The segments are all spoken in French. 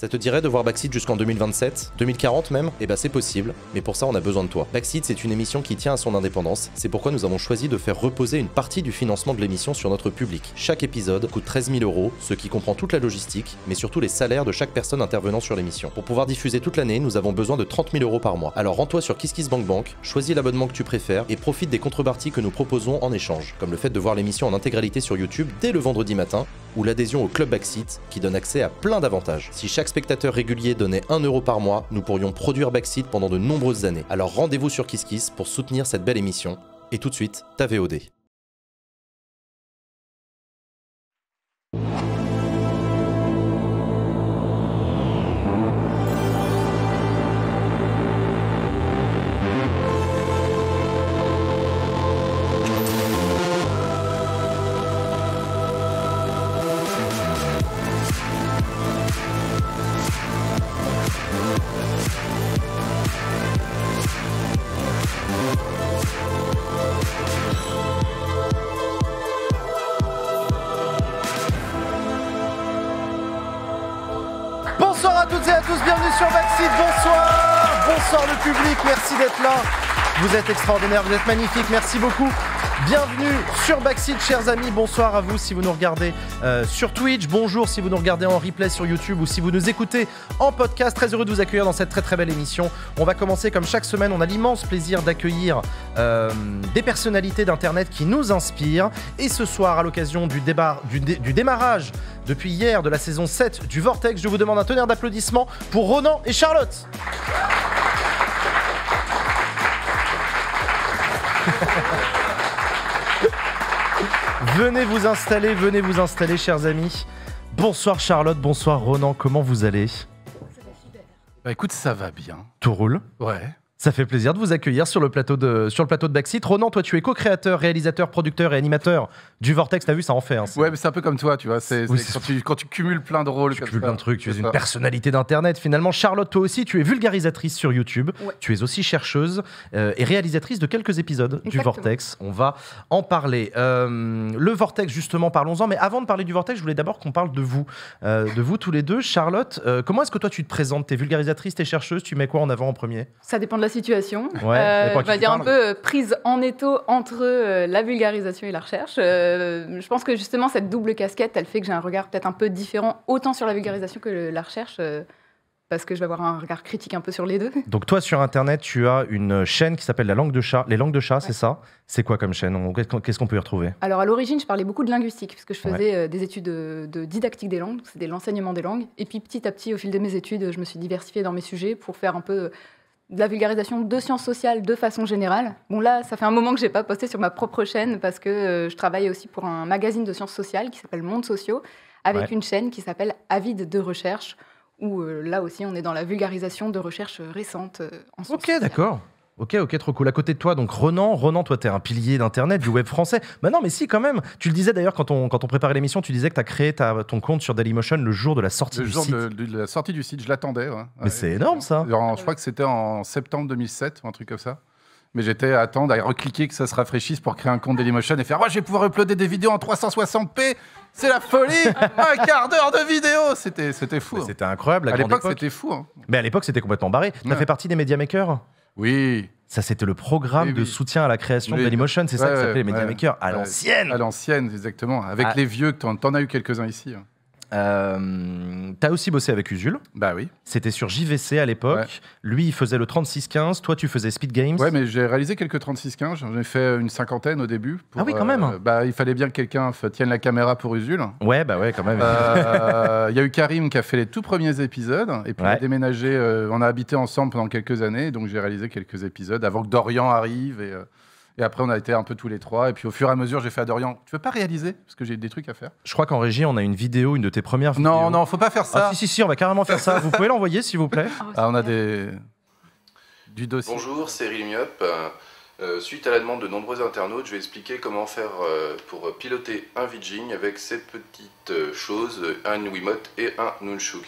Ça te dirait de voir Backseat jusqu'en 2027 2040 même Eh bah c'est possible, mais pour ça on a besoin de toi. Backseat c'est une émission qui tient à son indépendance, c'est pourquoi nous avons choisi de faire reposer une partie du financement de l'émission sur notre public. Chaque épisode coûte 13 000 euros, ce qui comprend toute la logistique, mais surtout les salaires de chaque personne intervenant sur l'émission. Pour pouvoir diffuser toute l'année, nous avons besoin de 30 000 euros par mois. Alors rends-toi sur KissKissBankBank, choisis l'abonnement que tu préfères et profite des contreparties que nous proposons en échange, comme le fait de voir l'émission en intégralité sur YouTube dès le vendredi matin, ou l'adhésion au club Backseat qui donne accès à plein d'avantages. Si chaque spectateurs réguliers donnaient 1 euro par mois, nous pourrions produire Backseat pendant de nombreuses années. Alors rendez-vous sur KissKiss pour soutenir cette belle émission. Et tout de suite, ta VOD. Vous êtes extraordinaire, vous êtes magnifique. Merci beaucoup. Bienvenue sur Backseat, chers amis. Bonsoir à vous si vous nous regardez euh, sur Twitch. Bonjour si vous nous regardez en replay sur YouTube ou si vous nous écoutez en podcast. Très heureux de vous accueillir dans cette très très belle émission. On va commencer comme chaque semaine. On a l'immense plaisir d'accueillir euh, des personnalités d'Internet qui nous inspirent. Et ce soir, à l'occasion du, débar du, du démarrage depuis hier de la saison 7 du Vortex, je vous demande un tonnerre d'applaudissements pour Ronan et Charlotte. venez vous installer, venez vous installer, chers amis. Bonsoir Charlotte, bonsoir Ronan, comment vous allez Bah écoute, ça va bien. Tout roule Ouais. Ça fait plaisir de vous accueillir sur le plateau de, sur le plateau de Backseat. Ronan, toi, tu es co-créateur, réalisateur, producteur et animateur du Vortex. T'as vu, ça en fait. Hein. ouais, mais c'est un peu comme toi, tu vois. C'est, quand, tu, cumules plein de rôles. Tu cumules plein de trucs. Tu es une personnalité d'Internet. Finalement, Charlotte, toi aussi, tu es vulgarisatrice sur YouTube. Tu es aussi chercheuse euh, et réalisatrice de quelques épisodes du Vortex. On va en parler. Euh, le Vortex, justement, parlons-en. Mais avant de parler du Vortex, je voulais d'abord qu'on parle de vous, euh, de vous tous les deux. Charlotte, comment est-ce que toi, tu te présentes T'es vulgarisatrice, t'es chercheuse, tu mets quoi en avant en premier Ça dépend de la situation. Ouais, on euh, va bah, dire un peu euh, prise en étau entre euh, la vulgarisation et la recherche. je pense que justement, cette double casquette, elle fait que j'ai un regard peut-être un peu différent, autant sur la vulgarisation que la recherche parce que je vais avoir un regard critique un peu sur les deux. Donc toi, sur Internet, tu as une chaîne qui s'appelle La Langue de Chat. Les Langues de Chat, c'est ça C'est quoi comme chaîne Qu'est-ce qu'on peut y retrouver Alors à l'origine, je parlais beaucoup de linguistique, parce que je faisais des études de, didactique des langues, c'était l'enseignement des langues. Et puis petit à petit, au fil de mes études, je me suis diversifiée dans mes sujets pour faire un peu de la vulgarisation de sciences sociales de façon générale. Bon là, ça fait un moment que je n'ai pas posté sur ma propre chaîne parce que euh, je travaille aussi pour un magazine de sciences sociales qui s'appelle Monde Sociaux, avec une chaîne qui s'appelle Avide de recherche, où euh, là aussi on est dans la vulgarisation de recherches récentes. Euh, en sciences ok, d'accord. Ok, ok, trop cool. À côté de toi, donc Renan, Renan, toi, t'es un pilier d'Internet, du web français. Bah non, mais si, quand même. Tu le disais d'ailleurs quand on, quand on préparait l'émission, tu disais que t'as créé ton compte sur Dailymotion le jour de la sortie du site. Le jour de, la sortie du site, je l'attendais. Mais c'est énorme ça. je crois que c'était en septembre 2007 ou un truc comme ça. Mais j'étais à attendre, à recliquer que ça se rafraîchisse pour créer un compte Dailymotion et faire Ouais, je vais pouvoir uploader des vidéos en 360p C'est la folie Un quart d'heure de vidéo C'était fou. Hein. C'était incroyable. À l'époque, c'était fou. Hein. Mais à l'époque, c'était complètement barré. T'as fait partie des makers. Oui. Ça, c'était le programme de soutien à la création de Dailymotion, c'est ça qui s'appelait les Media Makers, à l'ancienne. À l'ancienne, exactement. Avec ah. les vieux, t'en, en as eu quelques-uns ici. Hein. Euh, t'as aussi bossé avec Usul. Bah oui. C'était sur JVC à l'époque. Lui, il faisait le 36-15. Toi, tu faisais Speed Games. Ouais, mais j'ai réalisé quelques 36-15. J'en ai fait une cinquantaine au début. ah oui, quand même. Euh, bah, il fallait bien que quelqu'un tienne la caméra pour Usul. Ouais, bah ouais, quand même. Euh, il y a eu Karim qui a fait les tout premiers épisodes. Et puis, on a déménagé. on a habité ensemble pendant quelques années. Donc, j'ai réalisé quelques épisodes avant que Dorian arrive. Et, et après, on a été un peu tous les trois. Et puis, au fur et à mesure, j'ai fait à Dorian Tu veux pas réaliser Parce que j'ai des trucs à faire. Je crois qu'en régie, on a une vidéo, une de tes premières vidéos. Non, non, faut pas faire ça. Ah, si, si, si, on va carrément faire ça. Vous pouvez l'envoyer, s'il vous plaît ah, ah On a des. du dossier. Bonjour, c'est Realmiup. Euh, euh, suite à la demande de nombreux internautes, je vais expliquer comment faire euh, pour piloter un Vijing avec ces petites choses, un Wiimote et un Nunchuk.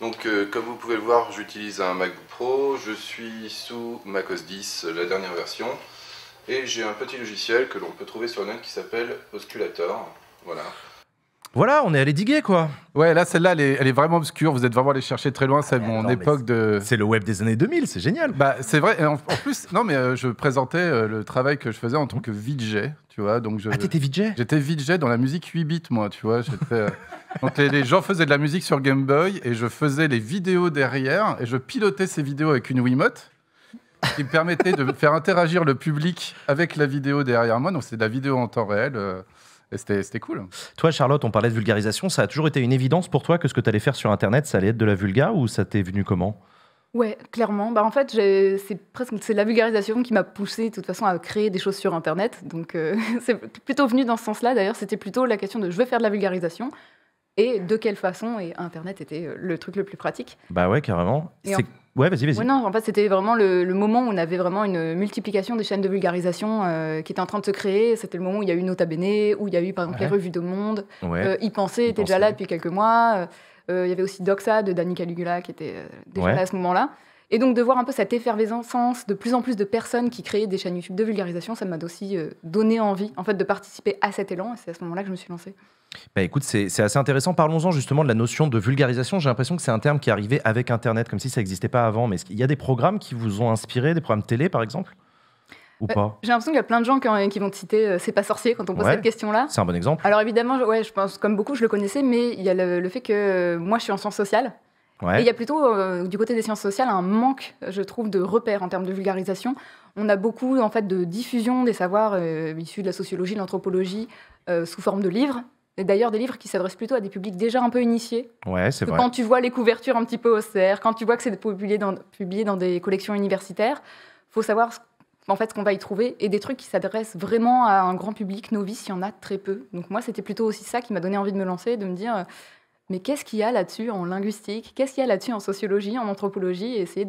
Donc comme vous pouvez le voir, j'utilise un MacBook Pro, je suis sous macOS 10, la dernière version. Et j'ai un petit logiciel que l'on peut trouver sur net qui s'appelle Osculator. Voilà. Voilà, on est allé diguer quoi. Ouais, là celle-là, elle, est vraiment obscure. Vous êtes vraiment allé chercher très loin. C'est eh, mon époque de. C'est le web des années 2000, c'est génial. Bah c'est vrai. En, plus, non mais euh, je présentais euh, le travail que je faisais en tant que VJ, tu vois. Donc je. Ah t'étais VJ. J'étais VJ dans la musique 8 bits moi, tu vois. j'étais... Euh, les, gens faisaient de la musique sur Game Boy et je faisais les vidéos derrière et je pilotais ces vidéos avec une Wiimote qui me permettait de faire interagir le public avec la vidéo derrière moi. Donc, c'est de la vidéo en temps réel. Euh, et c'était cool. Toi, Charlotte, on parlait de vulgarisation. Ça a toujours été une évidence pour toi que ce que tu allais faire sur Internet, ça allait être de la vulga ou ça t'est venu comment Ouais, clairement. Bah, en fait, c'est presque c'est la vulgarisation qui m'a poussée, de toute façon, à créer des choses sur Internet. Donc, euh, c'est plutôt venu dans ce sens-là. D'ailleurs, c'était plutôt la question de je veux faire de la vulgarisation et de quelle façon. Et Internet était euh, le truc le plus pratique. Bah ouais, carrément. Ouais, vas-y, non, en fait, c'était vraiment le, moment où on avait vraiment une multiplication des chaînes de vulgarisation euh, qui était en train de se créer. C'était le moment où il y a eu Nota Bene, où il y a eu, par exemple, les revues de Monde. Euh, y penser était déjà là depuis quelques mois. Euh, il y avait aussi Doxa de Danny Caligula qui était déjà là à ce moment-là. Et donc de voir un peu cette effervescence, de plus en plus de personnes qui créaient des chaînes YouTube de vulgarisation, ça m'a aussi euh, donné envie en fait de participer à cet élan. Et c'est à ce moment-là que je me suis lancée. Bah écoute, c'est assez intéressant. Parlons-en justement de la notion de vulgarisation. J'ai l'impression que c'est un terme qui est arrivé avec Internet, comme si ça n'existait pas avant. Mais il y a des programmes qui vous ont inspiré, des programmes télé par exemple ou bah, pas J'ai l'impression qu'il y a plein de gens qui, vont te citer euh, C'est pas sorcier quand on pose cette question-là. C'est un bon exemple. Alors évidemment, je, ouais, je pense comme beaucoup, je le connaissais, mais il y a le, fait que euh, moi je suis en sciences sociales et il y a plutôt, euh, du côté des sciences sociales, un manque, je trouve, de repères en termes de vulgarisation. On a beaucoup en fait, de diffusion des savoirs euh, issus de la sociologie, de l'anthropologie, euh, sous forme de livres. Et d'ailleurs, des livres qui s'adressent plutôt à des publics déjà un peu initiés. Ouais, c'est vrai. Quand tu vois les couvertures un petit peu austères, quand tu vois que c'est publié dans, publié dans des collections universitaires, faut savoir en fait, ce qu'on va y trouver, et des trucs qui s'adressent vraiment à un grand public novice, il y en a très peu. Donc moi, c'était plutôt aussi ça qui m'a donné envie de me lancer, de me dire, mais qu'est-ce qu'il y a là-dessus en linguistique Qu'est-ce qu'il y a là-dessus en sociologie, en anthropologie essayer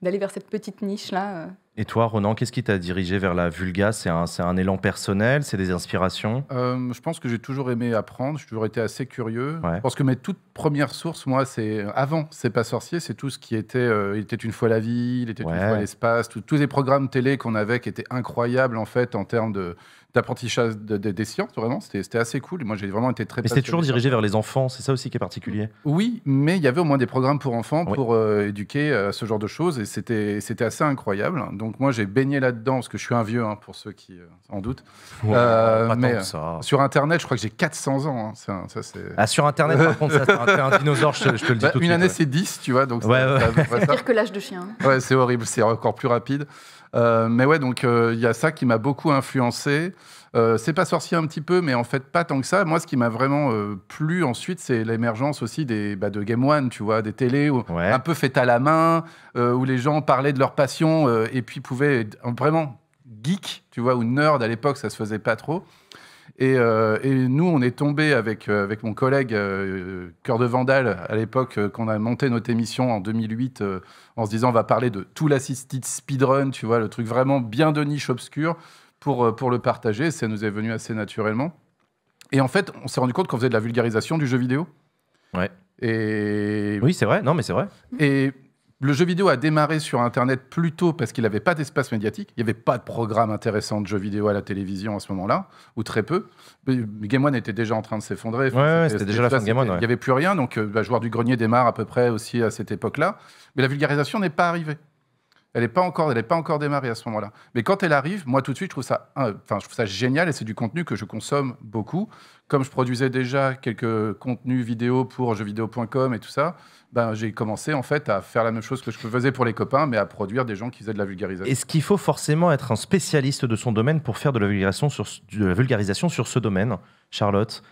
d'aller vers cette petite niche-là. Euh. Et toi, Ronan, qu'est-ce qui t'a dirigé vers la vulga C'est un, élan personnel C'est des inspirations euh, Je pense que j'ai toujours aimé apprendre. J'ai toujours été assez curieux. Parce Je que mes toutes premières sources, moi, c'est euh, avant C'est pas sorcier, c'est tout ce qui était Il était une fois la vie, Il était une fois l'espace, tous les programmes télé qu'on avait qui étaient incroyables, en fait, en termes de d'apprentissage des sciences, vraiment. C'était assez cool. Moi, j'ai vraiment été très. Mais c'était toujours dirigé vers les enfants, c'est ça aussi qui est particulier. Oui, mais il y avait au moins des programmes pour enfants pour euh, éduquer euh, ce genre de choses et c'était assez incroyable. Donc, moi, j'ai baigné là-dedans parce que je suis un vieux, hein, pour ceux qui euh, en doutent. mais sur Internet, je crois que j'ai 400 ans. Hein, ça, ah, sur Internet, par contre, c'est un dinosaure, je, te le dis bah, tout de suite, année, c'est 10, tu vois. Donc, c'est pire que l'âge de chien. Ouais, c'est horrible, c'est encore plus rapide. Euh, mais ouais, donc euh, il y a ça qui m'a beaucoup influencé. Euh, c'est pas sorcier un petit peu, mais en fait pas tant que ça. Moi, ce qui m'a vraiment plu ensuite, c'est l'émergence aussi bah, de Game One, tu vois, des télés un peu faites à la main, où les gens parlaient de leur passion et puis pouvaient vraiment geek, tu vois, ou nerd à l'époque, ça se faisait pas trop. Euh, et, nous, on est tombé avec, euh, avec mon collègue Coeur Cœur de Vandal à l'époque euh, qu'on a monté notre émission en 2008 en se disant on va parler de tout l'assisted speedrun, tu vois, le truc vraiment bien de niche obscure pour, pour le partager. Ça nous est venu assez naturellement. Et en fait, on s'est rendu compte qu'on faisait de la vulgarisation du jeu vidéo. Ouais. Et... Oui, c'est vrai. Non, mais c'est vrai. Et le jeu vidéo a démarré sur Internet plus tôt parce qu'il n'avait pas d'espace médiatique. Il n'y avait pas de programme intéressant de jeux vidéo à la télévision à ce moment-là, ou très peu. Game One était déjà en train de s'effondrer. c'était déjà la fin de Game One. Il n'y avait plus rien, donc le euh, bah, Joueur du Grenier démarre à peu près aussi à cette époque-là. Mais la vulgarisation n'est pas arrivée. Elle n'est pas encore, elle pas encore démarrée à ce moment-là. Mais quand elle arrive, moi tout de suite, je trouve ça, je trouve ça génial et c'est du contenu que je consomme beaucoup. Comme je produisais déjà quelques contenus vidéo pour jeuxvideo.com et tout ça, ben, j'ai commencé en fait à faire la même chose que je faisais pour les copains, mais à produire des gens qui faisaient de la vulgarisation. Est-ce qu'il faut forcément être un spécialiste de son domaine pour faire de la vulgarisation sur, de la vulgarisation sur ce domaine, Charlotte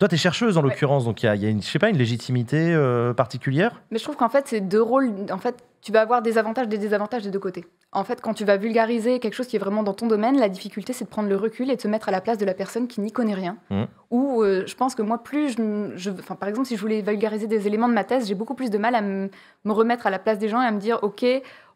toi, tu es chercheuse en l'occurrence, donc il y a, une, je sais pas, une légitimité euh, particulière Mais je trouve qu'en fait, ces deux rôles. En fait, tu vas avoir des avantages, des désavantages des deux côtés. En fait, quand tu vas vulgariser quelque chose qui est vraiment dans ton domaine, la difficulté, c'est de prendre le recul et de se mettre à la place de la personne qui n'y connaît rien. Mmh. Ou euh, je pense que moi, plus je, par exemple, si je voulais vulgariser des éléments de ma thèse, j'ai beaucoup plus de mal à me remettre à la place des gens et à me dire, OK,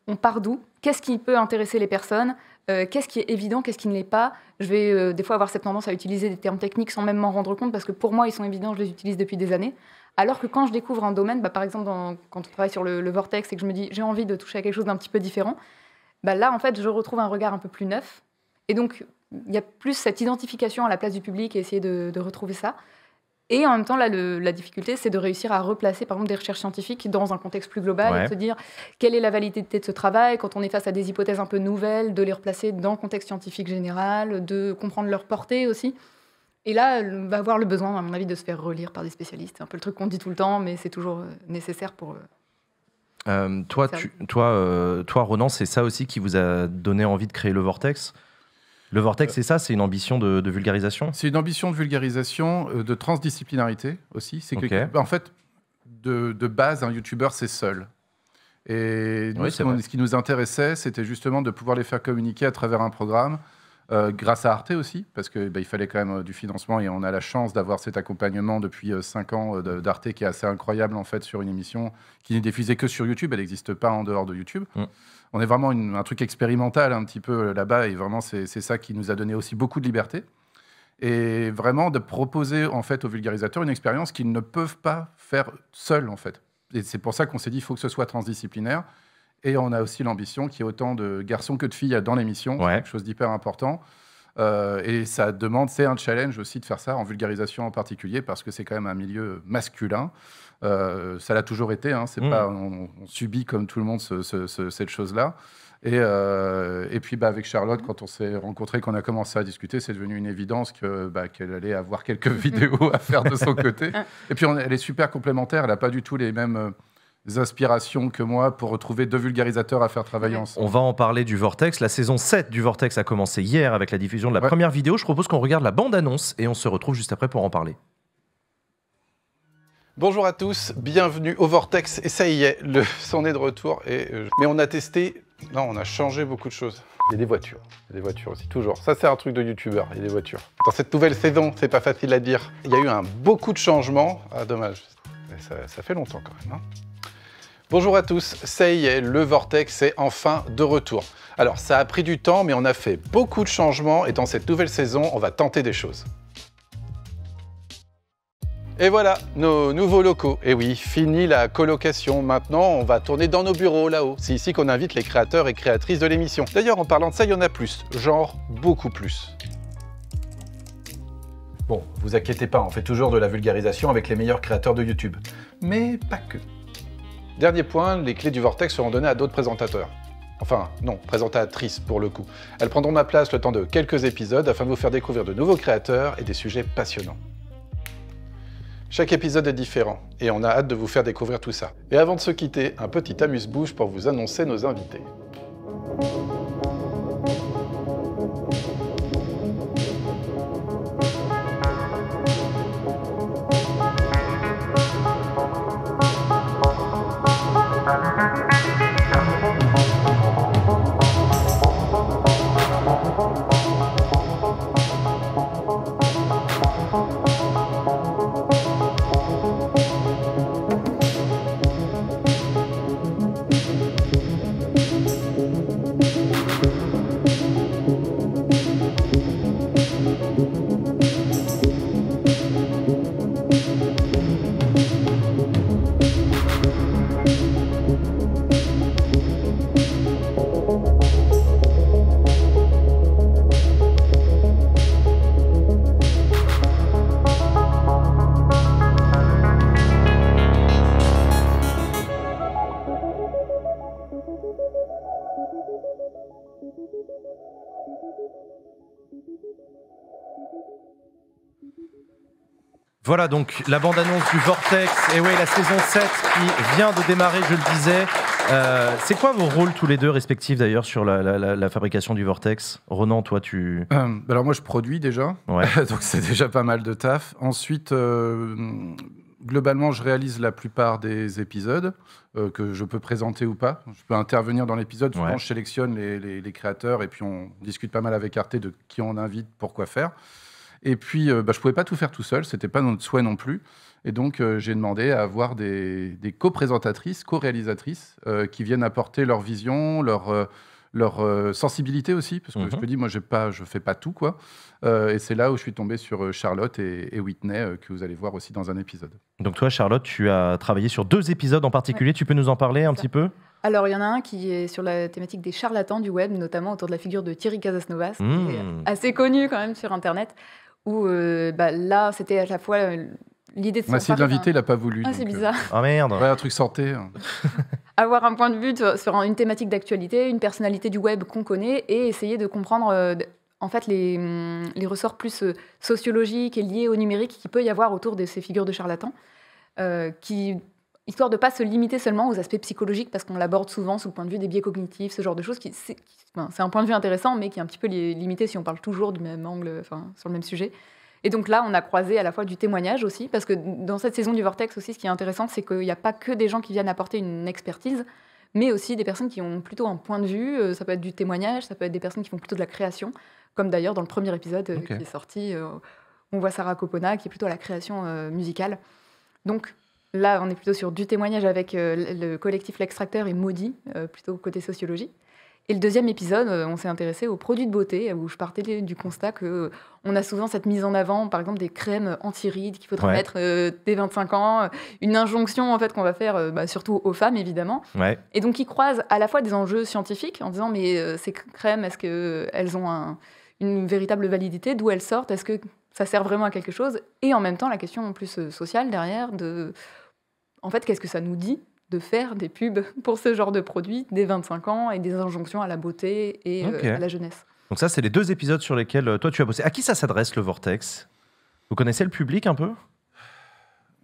on part d'où Qu'est-ce qui peut intéresser les personnes euh, qu'est-ce qui est évident, qu'est-ce qui ne l'est pas. Je vais euh, des fois avoir cette tendance à utiliser des termes techniques sans même m'en rendre compte parce que pour moi, ils sont évidents, je les utilise depuis des années. Alors que quand je découvre un domaine, bah, par exemple, quand on travaille sur le, vortex et que je me dis j'ai envie de toucher à quelque chose d'un petit peu différent, bah, là, en fait, je retrouve un regard un peu plus neuf. Et donc, il y a plus cette identification à la place du public et essayer de retrouver ça. Et en même temps, là, la difficulté, c'est de réussir à replacer, par exemple, des recherches scientifiques dans un contexte plus global et de se dire quelle est la validité de ce travail quand on est face à des hypothèses un peu nouvelles, de les replacer dans le contexte scientifique général, de comprendre leur portée aussi. Et là, on va avoir le besoin, à mon avis, de se faire relire par des spécialistes. C'est un peu le truc qu'on dit tout le temps, mais c'est toujours euh, nécessaire pour. Euh, euh, toi, toi, toi, Ronan, c'est ça aussi qui vous a donné envie de créer le Vortex le Vortex, euh, c'est ça, c'est une ambition de, vulgarisation C'est une ambition de vulgarisation, euh, de transdisciplinarité aussi. C'est que, en fait, de, base, un YouTuber, c'est seul. Et nous, ce, qui nous intéressait, c'était justement de pouvoir les faire communiquer à travers un programme euh, grâce à Arte aussi, parce qu'il bah, fallait quand même euh, du financement et on a la chance d'avoir cet accompagnement depuis 5 euh, ans d'Arte qui est assez incroyable en fait sur une émission qui n'est diffusée que sur YouTube, elle n'existe pas en dehors de YouTube. Mm. On est vraiment un truc expérimental un petit peu là-bas et vraiment c'est ça qui nous a donné aussi beaucoup de liberté et vraiment de proposer en fait aux vulgarisateurs une expérience qu'ils ne peuvent pas faire seuls en fait. Et c'est pour ça qu'on s'est dit il faut que ce soit transdisciplinaire et on a aussi l'ambition qu'il y ait autant de garçons que de filles dans l'émission, quelque chose d'hyper important. Euh, et ça demande, c'est un challenge aussi de faire ça, en vulgarisation en particulier, parce que c'est quand même un milieu masculin. Euh, ça l'a toujours été, hein, mm. pas, on, subit comme tout le monde cette chose-là. Euh, et, puis bah, avec Charlotte, quand on s'est rencontrés, qu'on a commencé à discuter, c'est devenu une évidence bah, qu'elle allait avoir quelques vidéos à faire de son côté. Ah. Et puis elle est super complémentaire, elle n'a pas du tout les mêmes inspirations que moi pour retrouver deux vulgarisateurs à faire travailler ensemble. On va en parler du Vortex. La saison 7 du Vortex a commencé hier avec la diffusion de la première vidéo. Je propose qu'on regarde la bande-annonce et on se retrouve juste après pour en parler. Bonjour à tous, bienvenue au Vortex. Et ça y est, le son est de retour. Et, euh, mais on a testé, non, on a changé beaucoup de choses. Il y a des voitures, il y a des voitures aussi, toujours. Ça, c'est un truc de youtubeur, il y a des voitures. Dans cette nouvelle saison, c'est pas facile à dire. Il y a eu un beaucoup de changements. Ah, dommage. Ça, ça fait longtemps quand même. Hein. Bonjour à tous, ça y est, le Vortex est enfin de retour. Alors ça a pris du temps, mais on a fait beaucoup de changements et dans cette nouvelle saison, on va tenter des choses. Et voilà, nos nouveaux locaux. Et oui, fini la colocation. Maintenant, on va tourner dans nos bureaux là-haut. C'est ici qu'on invite les créateurs et créatrices de l'émission. D'ailleurs, en parlant de ça, il y en a plus. Genre, beaucoup plus. Bon, vous inquiétez pas, on fait toujours de la vulgarisation avec les meilleurs créateurs de YouTube. Mais pas que. Dernier point, les clés du Vortex seront données à d'autres présentateurs. Enfin, non, présentatrices pour le coup. Elles prendront ma place le temps de quelques épisodes afin de vous faire découvrir de nouveaux créateurs et des sujets passionnants. Chaque épisode est différent et on a hâte de vous faire découvrir tout ça. Et avant de se quitter, un petit amuse-bouche pour vous annoncer nos invités. Voilà donc la bande-annonce du Vortex. Et oui, la saison 7 qui vient de démarrer, je le disais. Euh, c'est quoi vos rôles tous les deux respectifs d'ailleurs sur la, fabrication du Vortex Ronan, toi tu... Euh, alors moi je produis déjà, donc c'est déjà pas mal de taf. Ensuite, euh, globalement je réalise la plupart des épisodes que je peux présenter ou pas. Je peux intervenir dans l'épisode, je sélectionne les, les créateurs et puis on discute pas mal avec Arte de qui on invite, pour quoi faire. Et puis, euh, bah, je ne pouvais pas tout faire tout seul, ce n'était pas notre souhait non plus. Et donc, euh, j'ai demandé à avoir des, des co-présentatrices, co-réalisatrices, euh, qui viennent apporter leur vision, leur, sensibilité aussi, parce que je me mhm. dis, moi, pas, je ne fais pas tout, quoi. et c'est là où je suis tombé sur Charlotte et, Whitney, que vous allez voir aussi dans un épisode. Donc, toi, Charlotte, tu as travaillé sur deux épisodes en particulier. Tu peux nous en parler un petit peu alors, il y en a un qui est sur la thématique des charlatans du web, notamment autour de la figure de Thierry Casasnovas, qui est hmm. assez connu quand même sur Internet où euh, bah, là, c'était à la fois euh, l'idée de... On bah, essayé de l'inviter, il n'a pas voulu. Ah, c'est euh, bizarre. Ah merde. Ouais, un truc santé. Hein. avoir un point de vue sur une thématique d'actualité, une personnalité du web qu'on connaît et essayer de comprendre en fait les, mm, ressorts plus sociologiques et liés au numérique qu'il peut y avoir autour de ces figures de charlatans, euh, qui histoire de ne pas se limiter seulement aux aspects psychologiques, parce qu'on l'aborde souvent sous le point de vue des biais cognitifs, ce genre de choses. Qui, c'est, un point de vue intéressant, mais qui est un petit peu limité si on parle toujours du même angle, enfin, sur le même sujet. Et donc là, on a croisé à la fois du témoignage aussi, parce que dans cette saison du Vortex aussi, ce qui est intéressant, c'est qu'il n'y a pas que des gens qui viennent apporter une expertise, mais aussi des personnes qui ont plutôt un point de vue. Euh, ça peut être du témoignage, ça peut être des personnes qui font plutôt de la création, comme d'ailleurs dans le premier épisode euh, qui est sorti, euh, on voit Sarah Copona qui est plutôt à la création musicale. Donc Là, on est plutôt sur du témoignage avec euh, le collectif L'Extracteur et Maudit, euh, plutôt côté sociologie. Et le deuxième épisode, euh, on s'est intéressé aux produits de beauté, où je partais du constat que on a souvent cette mise en avant, par exemple, des crèmes anti-rides qu'il faudra mettre dès 25 ans, une injonction en fait qu'on va faire bah, surtout aux femmes évidemment, et donc ils croisent à la fois des enjeux scientifiques en disant mais ces crèmes, est-ce qu'elles ont une véritable validité, d'où elles sortent, est-ce que ça sert vraiment à quelque chose, et en même temps la question plus sociale derrière de en fait, qu'est-ce que ça nous dit de faire des pubs pour ce genre de produits dès 25 ans et des injonctions à la beauté et euh, à la jeunesse. Donc ça, c'est les deux épisodes sur lesquels euh, toi tu as bossé. À qui ça s'adresse le Vortex Vous connaissez le public un peu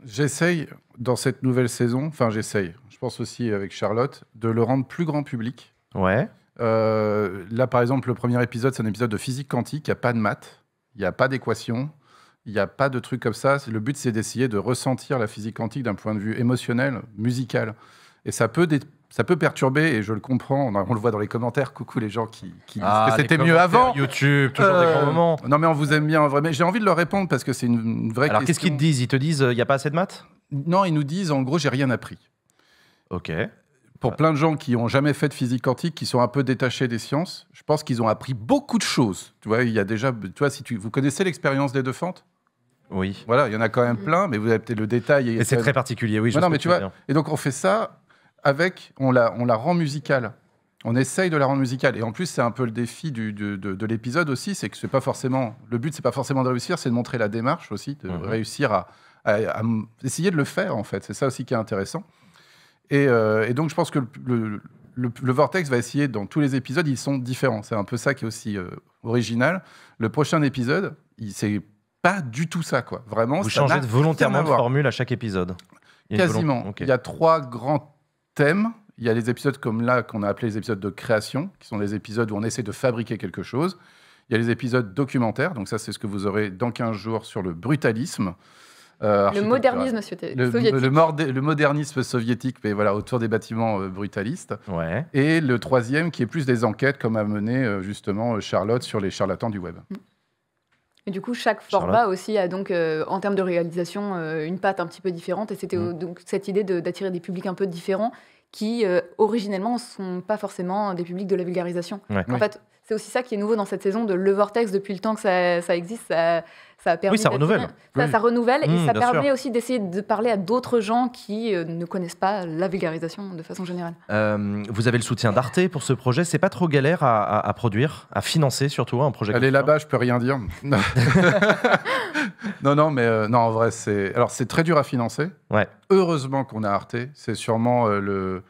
J'essaye dans cette nouvelle saison, enfin j'essaye, je pense aussi avec Charlotte, de le rendre plus grand public. Ouais. Euh, là, par exemple, le premier épisode, c'est un épisode de physique quantique, il n'y a pas de maths, il n'y a pas d'équations. Il n'y a pas de truc comme ça. Le but, c'est d'essayer de ressentir la physique quantique d'un point de vue émotionnel, musical. Et ça peut, ça peut perturber, et je le comprends, on, le voit dans les commentaires, coucou les gens qui, disent ah, que c'était mieux avant. YouTube, toujours des grands euh, moments. Non mais on vous aime bien en mais j'ai envie de leur répondre parce que c'est une, vraie question. Alors qu'est-ce qu'ils te disent Ils te disent, il euh, y n'y a pas assez de maths Non, ils nous disent, en gros, j'ai rien appris. Ok. Pour plein de gens qui n'ont jamais fait de physique quantique, qui sont un peu détachés des sciences, je pense qu'ils ont appris beaucoup de choses. Tu vois, il y a déjà, tu si tu, vous connaissez l'expérience des deux fentes oui. Voilà, il y en a quand même plein, mais vous avez peut-être le détail. Et, c'est très particulier, oui. Je non, mais tu vois. Et donc on fait ça avec, on la, on la rend musicale. On essaye de la rendre musicale. Et en plus, c'est un peu le défi du, de, de l'épisode aussi, c'est que c'est pas forcément. Le but, c'est pas forcément de réussir, c'est de montrer la démarche aussi, de mhm. réussir à, à, essayer de le faire en fait. C'est ça aussi qui est intéressant. Et, euh, donc, je pense que le, vortex va essayer dans tous les épisodes, ils sont différents. C'est un peu ça qui est aussi euh, original. Le prochain épisode, c'est pas du tout ça, quoi. Vraiment. Vous ça changez volontairement de formule à chaque épisode. Quasiment. Il y a trois grands thèmes. Il y a les épisodes comme là qu'on a appelé les épisodes de création, qui sont les épisodes où on essaie de fabriquer quelque chose. Il y a les épisodes documentaires, donc ça c'est ce que vous aurez dans 15 jours sur le brutalisme. Euh, le modernisme soviétique. Le, modernisme soviétique, mais voilà, autour des bâtiments euh, brutalistes. Et le troisième, qui est plus des enquêtes, comme a mené euh, justement Charlotte sur les charlatans du web. Mm. Et du coup, chaque format aussi a donc, euh, en termes de réalisation, euh, une patte un petit peu différente. Et c'était mm. donc cette idée d'attirer des publics un peu différents qui, euh, originellement, ne sont pas forcément des publics de la vulgarisation. En fait, c'est aussi ça qui est nouveau dans cette saison de Le Vortex, depuis le temps que ça, ça existe. Ça, oui, ça renouvelle. Mmh, ça, ça renouvelle et ça permet aussi d'essayer de parler à d'autres gens qui euh, ne connaissent pas la vulgarisation de façon générale. Euh, vous avez le soutien d'Arte pour ce projet. C'est pas trop galère à, produire, à financer surtout hein, un projet. Elle est là-bas, je peux rien dire. non, non, mais euh, non, en vrai, c'est alors c'est très dur à financer. Ouais. Heureusement qu'on a Arte. C'est sûrement le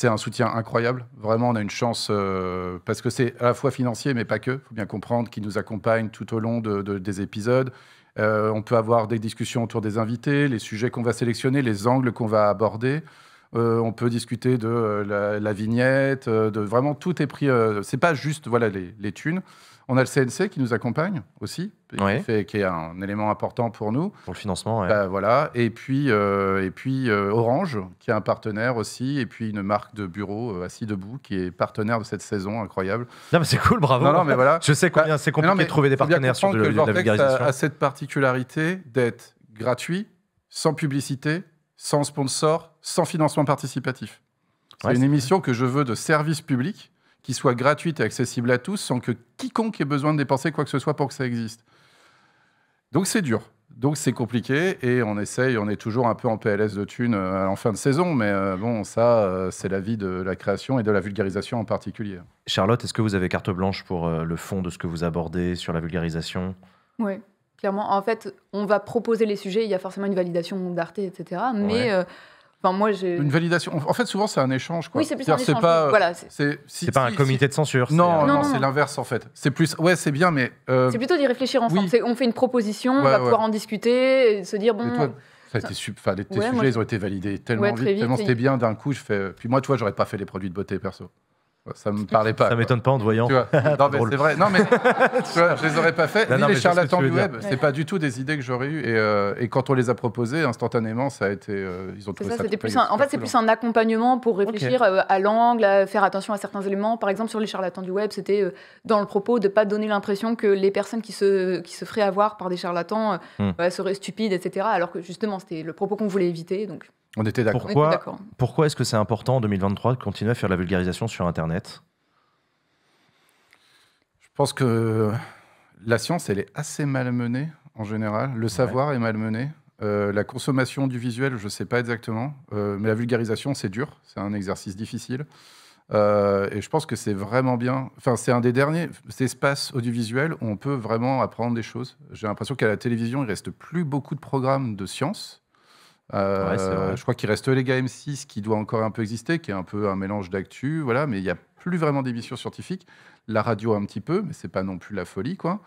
c'est un soutien incroyable. Vraiment, on a une chance euh, parce que c'est à la fois financier, mais pas que. Il faut bien comprendre qu'ils nous accompagne tout au long des épisodes. Euh, on peut avoir des discussions autour des invités, les sujets qu'on va sélectionner, les angles qu'on va aborder. Euh, on peut discuter de la, vignette, de vraiment tout est pris. c'est pas juste voilà les, les thunes. On a le CNC qui nous accompagne aussi, qui, est un élément important pour nous. Pour le financement, oui. Bah, voilà. Et puis, euh, et puis euh, Orange, qui est un partenaire aussi, et puis une marque de bureau euh, assis debout, qui est partenaire de cette saison incroyable. Non, mais c'est cool, bravo. voilà. Je sais combien bah, c'est compliqué de trouver des partenaires sur de, que le A, cette particularité d'être gratuit, sans publicité, sans sponsor, sans financement participatif. C'est une émission que je veux de service public qui soit gratuite et accessible à tous sans que quiconque ait besoin de dépenser quoi que ce soit pour que ça existe. Donc c'est dur. Donc c'est compliqué et on essaye, on est toujours un peu en PLS de thunes euh, en fin de saison, mais euh, bon, ça, euh, c'est la vie de la création et de la vulgarisation en particulier. Charlotte, est-ce que vous avez carte blanche pour le fond de ce que vous abordez sur la vulgarisation Oui, clairement. En fait, on va proposer les sujets, il y a forcément une validation d'Arte, etc. Mais Enfin, moi, une validation. En fait, souvent, c'est un échange. Quoi. Oui, c'est Pas, voilà, c'est pas un comité de censure. Non, euh, non, c'est l'inverse en fait. C'est plus, ouais, c'est bien, mais euh, c'est plutôt d'y réfléchir ensemble. On fait une proposition, on va pouvoir en discuter, se dire bon. Toi, ça a été enfin, les, tes sujets, ils ont été validés tellement vite, tellement c'était bien. D'un coup, je fais. Euh, puis moi, toi vois, j'aurais pas fait les produits de beauté perso. Ça me parlait pas. Ça m'étonne pas en te voyant. non, mais c'est vrai. Non, mais je les aurais pas fait. Ni les charlatans du web, c'est pas du tout des idées que j'aurais eues. Et, euh, quand on les a proposées, instantanément, ça a été. Euh, ils ont trouvé ça. en fait, c'est plus un accompagnement pour réfléchir euh, à l'angle, faire attention à certains éléments. Par exemple, sur les charlatans du web, c'était dans le propos de pas donner l'impression que les personnes qui se, qui se feraient avoir par des charlatans hmm. seraient stupides, etc. Alors que justement, c'était le propos qu'on voulait éviter. Donc. On était d'accord. Pourquoi, est-ce que c'est important en 2023 de continuer à faire la vulgarisation sur Internet Je pense que la science, elle est assez mal menée en général. Le savoir est malmené. Euh, la consommation du visuel, je ne sais pas exactement, euh, mais la vulgarisation, c'est dur, c'est un exercice difficile. Euh, et je pense que c'est vraiment bien. Enfin, c'est un des derniers espaces audiovisuels où on peut vraiment apprendre des choses. J'ai l'impression qu'à la télévision, il reste plus beaucoup de programmes de science. Euh, je crois qu'il reste les M6 qui doit encore un peu exister, qui est un peu un mélange d'actu, voilà, mais il n'y a plus vraiment d'émissions scientifiques La radio un petit peu, mais ce n'est pas non plus la folie, quoi.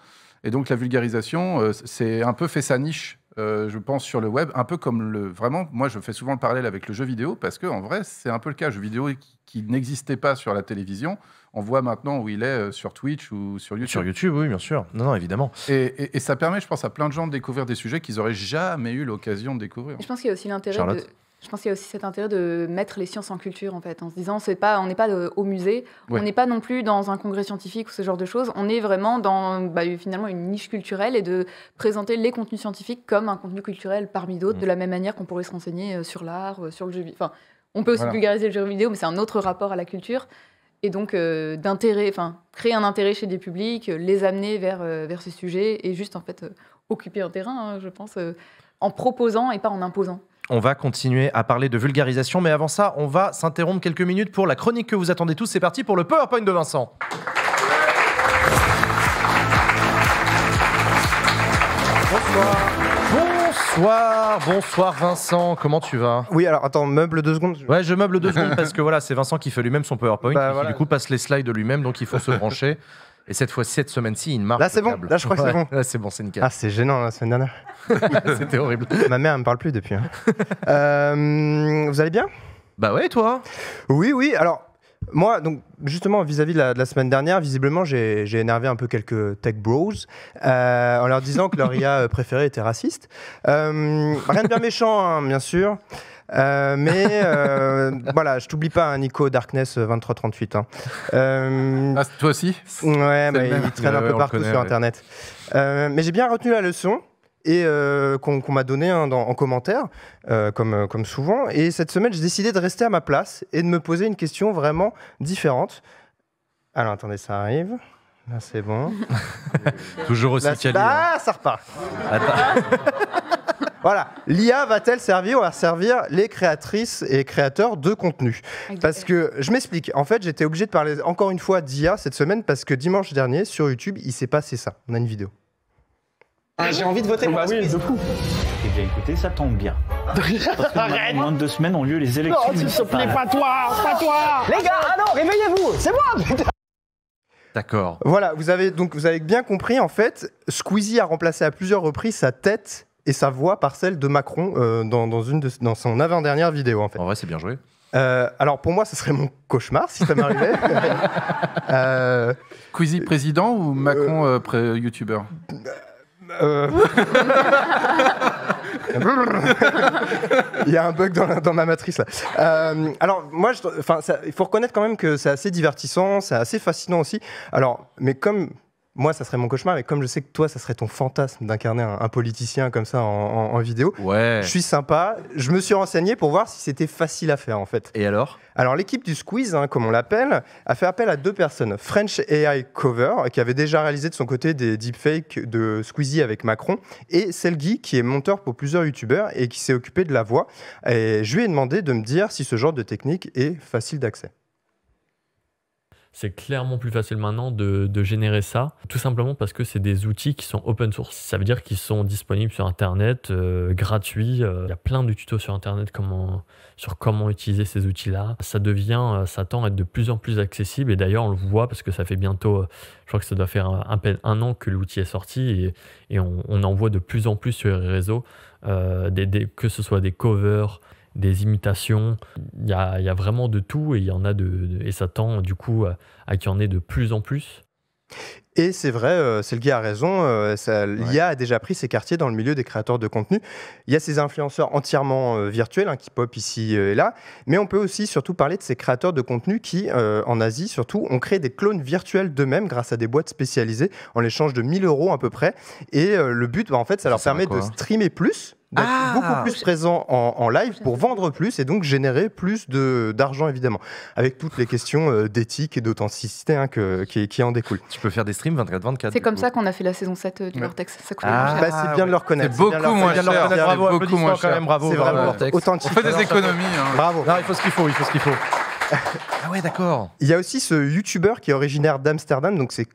Et donc la vulgarisation, euh, c'est un peu fait sa niche, euh, je pense, sur le web, un peu comme le. Vraiment, moi, je fais souvent le parallèle avec le jeu vidéo parce qu'en vrai, c'est un peu le cas. Le jeu vidéo qui n'existait pas sur la télévision on voit maintenant où il est euh, sur Twitch ou sur YouTube. Sur YouTube, oui, bien sûr. Non, non, évidemment. Et, ça permet, je pense, à plein de gens de découvrir des sujets qu'ils n'auraient jamais eu l'occasion de découvrir. Je pense qu'il y a aussi l'intérêt de... Je pense qu'il y a aussi cet intérêt de mettre les sciences en culture, en fait, en se disant, c'est pas, on n'est pas euh, au musée, on n'est pas non plus dans un congrès scientifique ou ce genre de choses, on est vraiment dans bah, finalement une niche culturelle et de présenter les contenus scientifiques comme un contenu culturel parmi d'autres, mm. de la même manière qu'on pourrait se renseigner euh, sur l'art, sur le jeu vidéo. Enfin, on peut aussi vulgariser le jeu vidéo, mais c'est un autre rapport à la culture et donc euh, d'intérêt, enfin créer un intérêt chez des publics, euh, les amener vers, euh, vers sujet, sujet et juste en fait occuper un terrain, hein, je pense, en proposant et pas en imposant. On va continuer à parler de vulgarisation, mais avant ça, on va s'interrompre quelques minutes pour la chronique que vous attendez tous. C'est parti pour le PowerPoint de Vincent. Bonsoir, bonsoir Vincent, comment tu vas Oui, alors attends, meuble deux secondes. Ouais, je meuble deux secondes parce que voilà, c'est Vincent qui fait lui-même son PowerPoint, bah, du coup passe les slides de lui-même, donc il faut se brancher. Et cette fois-ci, cette semaine-ci, il marque. Là, c'est bon. Là, je crois que c'est bon. Là, c'est bon, c'est nickel. Ah, c'est gênant la semaine dernière. C'était horrible. Ma mère, elle me parle plus depuis. Hein. Euh, vous allez bien Bah ouais, toi Oui, oui. Alors, moi, donc, justement, vis-à-vis de, la semaine dernière, visiblement, j'ai énervé un peu quelques tech bros euh, en leur disant que leur IA euh, préférée était raciste. Euh, rien de bien méchant, hein, bien sûr. mais voilà, je t'oublie pas, hein, Nico Darkness 2338. Hein. Ah, toi aussi Ouais, bah, il traîne un peu partout sur Internet. mais j'ai bien retenu la leçon et euh, qu'on m'a donné hein, en commentaire, euh, comme, euh, comme souvent. Et cette semaine, j'ai décidé de rester à ma place et de me poser une question vraiment différente. Alors attendez, ça arrive. Là, c'est bon. Toujours aussi calé. Hein. Ah, ça repart. voilà, l'IA va-t-elle servir ou va servir les créatrices et créateurs de contenu Parce que je m'explique. En fait, j'étais obligé de parler encore une fois d'IA cette semaine parce que dimanche dernier sur YouTube, il s'est passé ça. On a une vidéo. Ah, j'ai envie de voter bah pour oui, Eh bien, écoutez, ça tombe bien. Parce moins de deux semaines ont lieu les élections. s'il te plaît, pas toi, pas toi. Les gars, ah non, réveillez-vous, c'est moi, D'accord. Voilà, vous avez donc vous avez bien compris en fait, Squeezie a remplacé à plusieurs reprises sa tête et sa voix par celle de Macron euh, dans, dans, une de, dans son avant-dernière vidéo en fait. En vrai, c'est bien joué. Euh, alors pour moi, ce serait mon cauchemar si ça m'arrivait. euh, Squeezie président ou Macron euh, youtubeur euh. il y a un bug dans, ma matrice euh, alors moi, il faut reconnaître quand même que c'est assez divertissant, c'est assez fascinant aussi. Alors, mais comme moi, ça serait mon cauchemar, mais comme je sais que toi, ça serait ton fantasme d'incarner un, politicien comme ça en, vidéo, ouais. je suis sympa. Je me suis renseigné pour voir si c'était facile à faire, en fait. Et alors Alors, l'équipe du Squeeze, hein, comme on l'appelle, a fait appel à deux personnes. French AI Cover, qui avait déjà réalisé de son côté des deepfakes de Squeezie avec Macron, et Selgi, qui est monteur pour plusieurs youtubeurs et qui s'est occupé de la voix. Et je lui ai demandé de me dire si ce genre de technique est facile d'accès c'est clairement plus facile maintenant de, générer ça, tout simplement parce que c'est des outils qui sont open source. Ça veut dire qu'ils sont disponibles sur Internet, euh, gratuits. Euh, il y a plein de tutos sur Internet comment, sur comment utiliser ces outils-là. Ça devient, euh, ça tend à être de plus en plus accessible. Et d'ailleurs, on le voit parce que ça fait bientôt, je crois que ça doit faire à peine un an que l'outil est sorti et, on, en voit de plus en plus sur les réseaux, que ce soit des covers, des imitations. Il y a, vraiment de tout et il y en a de, et ça tend du coup à, à qu'il y en ait de plus en plus. Et c'est vrai, c'est le gars a raison, euh, ça, l'IA a déjà pris ses quartiers dans le milieu des créateurs de contenu. Il y a ces influenceurs entièrement euh, virtuels hein, qui pop ici euh, et là, mais on peut aussi surtout parler de ces créateurs de contenu qui, en Asie surtout, ont créé des clones virtuels d'eux-mêmes grâce à des boîtes spécialisées en échange de 1000 euros à peu près. Et le but, bah, en fait, ça, leur permet de streamer plus, d'être ah, beaucoup plus présent en, live pour vendre plus et donc générer plus de, d'argent évidemment, avec toutes les questions d'éthique et d'authenticité hein, que, qui, qui, en découlent. Tu peux faire des stream 24 24. C'est comme ça qu'on a fait la saison 7 euh, du Vortex. Ça coûte ah, bah, c'est bien de le reconnaître. C'est beaucoup moins cher. Bravo, beaucoup moins cher. Quand même, bravo. C'est vraiment Vortex. authentique. On fait des économies. Hein. Bravo. il faut ce qu'il faut, il faut ce qu'il faut. Ah ouais, d'accord. Il y a aussi ce youtubeur qui est originaire d'Amsterdam, donc c'est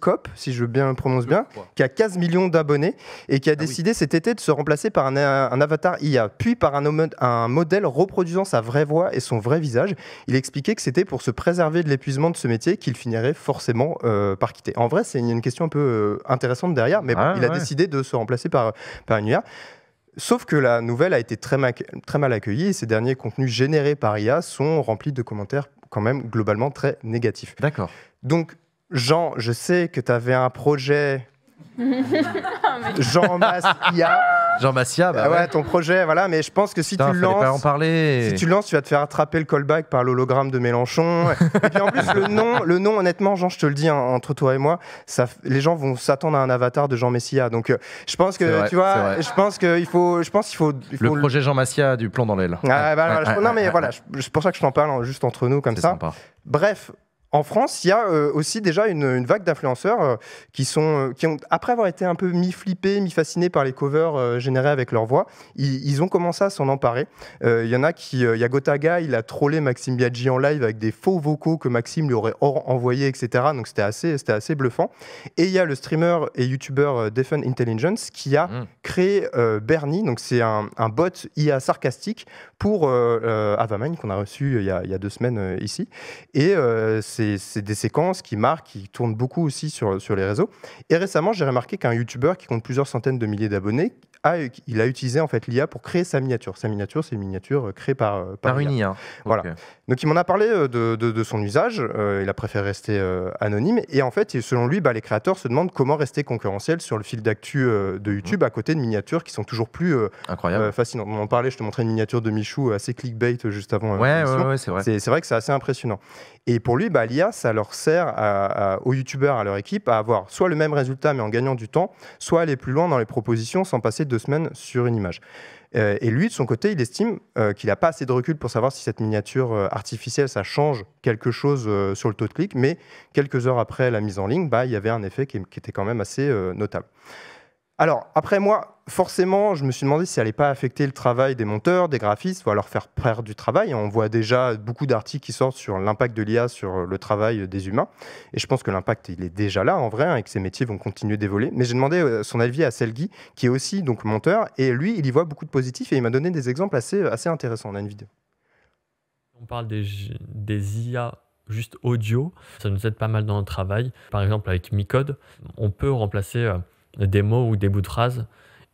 Cop, si je bien prononce bien, qui a 15 millions d'abonnés et qui a ah décidé cet été de se remplacer par un, avatar IA, puis par un, modèle reproduisant sa vraie voix et son vrai visage. Il expliquait que c'était pour se préserver de l'épuisement de ce métier qu'il finirait forcément euh, par quitter. En vrai, c'est une, question un peu euh, intéressante derrière, mais il a décidé de se remplacer par, par une IA. Sauf que la nouvelle a été très, très mal accueillie et ces derniers contenus générés par IA sont remplis de commentaires quand même globalement très négatifs. D'accord. Donc Jean, je sais que tu avais un projet. Jean Massia. Jean Massia, bah ouais. ton projet, voilà. Mais je pense que si tu tu lances, en parler. si tu lances, tu vas te faire attraper le callback par l'hologramme de Mélenchon. et puis en plus, le nom, le nom, honnêtement, Jean, je te le dis hein, entre toi et moi, ça, les gens vont s'attendre à un avatar de Jean Messia. Donc, euh, je pense que tu vois, je pense qu'il faut, je pense qu'il faut, le projet Jean Massia du plomb dans l'aile. Ah, bah, voilà, non, mais voilà, c'est pour ça que je t'en parle hein, juste entre nous comme ça. Sympa. Bref, en France, il y a euh, aussi déjà une, vague d'influenceurs euh, qui sont, euh, qui ont, après avoir été un peu mi-flippés, mi-fascinés par les covers générés avec leur voix, ils, ont commencé à s'en emparer. Il y en a qui, il y a Gotaga, il a trollé Maxime Biaggi en live avec des faux vocaux que Maxime lui aurait envoyés, etc. Donc c'était assez, c'était assez bluffant. Et il y a le streamer et youtubeur Defen Intelligence qui a mmh. créé Bernie, donc c'est un, bot IA sarcastique pour Avamine qu'on a reçu il y a, il y a deux semaines ici. Et c'est c'est des séquences qui marquent, qui tournent beaucoup aussi sur, sur les réseaux. Et récemment, j'ai remarqué qu'un YouTuber qui compte plusieurs centaines de milliers d'abonnés, il a utilisé en fait l'IA pour créer sa miniature. Sa miniature, c'est une miniature euh, créée euh, par, par, une IA. Voilà. Donc il m'en a parlé euh, de, son usage. il a préféré rester anonyme. Et en fait, selon lui, bah, les créateurs se demandent comment rester concurrentiel sur le fil d'actu de mm. YouTube à côté de miniatures qui sont toujours plus fascinantes. On en parlait, je te montrais une miniature de Michou assez clickbait juste avant. Ouais, ouais, ouais, c'est vrai. C'est vrai que c'est assez impressionnant. Et pour lui, bah, l'IA, ça leur sert aux YouTubeurs, à leur équipe, à avoir soit le même résultat mais en gagnant du temps, soit aller plus loin dans les propositions sans passer de deux semaines sur une image. Euh, et lui, de son côté, il estime euh, qu'il n'a pas assez de recul pour savoir si cette miniature euh, artificielle, ça change quelque chose sur le taux de clic, mais quelques heures après la mise en ligne, bah, il y avait un effet qui était quand même assez notable. Alors, après moi, forcément, je me suis demandé si ça allait pas affecter le travail des monteurs, des graphistes, ou leur faire perdre du travail. On voit déjà beaucoup d'articles qui sortent sur l'impact de l'IA sur le travail des humains. Et je pense que l'impact, il est déjà là en vrai, hein, et que ces métiers vont continuer d'évoluer. Mais j'ai demandé euh, son avis à Selgi, qui est aussi donc monteur, et lui, il y voit beaucoup de positifs, et il m'a donné des exemples assez, assez intéressants. On a une vidéo. On parle des, des IA juste audio, ça nous aide pas mal dans le travail. Par exemple, avec Micode, on peut remplacer euh, des mots ou des bouts de phrases.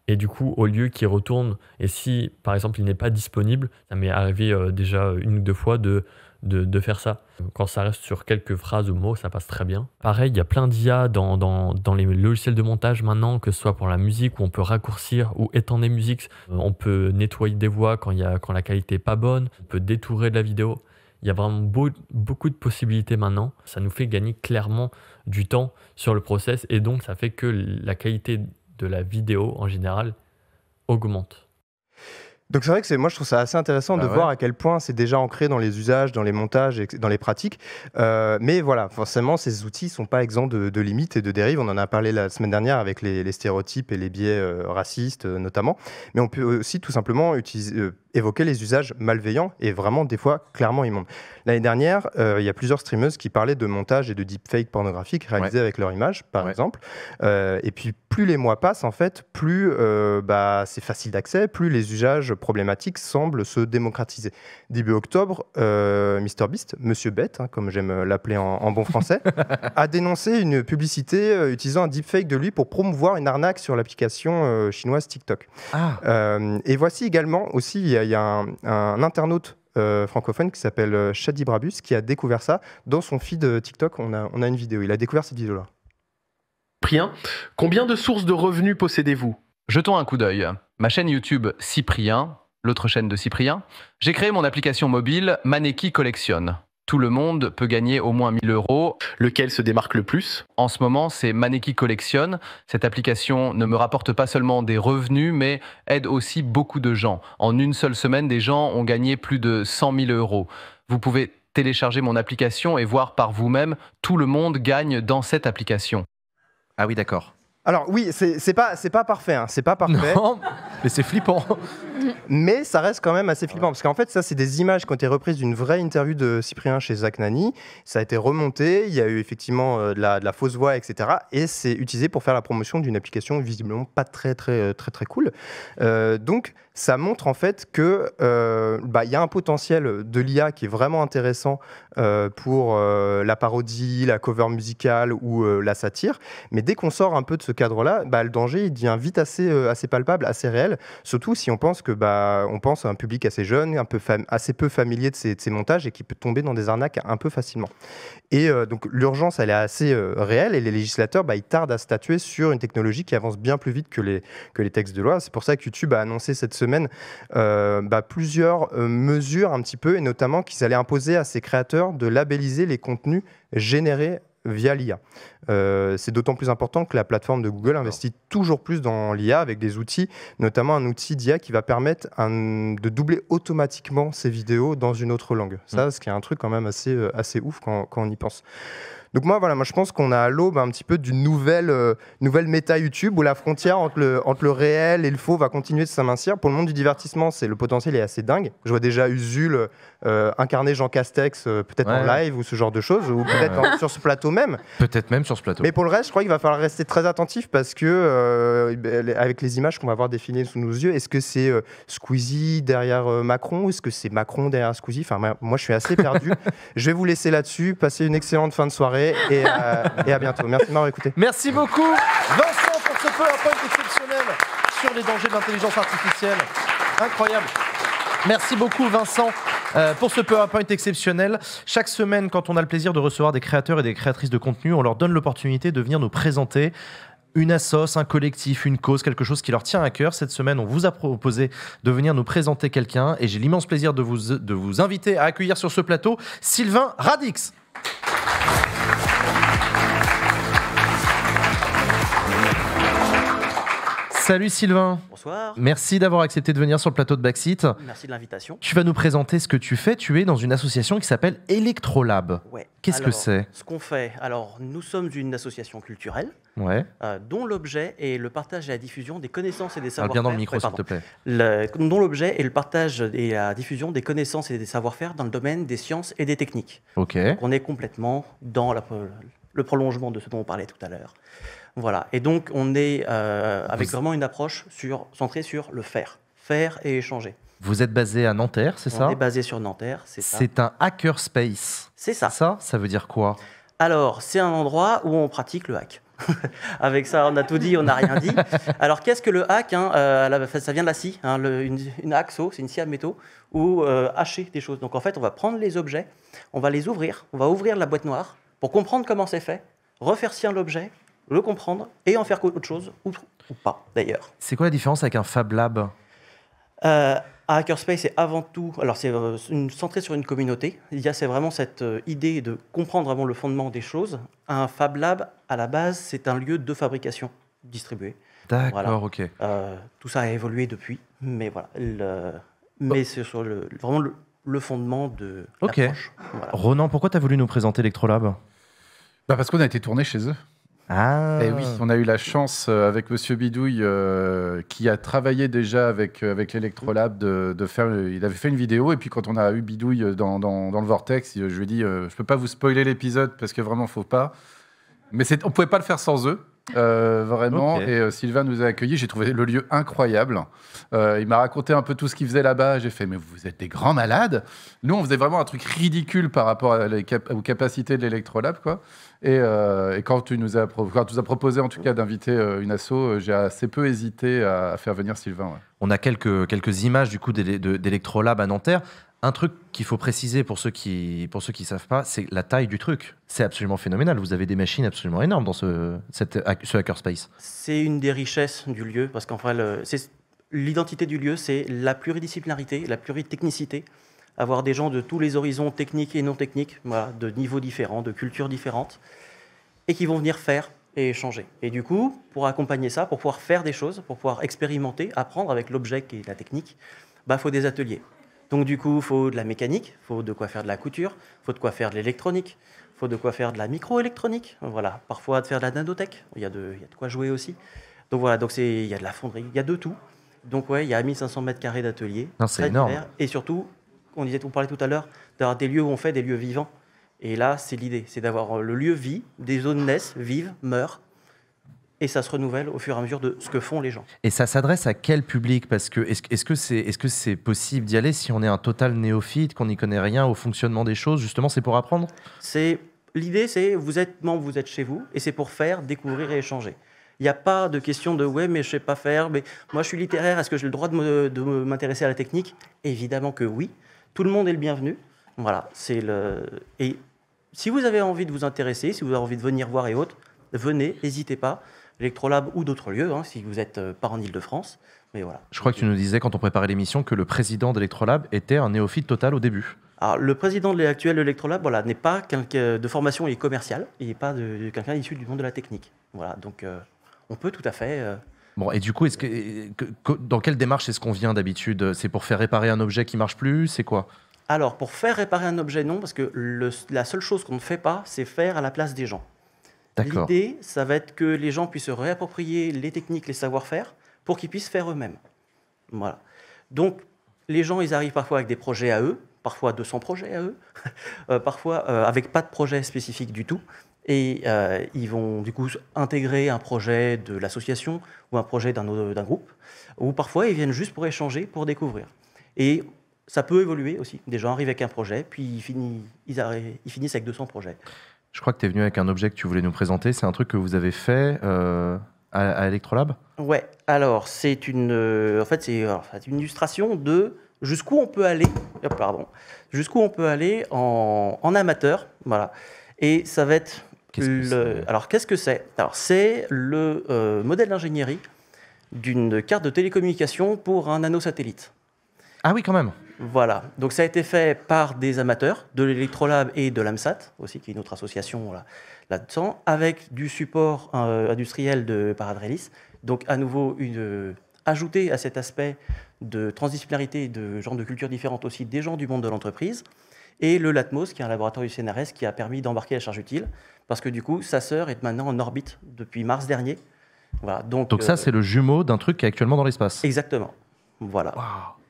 Et du coup, au lieu qu'il retourne, et si par exemple il n'est pas disponible, ça m'est arrivé euh, déjà une ou deux fois de, de, faire ça. Quand ça reste sur quelques phrases ou mots, ça passe très bien. Pareil, il y a plein d'IA dans, dans, les logiciels de montage maintenant, que ce soit pour la musique où on peut raccourcir ou étendre les musiques. Euh, on peut nettoyer des voix quand, y a, quand la qualité n'est pas bonne. On peut détourer de la vidéo. Il y a vraiment beaucoup de possibilités maintenant. Ça nous fait gagner clairement du temps sur le process et donc ça fait que la qualité de la vidéo en général augmente. Donc c'est vrai que c'est moi je trouve ça assez intéressant de bah voir à quel point c'est déjà ancré dans les usages, dans les montages, et dans les pratiques. Euh, mais voilà, forcément ces outils sont pas exempts de, limites et de dérives. On en a parlé la semaine dernière avec les, stéréotypes et les biais euh, racistes euh, notamment. Mais on peut aussi tout simplement utiliser évoquer les usages malveillants et vraiment des fois clairement immondes. L'année dernière, euh, il y a plusieurs streameuses qui parlaient de montage et de deepfake pornographique réalisé avec leur image, par exemple. Euh, et puis plus les mois passent, en fait, plus euh, bah, c'est facile d'accès, plus les usages problématiques semblent se démocratiser. Début octobre, MrBeast, Monsieur Bête, hein, comme j'aime l'appeler en, bon français, a dénoncé une publicité utilisant un deepfake de lui pour promouvoir une arnaque sur l'application chinoise TikTok. Ah. et voici également aussi, il il y a un, internaute euh, francophone qui s'appelle euh, Shadi Brabus qui a découvert ça dans son feed euh, TikTok. On a, une vidéo. Il a découvert cette vidéo-là. Prien, combien de sources de revenus possédez-vous Jetons un coup d'œil. Ma chaîne YouTube Cyprien, l'autre chaîne de Cyprien, j'ai créé mon application mobile Maneki Collection tout le monde peut gagner au moins 1000 euros. Lequel se démarque le plus En ce moment, c'est Maneki Collection. Cette application ne me rapporte pas seulement des revenus, mais aide aussi beaucoup de gens. En une seule semaine, des gens ont gagné plus de 100 000 euros. Vous pouvez télécharger mon application et voir par vous-même, tout le monde gagne dans cette application. Ah oui, d'accord. Alors oui, c'est pas pas parfait, c'est pas parfait. Hein, mais c'est flippant. mais ça reste quand même assez flippant parce qu'en fait ça c'est des images qui ont été reprises d'une vraie interview de Cyprien chez Zach Nani. Ça a été remonté, il y a eu effectivement euh, de, la, fausse voix, etc. Et c'est utilisé pour faire la promotion d'une application visiblement pas très très euh, très très, cool. Euh, donc ça montre en fait que euh, bah, il y a un potentiel de l'IA qui est vraiment intéressant euh, pour euh, la parodie, la cover musicale ou la satire. Mais dès qu'on sort un peu de ce cadre-là, bah, le danger il devient vite assez, assez palpable, assez réel. Surtout si on pense que bah, on pense à un public assez jeune, un peu assez peu familier de ces, de ces montages et qui peut tomber dans des arnaques un peu facilement. Et euh, donc l'urgence, elle est assez euh, réelle et les législateurs, bah, ils tardent à statuer sur une technologie qui avance bien plus vite que les, que les textes de loi. C'est pour ça que YouTube a annoncé cette semaine euh, bah, plusieurs mesures un petit peu, et notamment qu'ils allaient imposer à ses créateurs de labelliser les contenus générés via l'IA. Euh, c'est d'autant plus important que la plateforme de Google investit toujours plus dans l'IA avec des outils, notamment un outil d'IA qui va permettre de doubler automatiquement ses vidéos dans une autre langue. Ça, hmm. ce qui est un truc quand même assez, euh, assez ouf quand on y pense. Donc moi, voilà, moi je pense qu'on a à l'aube un petit peu d'une nouvelle, euh, nouvelle méta YouTube où la frontière entre le, entre le réel et le faux va continuer de s'amincir. Pour le monde du divertissement, c'est le potentiel est assez dingue. Je vois déjà Usul euh, incarner Jean Castex euh, peut-être en live ou ce genre de choses, ou peut-être sur ce plateau même. Peut-être même sur ce plateau. Mais pour le reste, je crois qu'il va falloir rester très attentif parce que avec les images qu'on va voir définies sous nos yeux, est-ce que c'est Squeezie derrière Macron ou Est-ce que c'est Macron derrière Squeezie Enfin, moi je suis assez perdu. je vais vous laisser là-dessus. Passez une excellente fin de soirée. Euh, et, à bientôt. Merci de m'avoir écouté. Merci beaucoup, Vincent, pour ce PowerPoint exceptionnel sur les dangers de l'intelligence artificielle. Incroyable. Merci beaucoup, Vincent. Euh, pour ce PowerPoint exceptionnel, chaque semaine, quand on a le plaisir de recevoir des créateurs et des créatrices de contenu, on leur donne l'opportunité de venir nous présenter une assoce, un collectif, une cause, quelque chose qui leur tient à cœur. Cette semaine, on vous a proposé de venir nous présenter quelqu'un et j'ai l'immense plaisir de vous, de vous inviter à accueillir sur ce plateau Sylvain Radix. Salut Sylvain. Bonsoir. Merci d'avoir accepté de venir sur le plateau de Backseat. Merci de l'invitation. Tu vas nous présenter ce que tu fais. Tu es dans une association qui s'appelle Electrolab. Ouais. Qu'est-ce que c'est Ce qu'on fait, alors nous sommes une association culturelle ouais. Euh, dont l'objet est le partage et la diffusion des connaissances et des savoir-faire. Ah, dans le micro, s'il te plaît. dont l'objet est le partage et la diffusion des connaissances et des savoir-faire dans le domaine des sciences et des techniques. Ok. on est complètement dans le prolongement de ce dont on parlait tout à l'heure. Voilà. Et donc, on est euh, avec vraiment une approche sur, centrée sur le faire. Faire et échanger. Vous êtes basé à Nanterre, c'est ça On est basé sur Nanterre, c'est ça. C'est un space. C'est ça. Ça, ça veut dire quoi Alors, c'est un endroit où on pratique le hack. Avec ça, on a tout dit, on n'a rien dit. Alors, qu'est-ce que le hack hein, euh, Ça vient de la scie, hein, une, une c'est une scie à métaux, ou euh, hacher des choses. Donc, en fait, on va prendre les objets, on va les ouvrir, on va ouvrir la boîte noire pour comprendre comment c'est fait, refaire scier l'objet, le comprendre et en faire autre chose, ou, pas d'ailleurs. C'est quoi la différence avec un Fab Lab euh, Hackerspace, c'est avant tout, alors c'est euh, centré sur une communauté. Il y a c'est vraiment cette euh, idée de comprendre avant le fondement des choses. Un Fab Lab, à la base, c'est un lieu de fabrication distribué. D'accord, ok. Euh, tout ça a évolué depuis, mais voilà. Oh. mais c'est le, vraiment le, fondement de ok l'approche. Ronan, pourquoi tu as voulu nous présenter Electrolab bah Parce qu'on a été tourné chez eux. Ah. Et eh oui, on a eu la chance euh, avec Monsieur Bidouille, euh, qui a travaillé déjà avec, euh, avec l'Electrolab, de, de, faire. Il avait fait une vidéo, et puis quand on a eu Bidouille dans, le Vortex, je lui ai dit Je peux pas vous spoiler l'épisode parce que vraiment, faut pas. Mais on pouvait pas le faire sans eux. Euh, vraiment. Et euh, Sylvain nous a accueillis. J'ai trouvé le lieu incroyable. Euh, il m'a raconté un peu tout ce qu'il faisait là-bas. J'ai fait, mais vous êtes des grands malades. Nous, on faisait vraiment un truc ridicule par rapport aux capacités de l'électrolab, quoi. Et, quand tu nous as, proposé, en tout cas, d'inviter une asso, j'ai assez peu hésité à, faire venir Sylvain. On a quelques, quelques images du coup d'Electrolab à Nanterre. Un truc qu'il faut préciser pour ceux qui pour ceux qui savent pas, c'est la taille du truc. C'est absolument phénoménal. Vous avez des machines absolument énormes dans ce cette hackerspace. C'est une des richesses du lieu parce qu'en c'est l'identité du lieu, c'est la pluridisciplinarité, la pluritechnicité, avoir des gens de tous les horizons techniques et non techniques, de niveaux différents, de cultures différentes, et qui vont venir faire et échanger. Et du coup, pour accompagner ça, pour pouvoir faire des choses, pour pouvoir expérimenter, apprendre avec l'objet et la technique, bah faut des ateliers. Donc du coup, il faut de la mécanique, il faut de quoi faire de la couture, il faut de quoi faire de l'électronique, il faut de quoi faire de la microélectronique, voilà, parfois de faire de la nanotech, il y, a de, y a de quoi jouer aussi. Donc voilà, donc il y a de la fonderie, il y a de tout. Donc ouais, il y a 1500 mètres carrés d'atelier. C'est énorme. et surtout, on, disait, on parlait tout à l'heure d'avoir des lieux où on fait des lieux vivants. Et là, c'est l'idée, c'est d'avoir le lieu vie des zones naissent, vivent, meurent, et ça se renouvelle au fur et à mesure de ce que font les gens. Et ça s'adresse à quel public Parce que est-ce que c'est est -ce c'est possible d'y aller si on est un total néophyte, qu'on n'y connaît rien au fonctionnement des choses Justement, c'est pour apprendre C'est L'idée, c'est vous êtes vous êtes chez vous, et c'est pour faire, découvrir et échanger. Il n'y a pas de question de ouais, mais je sais pas faire, mais moi je suis littéraire, est-ce que j'ai le droit de m'intéresser à la technique Évidemment que oui. Tout le monde est le bienvenu. Voilà, c'est le. Et si vous avez envie de vous intéresser, si vous avez envie de venir voir et autres, venez, n'hésitez pas. Electrolab ou d'autres lieux, hein, si vous n'êtes euh, pas en Ile-de-France. Mais voilà. Je crois que tu nous disais quand on préparait l'émission que le président d'Electrolab était un néophyte total au début. le président de l'actuel Electrolab voilà, n'est pas quelqu'un euh, de formation et commercial, il n'est pas de, quelqu'un issu du monde de la technique. Voilà, donc euh, on peut tout à fait. Bon, et du coup, dans quelle démarche est-ce qu'on vient d'habitude C'est pour faire réparer un objet qui marche plus C'est quoi Alors, pour faire réparer un objet, non, parce que la seule chose qu'on ne fait pas, c'est faire à la place des gens. L'idée, ça va être que les gens puissent réapproprier les techniques, les savoir-faire, pour qu'ils puissent faire eux-mêmes. Voilà. Donc, les gens, ils arrivent parfois avec des projets à eux, parfois 200 projets à eux, euh, parfois euh, avec pas de projet spécifique du tout. Et euh, ils vont du coup intégrer un projet de l'association ou un projet d'un groupe, ou parfois ils viennent juste pour échanger, pour découvrir. Et ça peut évoluer aussi. Des gens arrivent avec un projet, puis ils finissent, ils, ils finissent avec 200 projets. Je crois que tu es venu avec un objet que tu voulais nous présenter. C'est un truc que vous avez fait euh, à, Electrolab Ouais, alors c'est une, euh, en fait, c'est euh, une illustration de jusqu'où on peut aller, pardon, jusqu'où on peut aller en, amateur. Voilà. Et ça va être. alors qu'est-ce que c'est Alors c'est le modèle d'ingénierie d'une carte de télécommunication pour un nanosatellite. Ah oui, quand même. Voilà. Donc ça a été fait par des amateurs de l'Electrolab et de l'AMSAT aussi, qui est une autre association là-dedans, avec du support euh, industriel de Paradrelis. Donc à nouveau une euh, à cet aspect de transdisciplinarité, de genre de culture différente aussi des gens du monde de l'entreprise, et le LATMOS, qui est un laboratoire du CNRS qui a permis d'embarquer la charge utile, parce que du coup, sa sœur est maintenant en orbite depuis mars dernier. donc, ça, euh, c'est le jumeau d'un truc qui est actuellement dans l'espace. Exactement. Voilà.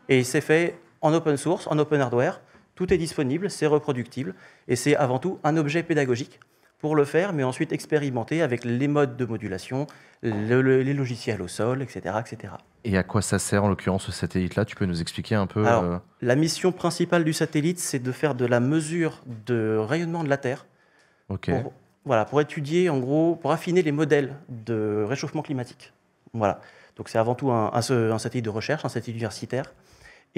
Et c'est fait en open source, en open hardware. Tout est disponible, c'est reproductible, et c'est avant tout un objet pédagogique pour le faire, mais ensuite expérimenter avec les modes de modulation, les logiciels au sol, etc., etc. Et à quoi ça sert en l'occurrence ce satellite-là Tu peux nous expliquer un peu Alors, euh, La mission principale du satellite, c'est de faire de la mesure de rayonnement de la Terre. Pour, voilà, pour étudier, en gros, pour affiner les modèles de réchauffement climatique. Voilà. Donc c'est avant tout un satellite de recherche, un satellite universitaire.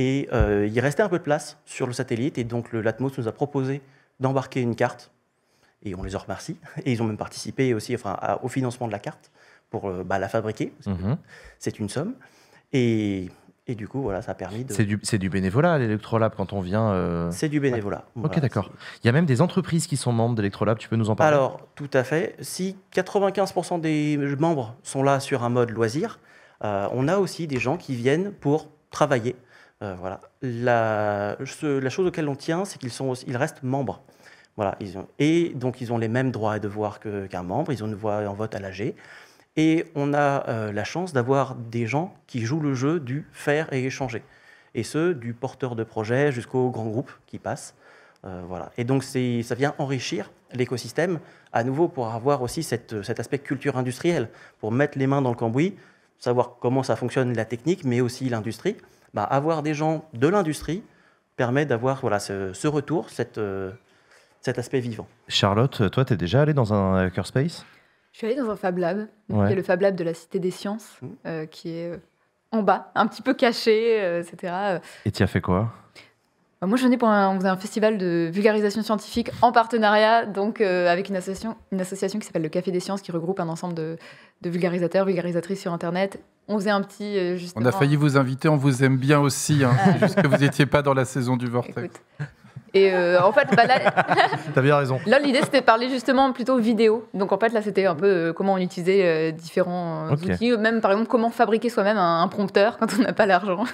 Et euh, il restait un peu de place sur le satellite, et donc l'Atmos nous a proposé d'embarquer une carte, et on les a remerciés. Et ils ont même participé aussi au financement de la carte pour euh, bah, la fabriquer. Mhm. C'est une somme. Et, du coup, voilà, ça a permis de. C'est du, du, bénévolat, l'Electrolab, quand on vient. Euh, c'est du bénévolat. ok, d'accord. Il y a même des entreprises qui sont membres d'Electrolab, tu peux nous en parler Alors, tout à fait. Si 95% des membres sont là sur un mode loisir, on a aussi des gens qui viennent pour travailler euh, voilà. La, chose auquel on tient, c'est qu'ils restent membres. Voilà, ils ont, et donc ils ont les mêmes droits et devoirs qu'un membre, ils ont une voix en vote à l'AG. Et on a euh, la chance d'avoir des gens qui jouent le jeu du faire et échanger. Et ce, du porteur de projet jusqu'au grand groupe qui passe. Euh, voilà. Et donc ça vient enrichir l'écosystème à nouveau pour avoir aussi cet aspect culture industrielle, pour mettre les mains dans le cambouis, savoir comment ça fonctionne la technique, mais aussi l'industrie. Bah, avoir des gens de l'industrie permet d'avoir voilà, ce, retour, euh, cet aspect vivant. Charlotte, toi, tu es déjà allée dans un hackerspace Je suis allée dans un Fab Lab, qui est le Fab Lab de la Cité des Sciences, mmh. euh, qui est euh, en bas, un petit peu caché, etc. Et tu as fait quoi bah, moi, je venais pour un, un festival de vulgarisation scientifique en partenariat donc euh, avec une association, une association qui s'appelle le Café des Sciences, qui regroupe un ensemble de, vulgarisateurs, vulgarisatrices sur Internet. On faisait un petit. Euh, on a failli vous inviter, on vous aime bien aussi. Hein. Ah. juste que vous n'étiez pas dans la saison du Vortex. Et euh, en fait, bah, là, as bien raison. Là, l'idée c'était parler justement plutôt vidéo. Donc en fait, là, c'était un peu euh, comment on utilisait euh, différents outils, même par exemple comment fabriquer soi-même un, prompteur quand on n'a pas l'argent.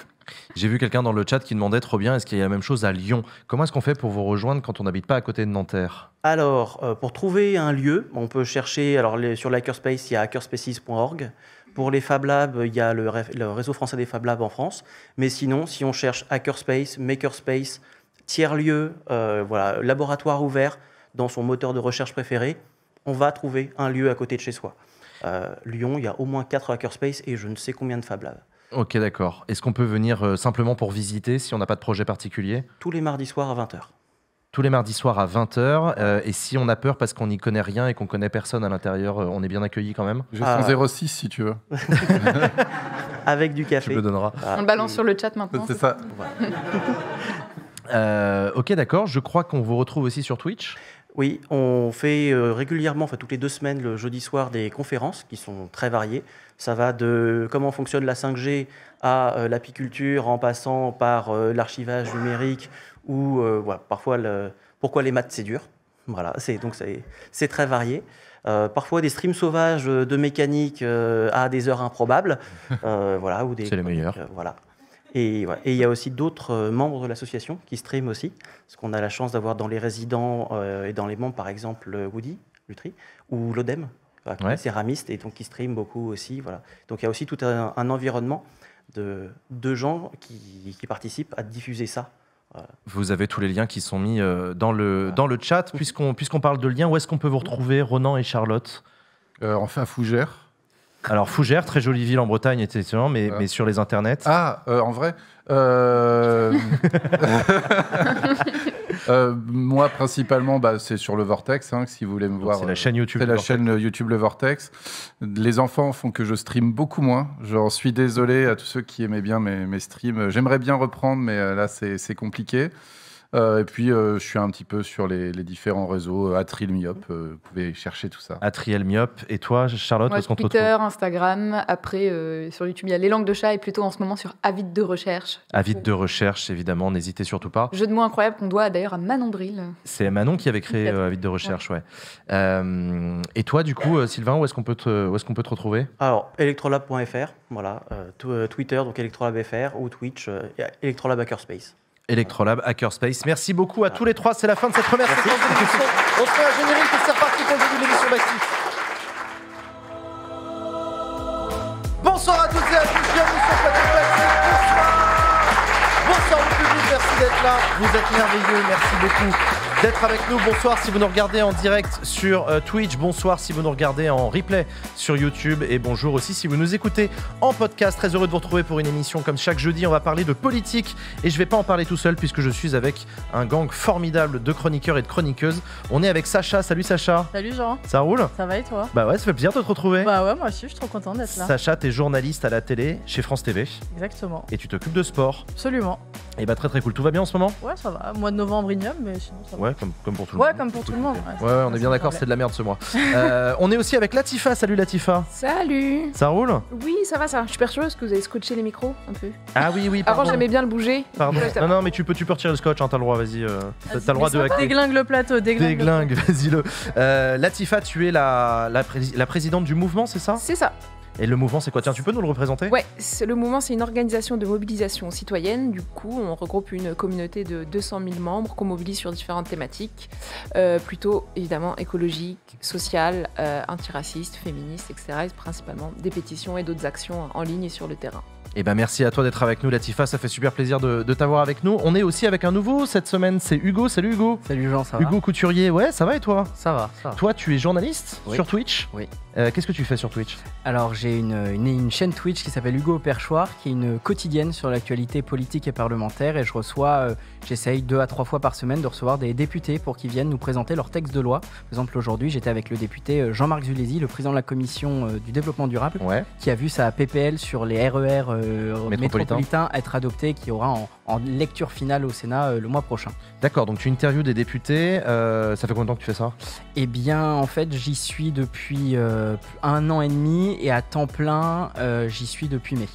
J'ai vu quelqu'un dans le chat qui demandait trop bien, est-ce qu'il y a la même chose à Lyon Comment est-ce qu'on fait pour vous rejoindre quand on n'habite pas à côté de Nanterre Alors, pour trouver un lieu, on peut chercher, alors sur l'hackerspace, il y a hackerspaces.org. Pour les Fab Labs, il y a le, réseau français des Fab Labs en France. Mais sinon, si on cherche hackerspace, makerspace, tiers-lieu, euh, voilà, laboratoire ouvert dans son moteur de recherche préféré, on va trouver un lieu à côté de chez soi. Euh, Lyon, il y a au moins 4 hackerspaces et je ne sais combien de Fab Ok, d'accord. Est-ce qu'on peut venir euh, simplement pour visiter si on n'a pas de projet particulier Tous les mardis soirs à 20h tous les mardis soirs à 20h. et si on a peur parce qu'on n'y connaît rien et qu'on connaît personne à l'intérieur, on est bien accueilli quand même Je 06 ah. si tu veux. Avec du café. Tu ah. On le balance sur le chat maintenant. C'est ça. Euh, ok, d'accord. Je crois qu'on vous retrouve aussi sur Twitch. Oui, on fait euh, régulièrement, enfin toutes les deux semaines, le jeudi soir, des conférences qui sont très variées. Ça va de comment fonctionne la 5G à euh, l'apiculture, en passant par l'archivage numérique ou parfois pourquoi les maths c'est dur. Voilà, c'est donc c'est très varié. parfois des streams sauvages de mécanique à des heures improbables. voilà, c'est les meilleurs. voilà. Et, il y a aussi d'autres euh, membres de l'association qui stream aussi, ce qu'on a la chance d'avoir dans les résidents euh, et dans les membres, par exemple, euh, Woody Lutri, ou l'ODEM, qui est céramiste, et donc qui stream beaucoup aussi. Voilà. Donc il y a aussi tout un, environnement de, gens qui, participent à diffuser ça. Vous avez tous les liens qui sont mis dans le, dans le chat. Puisqu'on puisqu'on parle de liens, où est-ce qu'on peut vous retrouver, Ronan et Charlotte Enfin, Fougère alors Fougères, très jolie ville en Bretagne, etc., mais, mais sur les internets. Ah, euh, en vrai euh, euh, Moi, principalement, bah, c'est sur le Vortex, hein, si vous voulez me voir. C'est la chaîne YouTube. Le Vortex. Les enfants font que je stream beaucoup moins. J'en suis désolé à tous ceux qui aimaient bien mes, mes streams. J'aimerais bien reprendre, mais là, c'est compliqué. Euh, et puis, euh, je suis un petit peu sur les, différents réseaux, euh, Atriel Myop, vous pouvez chercher tout ça. Atriel Myop, et toi, Charlotte, où est-ce qu'on te retrouve Twitter, Instagram, après, sur YouTube, il y a Les Langues de Chat, et plutôt en ce moment sur Avid de Recherche. Avid de Recherche, évidemment, n'hésitez surtout pas. Jeu de mots incroyable qu'on doit d'ailleurs à Manon Bril. C'est Manon qui avait créé Avid de Recherche, ouais. et toi, du coup, Sylvain, où est-ce qu'on peut, te, est-ce qu'on peut te retrouver Alors, electrolab.fr, voilà, Twitter, donc electrolab.fr, ou Twitch, euh, electrolab Hackerspace. Electrolab, Hackerspace. Merci beaucoup à tous les trois. C'est la fin de cette première séquence de l'émission. On se fait un générique et c'est reparti pour le début l'émission Bonsoir à toutes et à tous. Bienvenue sur Patrick Basti, Bonsoir. Bonsoir au public. Merci d'être là. Vous êtes merveilleux. Merci beaucoup d'être avec nous. Bonsoir si vous nous regardez en direct sur euh, Twitch, bonsoir si vous nous regardez en replay sur YouTube et bonjour aussi si vous nous écoutez en podcast. Très heureux de vous retrouver pour une émission comme chaque jeudi. On va parler de politique et je vais pas en parler tout seul puisque je suis avec un gang formidable de chroniqueurs et de chroniqueuses. On est avec Sacha. Salut Sacha. Salut Jean. Ça roule Ça va et toi Bah ouais, ça fait plaisir de te retrouver. Bah ouais, moi aussi, je suis trop content d'être là. Sacha, es journaliste à la télé chez France TV. Exactement. Et tu t'occupes de sport. Absolument. Et bah très très cool. Tout va bien en ce moment Ouais, ça va. Mois de novembre, ignoble mais sinon ça va comme, pour tout le monde. Ouais, comme pour tout le monde. Ouais, ouais on est bien d'accord, c'est de la merde ce mois. Euh, on est aussi avec Latifa. Salut Latifa. Salut. Ça roule Oui, ça va, ça. Je suis persuadée que vous avez scotché les micros un peu. Ah oui, oui. Pardon. Avant, j'aimais bien le bouger. Pardon. non, non, mais tu peux, tu peux retirer le scotch, hein, t'as le droit, vas-y. Euh, t'as le droit de Déglingue le plateau, déglingue. Déglingue, vas-y le. Euh, Latifa, tu es la, la présidente du mouvement, c'est ça C'est ça. Et le mouvement, c'est quoi Tiens, tu peux nous le représenter Ouais, le mouvement, c'est une organisation de mobilisation citoyenne. Du coup, on regroupe une communauté de 200 000 membres qu'on mobilise sur différentes thématiques, euh, plutôt évidemment écologiques, sociales, euh, antiracistes, féministes, etc. Et principalement des pétitions et d'autres actions en ligne et sur le terrain. Eh ben merci à toi d'être avec nous Latifa, ça fait super plaisir de, t'avoir avec nous. On est aussi avec un nouveau cette semaine, c'est Hugo. Salut Hugo. Salut Jean, ça Hugo va Hugo Couturier, ouais, ça va et toi ça va, Toi, tu es journaliste sur Twitch Oui. Euh, qu'est-ce que tu fais sur Twitch Alors j'ai une, une, chaîne Twitch qui s'appelle Hugo Perchoir, qui est une quotidienne sur l'actualité politique et parlementaire, et je reçois, euh, j'essaye deux à trois fois par semaine de recevoir des députés pour qu'ils viennent nous présenter leurs textes de loi. Par exemple aujourd'hui, j'étais avec le député euh, Jean-Marc Zulési, le président de la commission du développement durable, qui a vu sa PPL sur les RER e euh, métropolitain. être adopté qui aura en, en lecture finale au Sénat euh, le mois prochain. D'accord, donc tu interviews des députés. Euh, ça fait combien de temps que tu fais ça Eh bien, en fait, j'y suis depuis un an et demi et à temps plein, j'y suis depuis mai.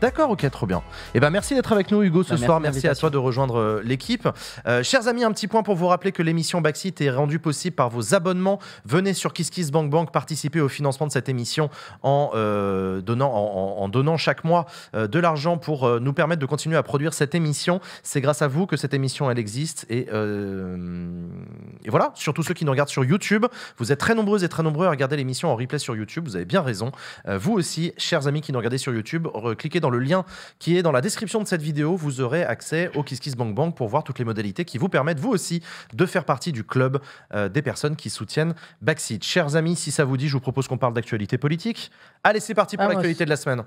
D'accord, ok, trop bien. Et eh ben, merci d'être avec nous, Hugo, ce bah, soir. Merci, à toi de rejoindre euh, l'équipe. Euh, chers amis, un petit point pour vous rappeler que l'émission Backseat est rendue possible par vos abonnements. Venez sur KissKissBankBank Bank participer au financement de cette émission en, euh, donnant, en, donnant chaque mois de l'argent pour nous permettre de continuer à produire cette émission. C'est grâce à vous que cette émission, elle existe. Et, et voilà, surtout ceux qui nous regardent sur YouTube. Vous êtes très nombreuses et très nombreux à regarder l'émission en replay sur YouTube. Vous avez bien raison. vous aussi, chers amis qui nous regardez sur YouTube, cliquez dans dans le lien qui est dans la description de cette vidéo, vous aurez accès au Kiss Kiss KissKissBankBank pour voir toutes les modalités qui vous permettent vous aussi de faire partie du club euh, des personnes qui soutiennent Backseat. Chers amis, si ça vous dit, je vous propose qu'on parle d'actualité politique. Allez, c'est parti pour l'actualité de la semaine.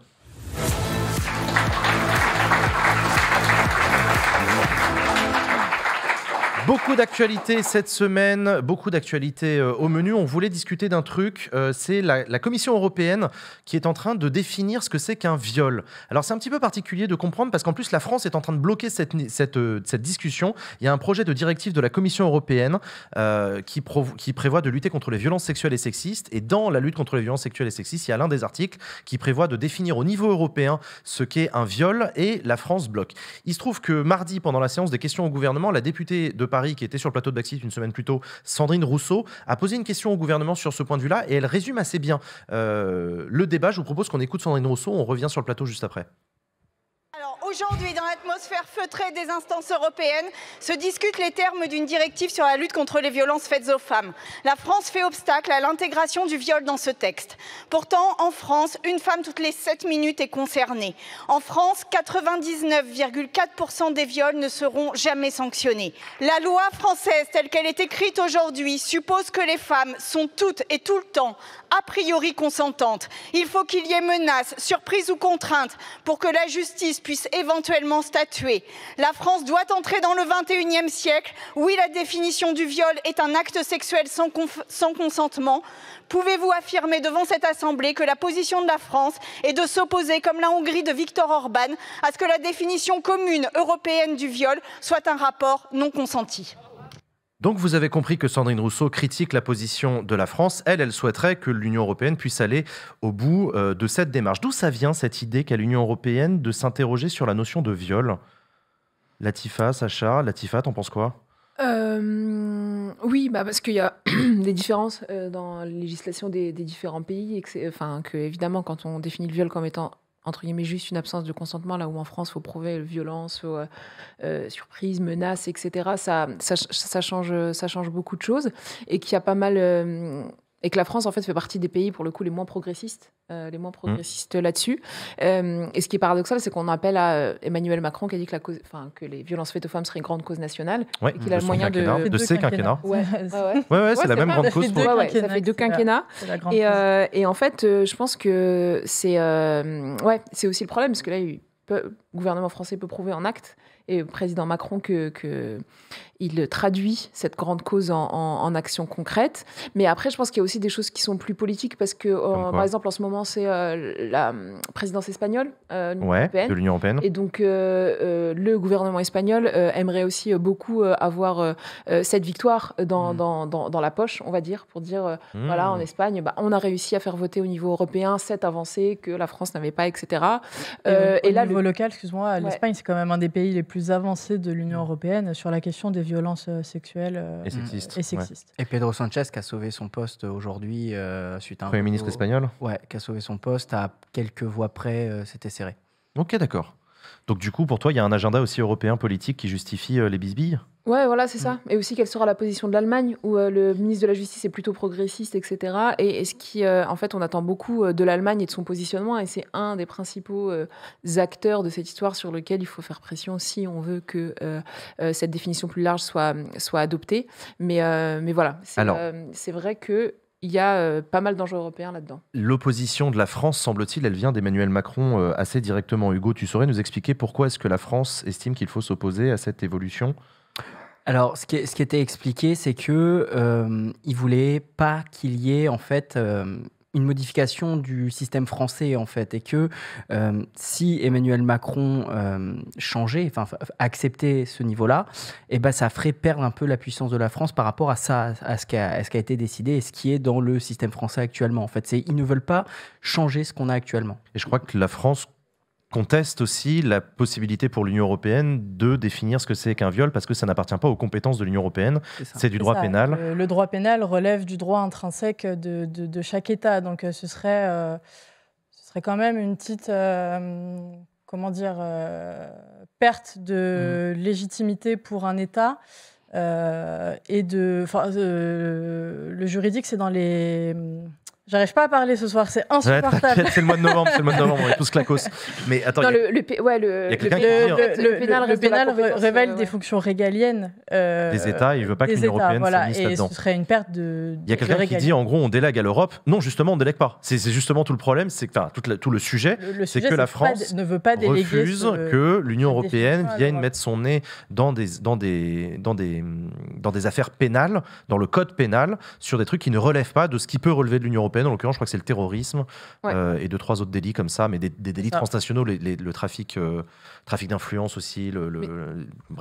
Beaucoup d'actualités cette semaine, beaucoup d'actualités euh, au menu. On voulait discuter d'un truc, euh, c'est la, Commission européenne qui est en train de définir ce que c'est qu'un viol. Alors c'est un petit peu particulier de comprendre parce qu'en plus la France est en train de bloquer cette, euh, cette, discussion. Il y a un projet de directive de la Commission européenne qui, qui prévoit de lutter contre les violences sexuelles et sexistes. Et dans la lutte contre les violences sexuelles et sexistes, il y a l'un des articles qui prévoit de définir au niveau européen ce qu'est un viol et la France bloque. Il se trouve que mardi, pendant la séance des questions au gouvernement, la députée de Paris qui était sur le plateau de Baxit une semaine plus tôt, Sandrine Rousseau, a posé une question au gouvernement sur ce point de vue-là et elle résume assez bien euh, le débat. Je vous propose qu'on écoute Sandrine Rousseau, on revient sur le plateau juste après. Aujourd'hui, dans l'atmosphère feutrée des instances européennes, se discutent les termes d'une directive sur la lutte contre les violences faites aux femmes. La France fait obstacle à l'intégration du viol dans ce texte. Pourtant, en France, une femme toutes les 7 minutes est concernée. En France, 99,4% des viols ne seront jamais sanctionnés. La loi française, telle qu'elle est écrite aujourd'hui, suppose que les femmes sont toutes et tout le temps a priori consentantes. Il faut qu'il y ait menace, surprise ou contrainte pour que la justice puisse éventuellement statuer. La France doit entrer dans le 21e siècle. Oui, la définition du viol est un acte sexuel sans, sans consentement. Pouvez-vous affirmer devant cette Assemblée que la position de la France est de s'opposer, comme la Hongrie de Viktor Orban, à ce que la définition commune européenne du viol soit un rapport non consenti donc vous avez compris que Sandrine Rousseau critique la position de la France. Elle, elle souhaiterait que l'Union européenne puisse aller au bout euh, de cette démarche. D'où ça vient cette idée qu'à l'Union européenne de s'interroger sur la notion de viol Latifa, Sacha, Latifa, t'en penses quoi euh, oui, bah parce qu'il y a des différences euh, dans la législation des, différents pays et que, enfin, que évidemment, quand on définit le viol comme étant entre guillemets juste une absence de consentement, là où en France, il faut prouver violence, euh, euh, surprise, menace, etc. Ça, ça, change, ça change beaucoup de choses et qu'il y a pas mal... Euh, et que la France en fait fait partie des pays pour le coup les moins progressistes, euh, les moins mm. progressistes là-dessus. Euh, et ce qui est paradoxal, c'est qu'on appelle à euh, Emmanuel Macron qui a dit que, la cause, que les violences faites aux femmes seraient une grande cause nationale et qu'il a le moyen de de ces quinquennats. Ouais, ouais, c'est la même grande cause. Pour... ça fait deux quinquennats. Et, en fait, je pense que c'est ouais, c'est aussi le problème parce que là il peut gouvernement français peut prouver en acte, et président Macron que, il traduit cette grande cause en, en, en action concrète. Mais après, je pense qu'il y a aussi des choses qui sont plus politiques parce que, par exemple, en ce moment, c'est euh, la hum, présidence espagnole euh, de l'Union européenne. Et donc, euh, le gouvernement espagnol aimerait aussi beaucoup avoir cette victoire hmm. dans, dans, dans, la poche, on va dire, pour dire hmm. voilà, en Espagne, bah, on a réussi à faire voter au niveau européen cette avancée que la France n'avait pas, etc. Et, là, au niveau le... local, excuse-moi, l'Espagne, c'est quand même un des pays les plus avancés de l'Union mm. européenne sur la question des violences euh, sexuelles euh, et sexistes. Et, Pedro Sanchez, qui a sauvé son poste euh, aujourd'hui suite à un. Premier ministre espagnol Ouais, qui a sauvé son poste à quelques voix près, c'était serré. Ok, d'accord. Donc du coup, pour toi, il y a un agenda aussi européen politique qui justifie euh, les bisbilles Ouais, voilà, c'est mm. ça. Et aussi, quelle sera la position de l'Allemagne, où euh, le ministre de la Justice est plutôt progressiste, etc. Et, ce qui, euh, en fait, on attend beaucoup de l'Allemagne et de son positionnement, et c'est un des principaux acteurs de cette histoire sur lequel il faut faire pression si on veut que cette définition plus large soit, soit adoptée. Mais, mais voilà, c'est vrai que il y a euh, pas mal d'enjeux européens là-dedans. L'opposition de la France, semble-t-il, elle vient d'Emmanuel Macron euh, assez directement. Hugo, tu saurais nous expliquer pourquoi est-ce que la France estime qu'il faut s'opposer à cette évolution alors, ce qui, était expliqué, c'est que euh, il voulait pas qu'il y ait en fait une modification du système français en fait et que euh, si Emmanuel Macron euh, changeait enfin acceptait ce niveau-là et eh ben ça ferait perdre un peu la puissance de la France par rapport à ça à ce qui a, ce qui a été décidé et ce qui est dans le système français actuellement en fait c'est ils ne veulent pas changer ce qu'on a actuellement et je crois que la France conteste aussi la possibilité pour l'Union européenne de définir ce que c'est qu'un viol parce que ça n'appartient pas aux compétences de l'Union européenne, c'est du droit pénal. Le, droit pénal relève du droit intrinsèque de, chaque État, donc euh, ce serait, euh, ce serait quand même une petite, euh, comment dire, perte de mm. légitimité pour un État. et de, le juridique, c'est dans les J'arrive pas à parler ce soir, c'est insupportable. c'est le mois de novembre, c'est le mois de novembre, on est tous clacos. Mais attends, le, pénal, révèle des fonctions régaliennes. Euh, des États. Il veut pas que l'Union européenne et Ce serait une perte de. Il y a quelqu'un qui dit en gros on délègue à l'Europe. Non, justement on délègue pas. C'est justement tout le problème, c'est enfin tout, tout le sujet, c'est que la France ne veut pas refuse que l'Union européenne vienne mettre son nez dans des affaires pénales, dans le code pénal, sur des trucs qui ne relèvent pas de ce qui peut relever de l'Union européenne en l'occurrence, je crois que c'est le terrorisme euh, et deux, trois autres délits comme ça, mais des, délits transnationaux, le trafic, euh, trafic d'influence aussi.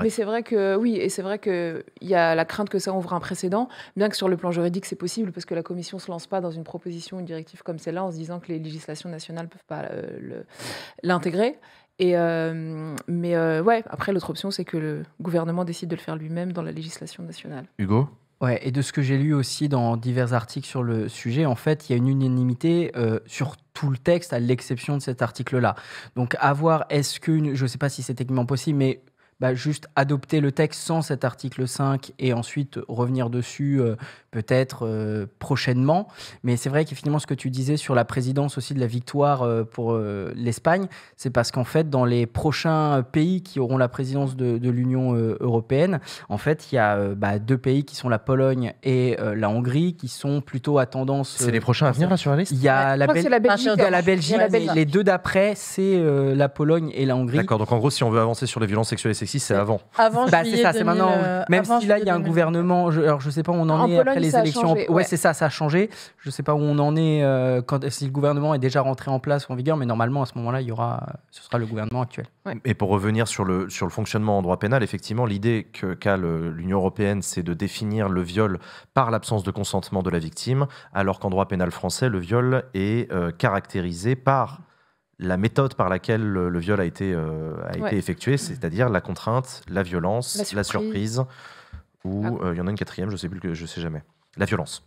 mais, c'est vrai que, oui, et c'est vrai qu'il y a la crainte que ça ouvre un précédent, bien que sur le plan juridique, c'est possible parce que la Commission ne se lance pas dans une proposition, une directive comme celle-là en se disant que les législations nationales ne peuvent pas euh, l'intégrer. Et mais ouais, après, l'autre option, c'est que le gouvernement décide de le faire lui-même dans la législation nationale. Hugo Ouais, et de ce que j'ai lu aussi dans divers articles sur le sujet, en fait, il y a une unanimité euh, sur tout le texte, à l'exception de cet article-là. Donc, avoir est-ce qu'une. Je ne sais pas si c'est techniquement possible, mais bah, juste adopter le texte sans cet article 5 et ensuite revenir dessus euh, peut-être euh, prochainement. Mais c'est vrai qu'effectivement, ce que tu disais sur la présidence aussi de la victoire euh, pour euh, l'Espagne, c'est parce qu'en fait, dans les prochains pays qui auront la présidence de, l'Union européenne, en fait, il y a bah, deux pays qui sont la Pologne et la Hongrie qui sont plutôt à tendance. c'est les prochains à venir sur la liste ah, Il y a la, hein. Belgique, la Belgique, Les deux d'après, c'est la Pologne et la Hongrie. D'accord, donc en gros, si on veut avancer sur les violences sexuelles et sexistes, c'est avant. Avant, bah, c'est ça, c'est maintenant. Même si là, il y a un gouvernement, alors je sais pas on en, est les élections. ouais, c'est ça, ça a changé. Je ne sais pas où on en est, euh, si le gouvernement est déjà rentré en place ou en vigueur, mais normalement, à ce moment-là, il y aura, ce sera le gouvernement actuel. Et pour revenir sur le, sur le fonctionnement en droit pénal, effectivement, l'idée qu'a l'Union européenne, c'est de définir le viol par l'absence de consentement de la victime, alors qu'en droit pénal français, le viol est euh, caractérisé par la méthode par laquelle le, viol a été, euh, a été effectué, c'est-à-dire la contrainte, la violence, la surprise ou ah. euh, il y en a une quatrième, je sais plus que je sais jamais. La violence.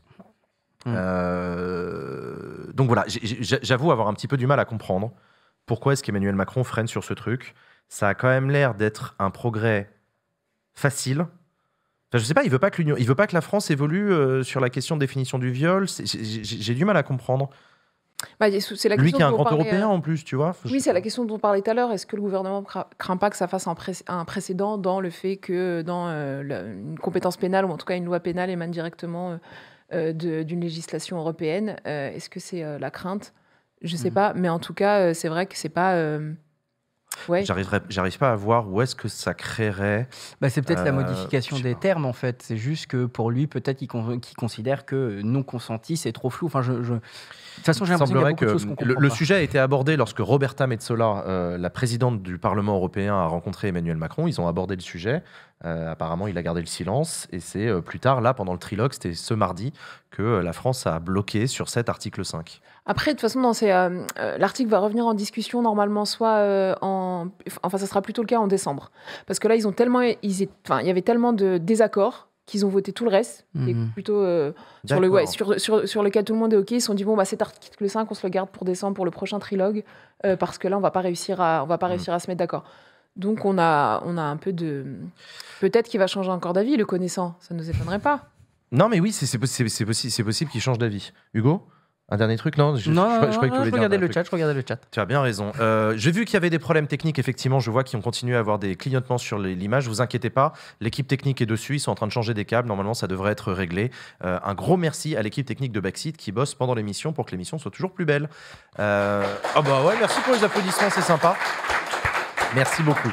Hmm. Euh, donc voilà, j'avoue avoir un petit peu du mal à comprendre pourquoi est-ce qu'Emmanuel Macron freine sur ce truc. Ça a quand même l'air d'être un progrès facile. Je ne sais pas, il veut pas que l'Union, il veut pas que la France évolue euh, sur la question de définition du viol. J'ai du mal à comprendre. Bah, c'est la Lui qui est un grand européen euh, en plus, tu vois. Oui, c'est la question dont on parlait tout à l'heure. Est-ce que le gouvernement craint pas que ça fasse un, précédent dans le fait que euh, dans euh, une compétence pénale ou en tout cas une loi pénale émane directement d'une législation européenne Est-ce que c'est la crainte Je ne sais mmh. pas, mais en tout cas, c'est vrai que c'est pas Ouais. J'arrive pas à voir où est-ce que ça créerait. Bah, c'est peut-être la euh, modification des termes en fait. C'est juste que pour lui, peut-être qu'il con considère que euh, non consenti, c'est trop flou. Enfin, je, De toute façon, j'ai l'impression que le, le sujet a été abordé lorsque Roberta Metsola, euh, la présidente du Parlement européen, a rencontré Emmanuel Macron. Ils ont abordé le sujet. apparemment, il a gardé le silence. Et c'est plus tard, là, pendant le trilogue, c'était ce mardi, que la France a bloqué sur cet article 5. Après, de toute façon, l'article va revenir en discussion normalement soit en enfin, ça sera plutôt le cas en décembre. Parce que là, ils ont tellement, ils, enfin, il y avait tellement de désaccords qu'ils ont voté tout le reste, mhm. plutôt euh, sur, le, ouais, sur, sur, lequel tout le monde est OK. Ils se sont dit, bon, bah, cet article 5, on se le garde pour décembre, pour le prochain trilogue, euh, parce que là, on va pas réussir à, on va pas mhm. réussir à se mettre d'accord. Donc, on a, on a un peu de... Peut-être qu'il va changer encore d'avis, le connaissant. Ça ne nous étonnerait pas. Non, mais oui, c'est possible, c'est possible qu'il change d'avis. Hugo un dernier truc, non Je, non, je, regardais le chat, je regardais le chat. Tu as bien raison. Euh, j'ai vu qu'il y avait des problèmes techniques, effectivement. Je vois qu'ils ont continué à avoir des clignotements sur l'image. Vous inquiétez pas, l'équipe technique est dessus. Ils sont en train de changer des câbles. Normalement, ça devrait être réglé. Euh, un gros merci à l'équipe technique de Backseat qui bosse pendant l'émission pour que l'émission soit toujours plus belle. Ah bah ouais, merci pour les applaudissements, c'est sympa. Merci beaucoup.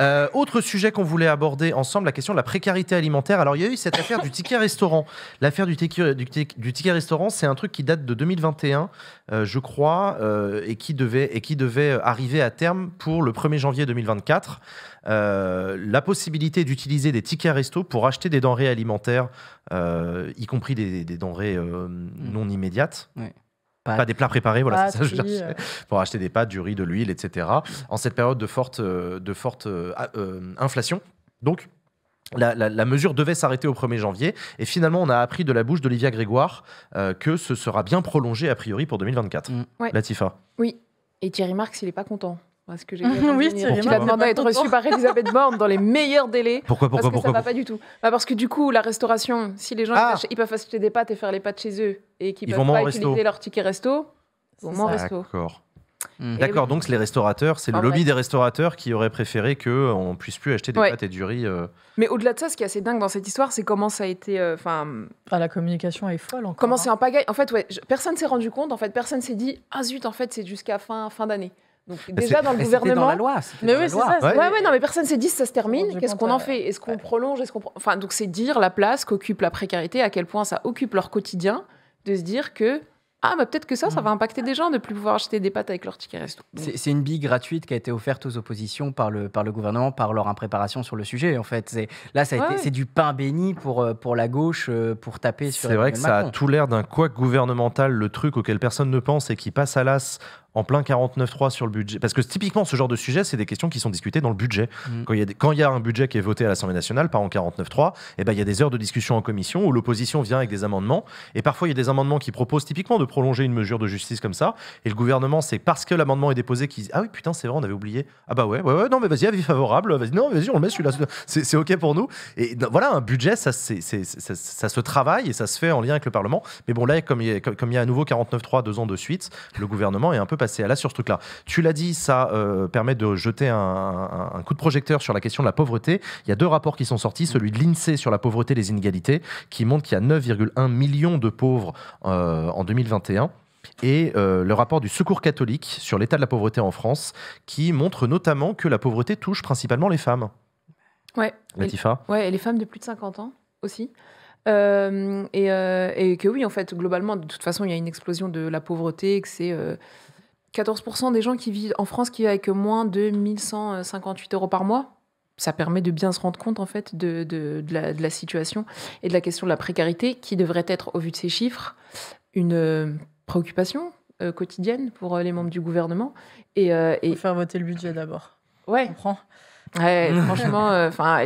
Euh, autre sujet qu'on voulait aborder ensemble, la question de la précarité alimentaire. Alors, il y a eu cette affaire du ticket restaurant. L'affaire du, ticket, du, ticket restaurant, c'est un truc qui date de 2021, euh, je crois, euh, et, qui devait, et qui devait arriver à terme pour le 1er janvier 2024. la possibilité d'utiliser des tickets resto pour acheter des denrées alimentaires, y compris des, denrées mmh. non immédiates. Oui. Pas des plats préparés, voilà, ça, je euh. pour acheter des pâtes, du riz, de l'huile, etc. En cette période de forte, euh, de forte euh, inflation. Donc, la, mesure devait s'arrêter au 1er janvier et finalement on a appris de la bouche d'Olivia Grégoire que ce sera bien prolongé a priori pour 2024. Mm. Latifa. Oui, et Thierry Marx il n'est pas content ce que j'ai Oui, a demandé à être reçu par Elisabeth Borne dans les meilleurs délais. Pourquoi, pourquoi, Parce que ça va pas du tout. Bah parce que du coup, la restauration, si les gens ah. ils peuvent acheter des pâtes et faire les pâtes chez eux et qu'ils peuvent pas utiliser leur ticket resto, ils vont moins resto. D'accord. D'accord, donc les restaurateurs, c'est le lobby des restaurateurs qui aurait préféré qu'on euh, puisse plus acheter des pâtes et du riz. Euh. Mais au-delà de ça, ce qui est assez dingue dans cette histoire, c'est comment ça a été. Euh, enfin, ah, la communication est folle encore. Comment hein. c'est un pagaille. En fait, ouais, personne s'est rendu compte. En fait, personne s'est dit ah zut, en fait, c'est jusqu'à fin fin d'année déjà dans le gouvernement, dans la loi. c'est mais personne s'est dit ça se termine. Qu'est-ce qu'on en fait Est-ce qu'on prolonge Est-ce qu'on Enfin, donc c'est dire la place qu'occupe la précarité, à quel point ça occupe leur quotidien, de se dire que ah, bah, peut-être que ça, ça mm. va impacter des gens de ne plus pouvoir acheter des pâtes avec leur ticket resto. C'est une bille gratuite qui a été offerte aux oppositions par le, par le gouvernement, par leur impréparation sur le sujet. En fait, là, ça c'est du pain béni pour, euh, pour la gauche, euh, pour taper sur. C'est vrai que ça a tout l'air d'un quoi gouvernemental, le truc auquel personne ne pense et qui passe à l'as en plein 49.3 sur le budget. Parce que typiquement, ce genre de sujet, c'est des questions qui sont discutées dans le budget. Mm. Quand, il y a quand il y, a un budget qui est voté à l'Assemblée nationale, par en 49.3, eh ben, il y a des heures de discussion en commission où l'opposition vient avec des amendements. Et parfois, il y a des amendements qui proposent typiquement de prolonger une mesure de justice comme ça. Et le gouvernement, c'est parce que l'amendement est déposé qu'ils Ah oui, putain, c'est vrai, on avait oublié. Ah bah ouais, ouais, non, mais vas-y, avis favorable. Vas-y, non, vas-y, on le met celui-là. C'est OK pour nous. Et voilà, un budget, ça, c'est ça, se travaille et ça se fait en lien avec le Parlement. Mais bon, là, comme il y a, comme il y a à nouveau 49.3 deux ans de suite, le gouvernement est un peu passer à là sur ce truc-là. Tu l'as dit, ça euh, permet de jeter un, coup de projecteur sur la question de la pauvreté. Il y a deux rapports qui sont sortis, mm. celui de l'INSEE sur la pauvreté et les inégalités, qui montre qu'il y a 9,1 millions de pauvres euh, en 2021 et euh, le rapport du Secours catholique sur l'état de la pauvreté en France, qui montre notamment que la pauvreté touche principalement les femmes. Ouais. ouais, les femmes de plus de 50 ans aussi. et, et, que oui, en fait, globalement, de toute façon, il y a une explosion de la pauvreté, que c'est 14% des gens qui vivent en France qui vivent avec moins de 1158 euros par mois. Ça permet de bien se rendre compte en fait de, de, la, situation et de la question de la précarité qui devrait être, au vu de ces chiffres, une euh, préoccupation euh, quotidienne pour euh, les membres du gouvernement. Et, et... Faut faire voter le budget d'abord. Ouais. prend. franchement, enfin,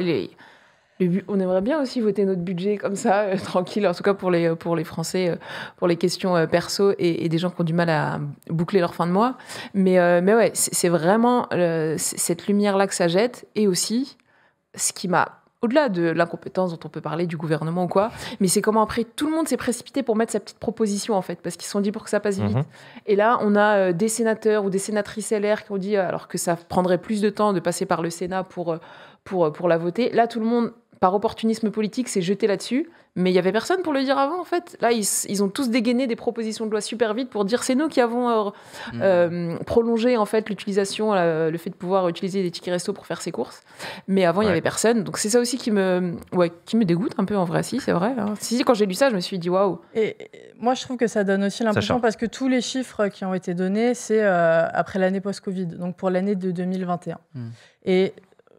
on aimerait bien aussi voter notre budget comme ça, euh, tranquille, en tout cas pour les, euh, pour les Français, euh, pour les questions perso et, des gens qui ont du mal à boucler leur fin de mois. Mais, mais ouais, c'est vraiment cette lumière-là que ça jette et aussi ce qui m'a au-delà de l'incompétence dont on peut parler du gouvernement ou quoi, mais c'est comment après tout le monde s'est précipité pour mettre sa petite proposition en fait, parce qu'ils se sont dit pour que ça passe vite. Mhm. Et là, on a des sénateurs ou des sénatrices LR qui ont dit, alors que ça prendrait plus de temps de passer par le Sénat pour, pour, pour la voter, là tout le monde par opportunisme politique, s'est jeté là-dessus. Mais il y avait personne pour le dire avant, en fait. Là, ils, ont tous dégainé des propositions de loi super vite pour dire c'est nous qui avons euh, mmh. euh, prolongé en fait l'utilisation, euh, le fait de pouvoir utiliser des tickets resto pour faire ses courses. Mais avant, il y n'y avait personne. Donc c'est ça aussi qui me, qui me dégoûte un peu en vrai. Si, c'est vrai. Hein. Si, quand j'ai lu ça, je me suis dit waouh. Et moi, je trouve que ça donne aussi l'impression parce que tous les chiffres qui ont été donnés, c'est après l'année post-Covid, donc pour l'année de 2021. Et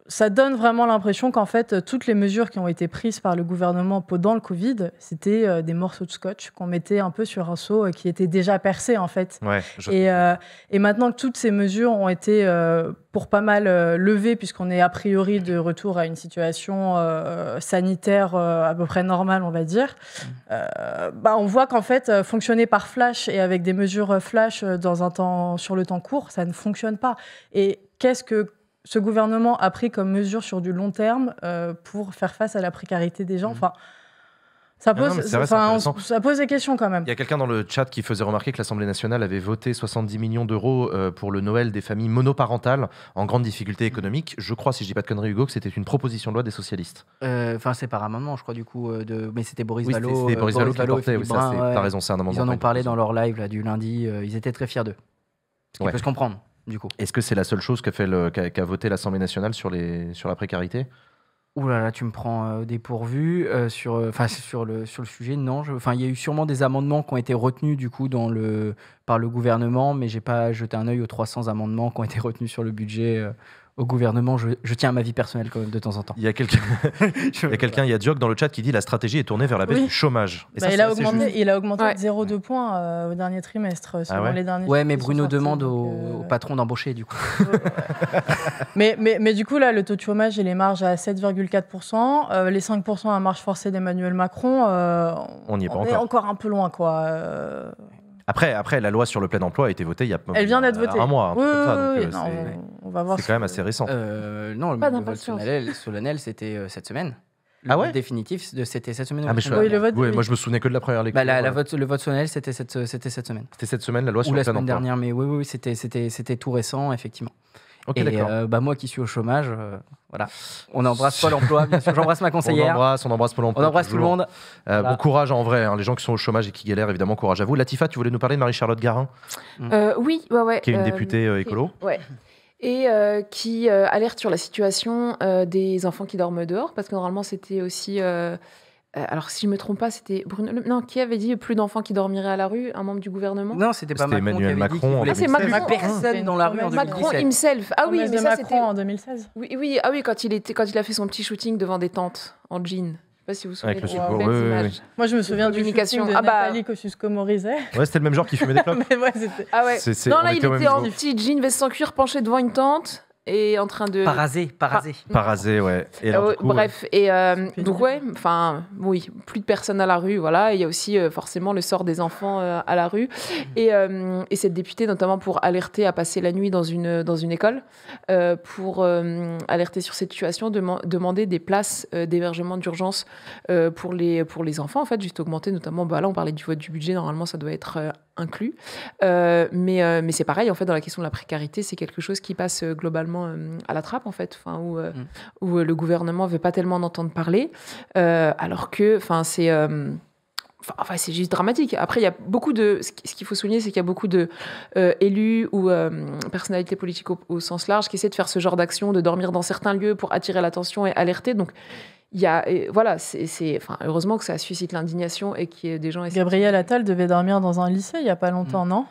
ça donne vraiment l'impression qu'en fait, euh, toutes les mesures qui ont été prises par le gouvernement pendant le Covid, c'était euh, des morceaux de scotch qu'on mettait un peu sur un seau et euh, qui était déjà percé, en fait. Ouais, et, et, maintenant que toutes ces mesures ont été pour pas mal levées, puisqu'on est a priori de retour à une situation sanitaire à peu près normale, on va dire, mmh. bah, on voit qu'en fait, fonctionner par flash et avec des mesures flash dans un temps, sur le temps court, ça ne fonctionne pas. Et qu'est-ce que ce gouvernement a pris comme mesure sur du long terme euh, pour faire face à la précarité des gens. Mmh. Enfin, ah ça pose, des questions quand même. Il y a quelqu'un dans le chat qui faisait remarquer que l'Assemblée nationale avait voté 70 millions d'euros euh, pour le Noël des familles monoparentales en grande difficulté économique. Je crois, si je dis pas de conneries, Hugo, que c'était une proposition de loi des socialistes. Euh, enfin, c'est par amendement, je crois, du coup. De... Mais c'était Boris Vallaud. Boris, Boris qui portait, oui, raison, c'est un amendement. Ils en ont parlé dans leur live du lundi. ils étaient très fiers d'eux. Ce peut se comprendre. Est-ce que c'est la seule chose qu'a fait voté l'Assemblée nationale sur la précarité Ouh là là, tu me prends euh, dépourvu euh, sur, euh, sur le sujet. Non, il y a eu sûrement des amendements qui ont été retenus du coup par le gouvernement, mais je n'ai pas jeté un œil aux 300 amendements qui ont été retenus sur le budget au gouvernement. Je, tiens à ma vie personnelle quand même de temps en temps. Il y a quelqu'un, il y a quelqu'un, dans le chat qui dit la stratégie est tournée vers la baisse du chômage. Bah, il, a augmenté, de 0,2 points euh, au dernier trimestre ah selon ouais. les derniers. Ouais, mais Bruno demande au, euh, patron d'embaucher du coup. mais, mais, mais, du coup là, le taux de chômage et euh, les marges à 7,4%, les 5% à marge forcée d'Emmanuel Macron. on n'y est pas encore. Est encore un peu loin quoi. Après, après, la loi sur le plein emploi a été votée il y a Elle vient d'être votée. un mois. Euh, oui, non, on va voir. C'est quand même assez récent. Euh, non, le, vote solennel, c'était euh, cette semaine. Le ah ouais vote définitif, c'était cette semaine. Ah mais je, moi, je me souvenais que de la première lecture. Bah, le vote solennel, c'était cette, c'était cette semaine. C'était cette semaine, la loi sur le plein emploi. la semaine dernière, mais oui, c'était, tout récent, effectivement. d'accord. et euh, bah, moi qui suis au chômage, on embrasse Pôle emploi, bien J'embrasse ma conseillère. On embrasse, on embrasse On embrasse tout le monde. Euh, bon courage en vrai. Hein. Les gens qui sont au chômage et qui galèrent, évidemment, courage à vous. Latifa, tu voulais nous parler de Marie-Charlotte Garin euh, Oui, ouais, Qui est une euh, députée écolo. ouais. Et qui alerte sur la situation des enfants qui dorment dehors, parce que normalement, c'était aussi euh, alors, si je ne me trompe pas, c'était Bruno. Le... Non, qui avait dit plus d'enfants qui dormiraient à la rue Un membre du gouvernement Non, c'était pas Macron. Emmanuel Macron. Ah, c'est Macron. Personne ah, dans la rue en 2017. Macron himself. Ah oui, mais, ça, c'était en 2016. Oui, oui, ah oui, quand il était, quand il a fait son petit shooting devant des tentes en jean. Je sais pas si vous souvenez de la oui, Moi, je me souviens du communication de ah bah... Nathalie Kosciusko-Morizet. Ouais, c'était le même genre qui fumait des clopes. ouais, ah ouais. Non, là, il était en petit jean, veste sans cuir, penché devant une tente. Et en train de. Parasé, parasé. ouais. Euh, bref, et euh, donc, ouais, enfin, oui, plus de personnes à la rue, voilà. Il y a aussi euh, forcément le sort des enfants à la rue. Mm. Et, cette députée, notamment pour alerter à passer la nuit dans une, dans une école, pour alerter sur cette situation, demander des places d'hébergement d'urgence pour, les, pour les enfants, en fait, juste augmenter, notamment, bah, là, on parlait du vote du budget, normalement, ça doit être inclus. mais mais c'est pareil, en fait, dans la question de la précarité, c'est quelque chose qui passe globalement euh, à la trappe en fait, où, euh, mm. euh, le gouvernement ne veut pas tellement en entendre parler, alors que enfin c'est Enfin, c'est juste dramatique. Après, il y a beaucoup de. Ce qu'il faut souligner, c'est qu'il y a beaucoup de élus ou personnalités politiques au, sens large qui essaient de faire ce genre d'action, de dormir dans certains lieux pour attirer l'attention et alerter. Donc, il y a. voilà, c'est. Enfin, heureusement que ça suscite l'indignation et qu'il y ait des gens. Gabriel Attal devait dormir dans un lycée il n'y a pas longtemps, mm. non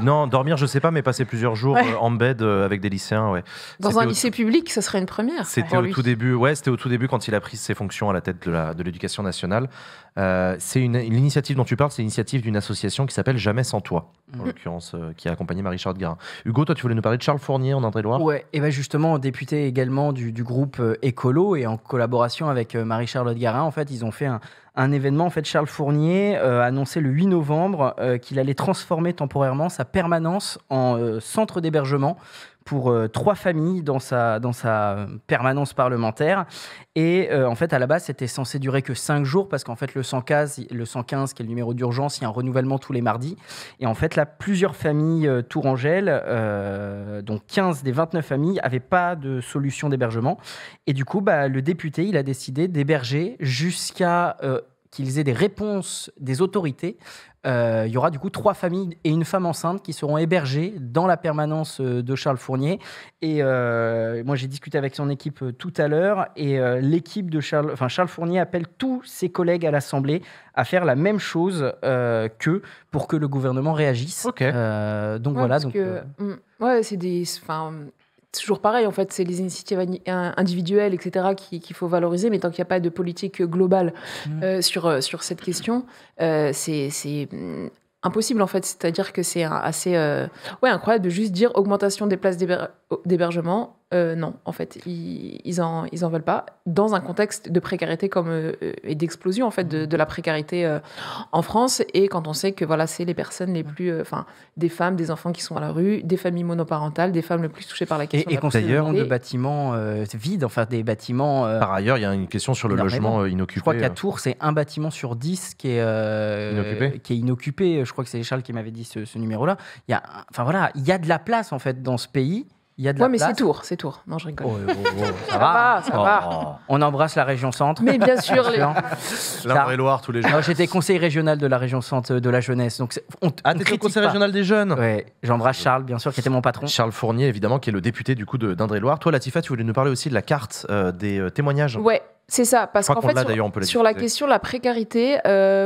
non, dormir, je sais pas, mais passer plusieurs jours euh, en bed euh, avec des lycéens, ouais. Dans un lycée public, ce serait une première. C'était au tout début, ouais, c'était au tout début quand il a pris ses fonctions à la tête de l'éducation nationale. Euh, c'est une, l'initiative dont tu parles, c'est l'initiative d'une association qui s'appelle Jamais sans toi, en mhm. l'occurrence, euh, qui a accompagné Marie-Charlotte Garin. Hugo, toi, tu voulais nous parler de Charles Fournier en Indre-et-Loire Oui, et ben justement, député également du, groupe euh, Écolo et en collaboration avec Marie-Charlotte Garin, en fait, ils ont fait un, événement. En fait, Charles Fournier a annoncé le 8 novembre qu'il allait transformer temporairement sa permanence en centre d'hébergement pour euh, trois familles dans sa, dans sa permanence parlementaire. Et euh, en fait, à la base, c'était censé durer que cinq jours parce qu'en fait, le 115, le 115, qui est le numéro d'urgence, il y a un renouvellement tous les mardis. Et en fait, là, plusieurs familles euh, tourangelles, donc 15 des 29 familles, n'avaient pas de solution d'hébergement. Et du coup, bah, le député, il a décidé d'héberger jusqu'à qu'ils aient des réponses des autorités. Euh, il y aura du coup trois familles et une femme enceinte qui seront hébergées dans la permanence euh, de Charles Fournier. Et euh, moi, j'ai discuté avec son équipe tout à l'heure et l'équipe de Charles, enfin Charles Fournier appelle tous ses collègues à l'Assemblée à faire la même chose qu'eux pour que le gouvernement réagisse. donc voilà. Donc, mm, ouais, c'est des, toujours pareil, en fait, c'est les initiatives individuelles, etc., qu'il faut valoriser, mais tant qu'il n'y a pas de politique globale mmh. euh, sur, euh, sur cette question, euh, c'est mmh, impossible, en fait. C'est-à-dire que c'est assez ouais, incroyable de juste dire augmentation des places d'hébergement, euh, non, en fait, ils, ils, en, veulent pas, dans un contexte de précarité comme, euh, et d'explosion en fait de, mmh. la précarité euh, en France, et quand on sait que voilà, c'est les personnes les mmh. plus, enfin, des femmes, des enfants qui sont à la rue, des familles monoparentales, des femmes le plus touchées par la question. Et, et qu'on d'ailleurs de bâtiments vides, des bâtiments. par ailleurs, il y a une question sur le logement inoccupé. Je crois qu'à Tours, c'est un bâtiment sur dix qui est inoccupé. Je crois que c'est Charles qui m'avait dit ce, numéro-là. enfin voilà, il y a de la place en fait dans ce pays. Il mais c'est Tour, c'est Tour. Non, je rigole. Oh, oh, oh, ça, va, ça va. On embrasse la région centre. Mais bien sûr. L'Indre-et-Loire tous les jours. J'étais conseiller régional de la région centre euh, de la jeunesse. Donc on, ah, t'étais conseiller régional des jeunes Ouais. J'embrasse Charles, bien sûr, qui était mon patron. Charles Fournier, évidemment, qui est le député du coup d'Indre-et-Loire. Toi, Latifa, tu voulais nous parler aussi de la carte euh, des euh, témoignages. Ouais, c'est ça, parce qu'en fait, sur, la question de la précarité,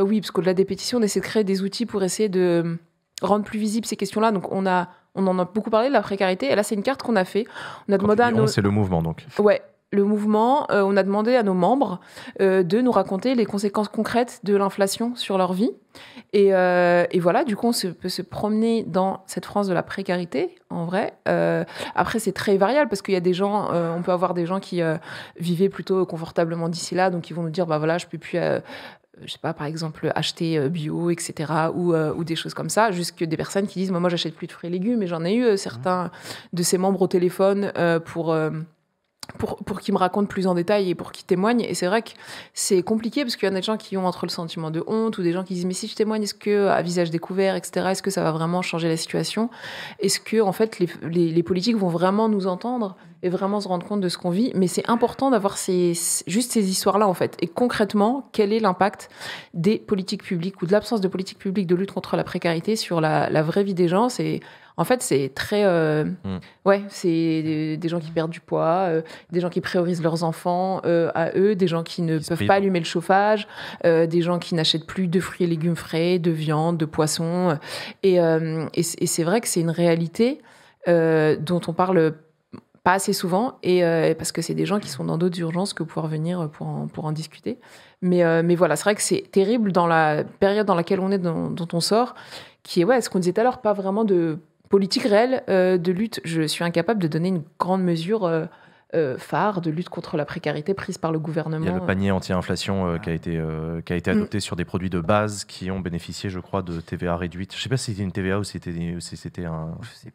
oui, parce qu'au-delà des pétitions, on essaie de créer des outils pour essayer de rendre plus visibles ces questions-là. Donc on a on en a beaucoup parlé de la précarité. Et là, c'est une carte qu'on a fait. On a demandé à nos... C'est le mouvement, donc. Ouais, le mouvement. Euh, on a demandé à nos membres euh, de nous raconter les conséquences concrètes de l'inflation sur leur vie. Et, euh, voilà, du coup, on peut se promener dans cette France de la précarité, en vrai. après, c'est très variable parce qu'il y a des gens, on peut avoir des gens qui vivaient plutôt confortablement d'ici là, donc ils vont nous dire, bah voilà, je peux plus euh, je sais pas, par exemple, acheter euh, bio, etc., euh, ou, des choses comme ça, jusque des personnes qui disent, moi, j'achète plus de fruits et légumes, mais j'en ai eu certains de ces membres au téléphone pour pour, pour me racontent plus en détail et pour qu'ils témoignent. Et c'est vrai que c'est compliqué parce qu'il y en a des gens qui ont entre le sentiment de honte ou des gens qui disent mais si je témoigne, est-ce que à visage découvert, etc. Est-ce que ça va vraiment changer la situation Est-ce que en fait les, les, politiques vont vraiment nous entendre et vraiment se rendre compte de ce qu'on vit Mais c'est important d'avoir ces, juste ces histoires-là en fait. Et concrètement, quel est l'impact des politiques publiques ou de l'absence de politiques publiques de lutte contre la précarité sur la, la vraie vie des gens C'est en fait, c'est très. Euh, mm. Ouais, c'est des, gens qui perdent du poids, euh, des gens qui priorisent leurs enfants euh, à eux, des gens qui ne peuvent pas allumer le chauffage, des gens qui n'achètent plus de fruits et légumes frais, de viande, de poisson. Et, c'est vrai que c'est une réalité dont on parle pas assez souvent, et parce que c'est des gens qui sont dans d'autres urgences que pouvoir venir pour en, pour en discuter. Mais, mais voilà, c'est vrai que c'est terrible dans la période dans laquelle on est, dont on sort, qui est, ouais, ce qu'on disait alors pas vraiment de politique réelle euh, de lutte. Je suis incapable de donner une grande mesure euh, euh, phare de lutte contre la précarité prise par le gouvernement. Il y a le panier anti-inflation qui, a été, qui a été mm. adopté sur des produits de base qui ont bénéficié, je crois, de TVA réduite. Je ne sais pas si c'était une TVA ou si c'était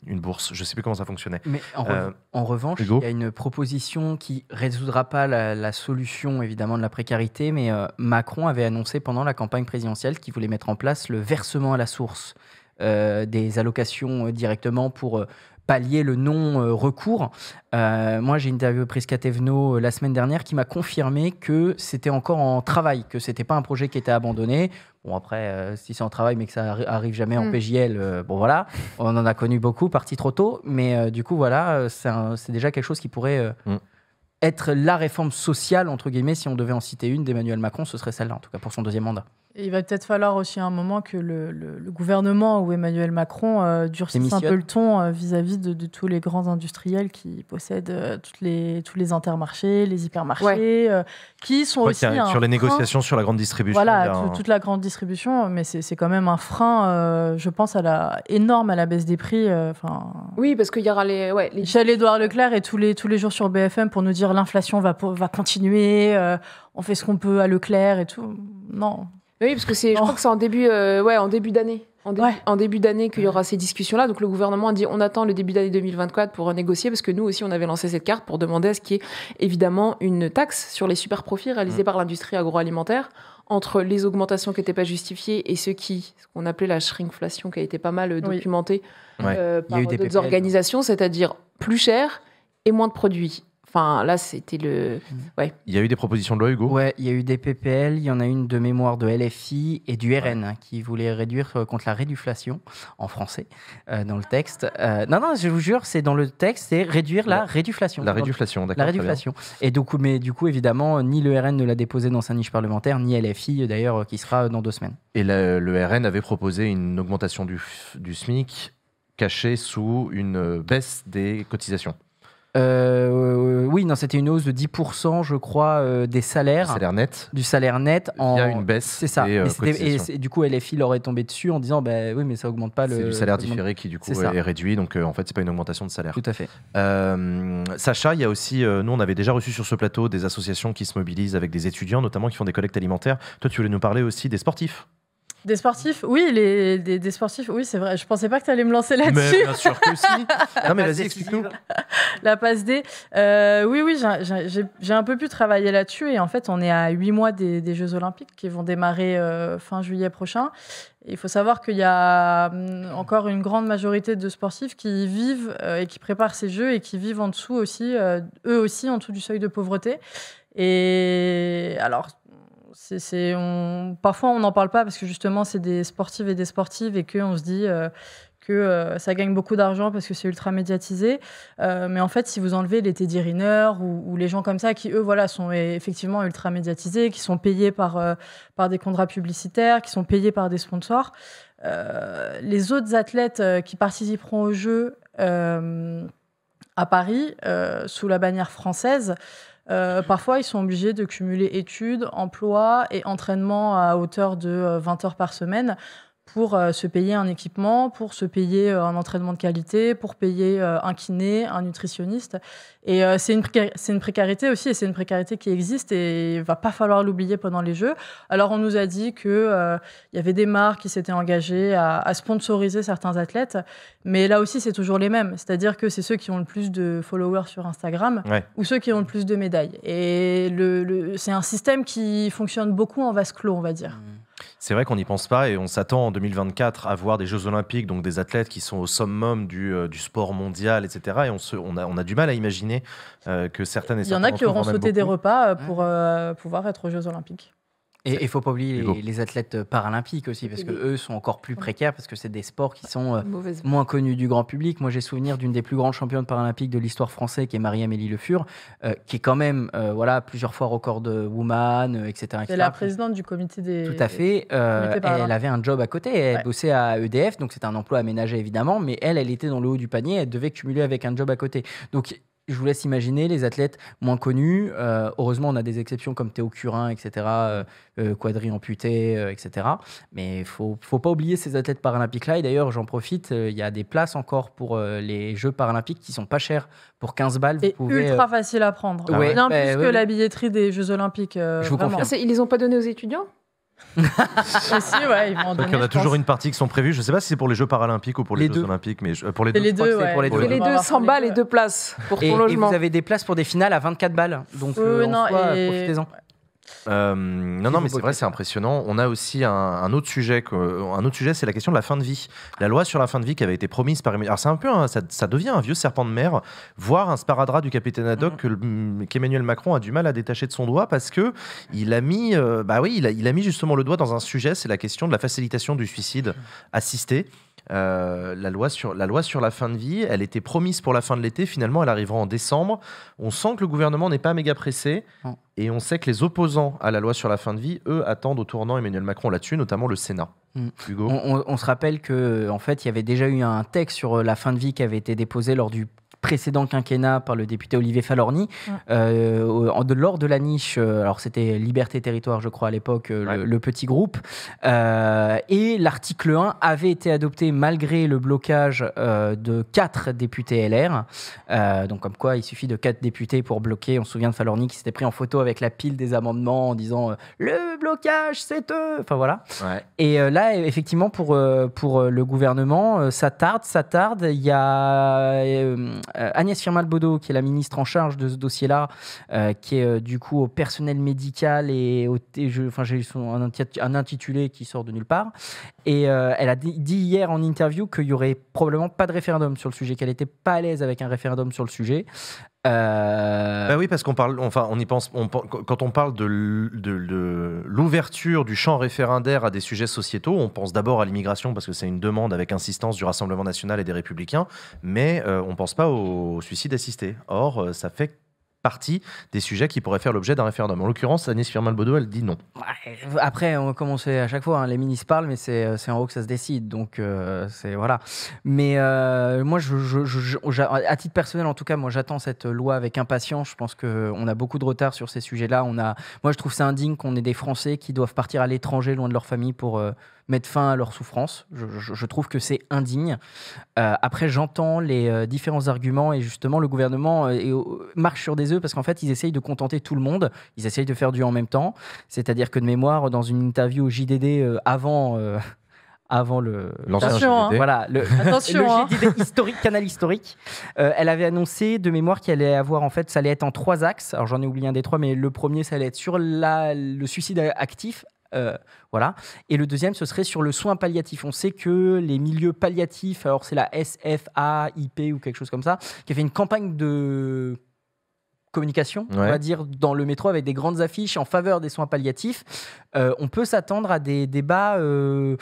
une bourse. Je ne sais plus comment ça fonctionnait. Mais en, revanche, il y a une proposition qui ne résoudra pas la, solution, évidemment, de la précarité, mais Macron avait annoncé pendant la campagne présidentielle qu'il voulait mettre en place le versement à la source euh, des allocations euh, directement pour euh, pallier le non-recours. moi, j'ai interviewé Prisca Tevno la semaine dernière qui m'a confirmé que c'était encore en travail, que c'était pas un projet qui était abandonné. Bon, après, si c'est en travail, mais que ça arrive jamais en hmm. PJL, bon voilà, on en a connu beaucoup, parti trop tôt, mais du coup, voilà, c'est déjà quelque chose qui pourrait. Hmm. Être la réforme sociale, entre guillemets, si on devait en citer une d'Emmanuel Macron, ce serait celle-là, en tout cas pour son deuxième mandat il va peut-être falloir aussi un moment que le, gouvernement ou Emmanuel Macron euh, durcisse un peu le ton euh, vis-à-vis de, tous les grands industriels qui possèdent euh, toutes les, tous les intermarchés, les hypermarchés, qui sont aussi. sur les négociations sur la grande distribution. Voilà, toute la grande distribution, mais c'est quand même un frein, je pense, à la, énorme à la baisse des prix. Enfin. oui, parce qu'il y aura les. Ouais, les... Leclerc et tous les, tous les jours sur BFM pour nous dire l'inflation va, va continuer, on fait ce qu'on peut à Leclerc et tout. Non. Oui, parce que c'est, je crois que c'est euh, en début, ouais, en début d'année. En, début d'année qu'il y aura ces discussions-là. Donc le gouvernement a dit on attend le début d'année 2024 pour négocier parce que nous aussi on avait lancé cette carte pour demander à ce qu'il y ait évidemment une taxe sur les super profits réalisés mm. par l'industrie agroalimentaire entre les augmentations qui n'étaient pas justifiées et ce qui, ce qu'on appelait la shrinkflation, qui a été pas mal documentée par d'autres organisations, c'est-à-dire plus cher et moins de produits. Enfin, là, c'était le. Mm. Il y a eu des propositions de loi, Hugo Ouais, il y a eu des PPL, il y en a une de mémoire de LFI et du RN hein, qui voulait réduire euh, contre la réduflation, en français, euh, dans le texte. Euh, non, non, je vous jure, c'est dans le texte, c'est réduire la, réduflation. La réduflation, d'accord. La réduflation. Et coup, mais du coup, évidemment, ni le RN ne l'a déposé dans sa niche parlementaire, ni LFI, d'ailleurs, qui sera dans deux semaines. Et le RN avait proposé une augmentation du, du SMIC cachée sous une baisse des cotisations. Euh, oui, non, c'était une hausse de 10%, je crois, euh, des salaires. Du salaire net. Du salaire net. une baisse. C'est ça. Euh, et, du coup, LFI leur est tombé dessus en disant bah, oui, mais ça augmente pas le. C'est du salaire différé qui, du coup, est, réduit. Donc, en fait, c'est pas une augmentation de salaire. Tout à fait. Sacha, il y a aussi. nous, on avait déjà reçu sur ce plateau des associations qui se mobilisent avec des étudiants, notamment qui font des collectes alimentaires. Toi, tu voulais nous parler aussi des sportifs. Des sportifs, oui, des, sportifs, oui, c'est vrai. Je pensais pas que tu allais me lancer là-dessus. Mais bien sûr que si. non, mais vas-y, explique-nous. La passe D. Euh, oui, oui, j'ai un peu pu travailler là-dessus. Et en fait, on est à huit mois des, Jeux Olympiques qui vont démarrer euh, fin juillet prochain. il faut savoir qu'il y a hum, encore une grande majorité de sportifs qui vivent euh, et qui préparent ces Jeux et qui vivent en dessous aussi, eux aussi, en dessous du seuil de pauvreté. Et alors, on... Parfois, on n'en parle pas parce que justement, c'est des sportives et des sportives et qu'on se dit euh, que euh, ça gagne beaucoup d'argent parce que c'est ultra médiatisé. Euh, mais en fait, si vous enlevez les Teddy Riner ou, les gens comme ça qui, eux, voilà, sont effectivement ultra médiatisés, qui sont payés par, par des contrats publicitaires, qui sont payés par des sponsors, les autres athlètes qui participeront aux Jeux à Paris sous la bannière française, euh, parfois, ils sont obligés de cumuler études, emploi et entraînement à hauteur de 20 euh, heures par semaine pour euh, se payer un équipement, pour se payer euh, un entraînement de qualité, pour payer euh, un kiné, un nutritionniste. Et c'est une, précarité aussi, et c'est une précarité qui existe et il va pas falloir l'oublier pendant les Jeux. Alors on nous a dit qu'il il y avait des marques qui s'étaient engagées à, sponsoriser certains athlètes, mais là aussi c'est toujours les mêmes. C'est-à-dire que c'est ceux qui ont le plus de followers sur Instagram ou ceux qui ont le plus de médailles. Et c'est un système qui fonctionne beaucoup en vase clos, on va dire. Mmh. C'est vrai qu'on n'y pense pas et on s'attend en 2024 à voir des Jeux Olympiques, donc des athlètes qui sont au summum du, euh, sport mondial, etc. Et on, a, du mal à imaginer euh, que certaines Il y en a qui auront sauté des repas euh, pour pouvoir être aux Jeux Olympiques. Et il faut pas oublier les, athlètes paralympiques aussi, parce que eux sont encore plus précaires, parce que c'est des sports qui sont euh, moins connus du grand public. Moi, j'ai souvenir d'une des plus grandes championnes paralympiques de l'histoire française, qui est Marie-Amélie Le Fur, euh, qui est quand même euh, voilà, plusieurs fois record de woman, etc. C'est la présidente du comité des. Tout à fait. elle avait un job à côté, elle bossait à EDF, donc c'est un emploi aménagé évidemment, mais elle, elle était dans le haut du panier, elle devait cumuler avec un job à côté. Donc je vous laisse imaginer les athlètes moins connus. Euh, heureusement, on a des exceptions comme Théo Curin, etc., euh, euh, quadri amputé, etc. Mais il faut, faut pas oublier ces athlètes paralympiques-là. Et d'ailleurs, j'en profite, il y a des places encore pour les Jeux paralympiques qui sont pas chers. Pour 15 balles, vous Et ultra facile à prendre. Bien plus que la billetterie des Jeux olympiques. je vous confirme. Ils les ont pas donné aux étudiants on ouais, ils il y en a toujours une partie qui sont prévues. Je ne sais pas si c'est pour les Jeux paralympiques ou pour les, Jeux olympiques, mais euh, pour les deux. Les pour les, deux. les deux, 100 balles et deux places pour ton logement. Et vous avez des places pour des finales à 24 balles. Donc euh, profitez-en. Euh, non, non, mais c'est vrai, c'est impressionnant. On a aussi un, autre sujet. un autre sujet, c'est la question de la fin de vie. La loi sur la fin de vie qui avait été promise par. Alors, c'est un peu. ça, devient un vieux serpent de mer, voire un sparadrap du capitaine Haddock mm. que mm, qu'Emmanuel Macron a du mal à détacher de son doigt parce que il a mis. Euh, bah oui, il a mis justement le doigt dans un sujet. C'est la question de la facilitation du suicide assisté. Euh, la, loi sur, la loi sur la fin de vie, elle était promise pour la fin de l'été, finalement elle arrivera en décembre. On sent que le gouvernement n'est pas méga pressé et on sait que les opposants à la loi sur la fin de vie, eux, attendent au tournant Emmanuel Macron là-dessus, notamment le Sénat. Mm. On, se rappelle que en fait, il y avait déjà eu un texte sur euh, la fin de vie qui avait été déposé lors du précédent quinquennat par le député Olivier Falorni. Euh, lors de la niche, euh, alors c'était Liberté Territoire, je crois, à l'époque, euh, le, petit groupe. Euh, et l'article 1 avait été adopté malgré le blocage de 4 députés LR. donc, comme quoi, il suffit de 4 députés pour bloquer. On se souvient de Falorni qui s'était pris en photo avec la pile des amendements en disant Le blocage, c'est eux Enfin, voilà. Et là, effectivement, pour, pour le gouvernement, ça tarde, ça tarde. Il y a euh, Agnès Firmal-Bodeau, qui est la ministre en charge de ce dossier-là, euh, qui est euh, du coup au personnel médical et au. enfin, j'ai un, un intitulé qui sort de nulle part. Et elle a dit hier en interview qu'il y aurait probablement pas de référendum sur le sujet, qu'elle n'était pas à l'aise avec un référendum sur le sujet. Euh... Bah oui, parce qu'on parle, enfin, on y pense, on, quand on parle de, l'ouverture du champ référendaire à des sujets sociétaux, on pense d'abord à l'immigration parce que c'est une demande avec insistance du Rassemblement national et des Républicains, mais euh, on pense pas au suicide assisté. Or, euh, ça fait partie des sujets qui pourraient faire l'objet d'un référendum. En l'occurrence, Agnès firmin lebaudot elle dit non. Après, on, comme on à chaque fois, hein. les ministres parlent, mais euh, c'est, en haut que ça se décide. Donc, euh, c'est voilà. Mais euh, moi, je, à titre personnel, en tout cas, moi, j'attends cette loi avec impatience. Je pense qu'on a beaucoup de retard sur ces sujets-là. On a, moi, je trouve ça indigne qu'on ait des Français qui doivent partir à l'étranger, loin de leur famille, pour, mettre fin à leur souffrance. Je, trouve que c'est indigne. Euh, après, j'entends les euh, différents arguments et justement, le gouvernement euh, marche sur des œufs parce qu'en fait, ils essayent de contenter tout le monde. Ils essayent de faire du en même temps. C'est-à-dire que de mémoire, dans une interview au JDD avant avant le attention, hein. voilà le, hein. historique canal historique elle avait annoncé de mémoire qu'elle allait avoir en fait ça allait être en trois axes alors j'en ai oublié un des trois mais le premier ça allait être sur le suicide actif euh, voilà. Et le deuxième, ce serait sur le soin palliatif. On sait que les milieux palliatifs, alors c'est la SFAIP ou quelque chose comme ça, qui a fait une campagne de communication, on va dire, dans le métro avec des grandes affiches en faveur des soins palliatifs. Euh, on peut s'attendre à des débats. Euh,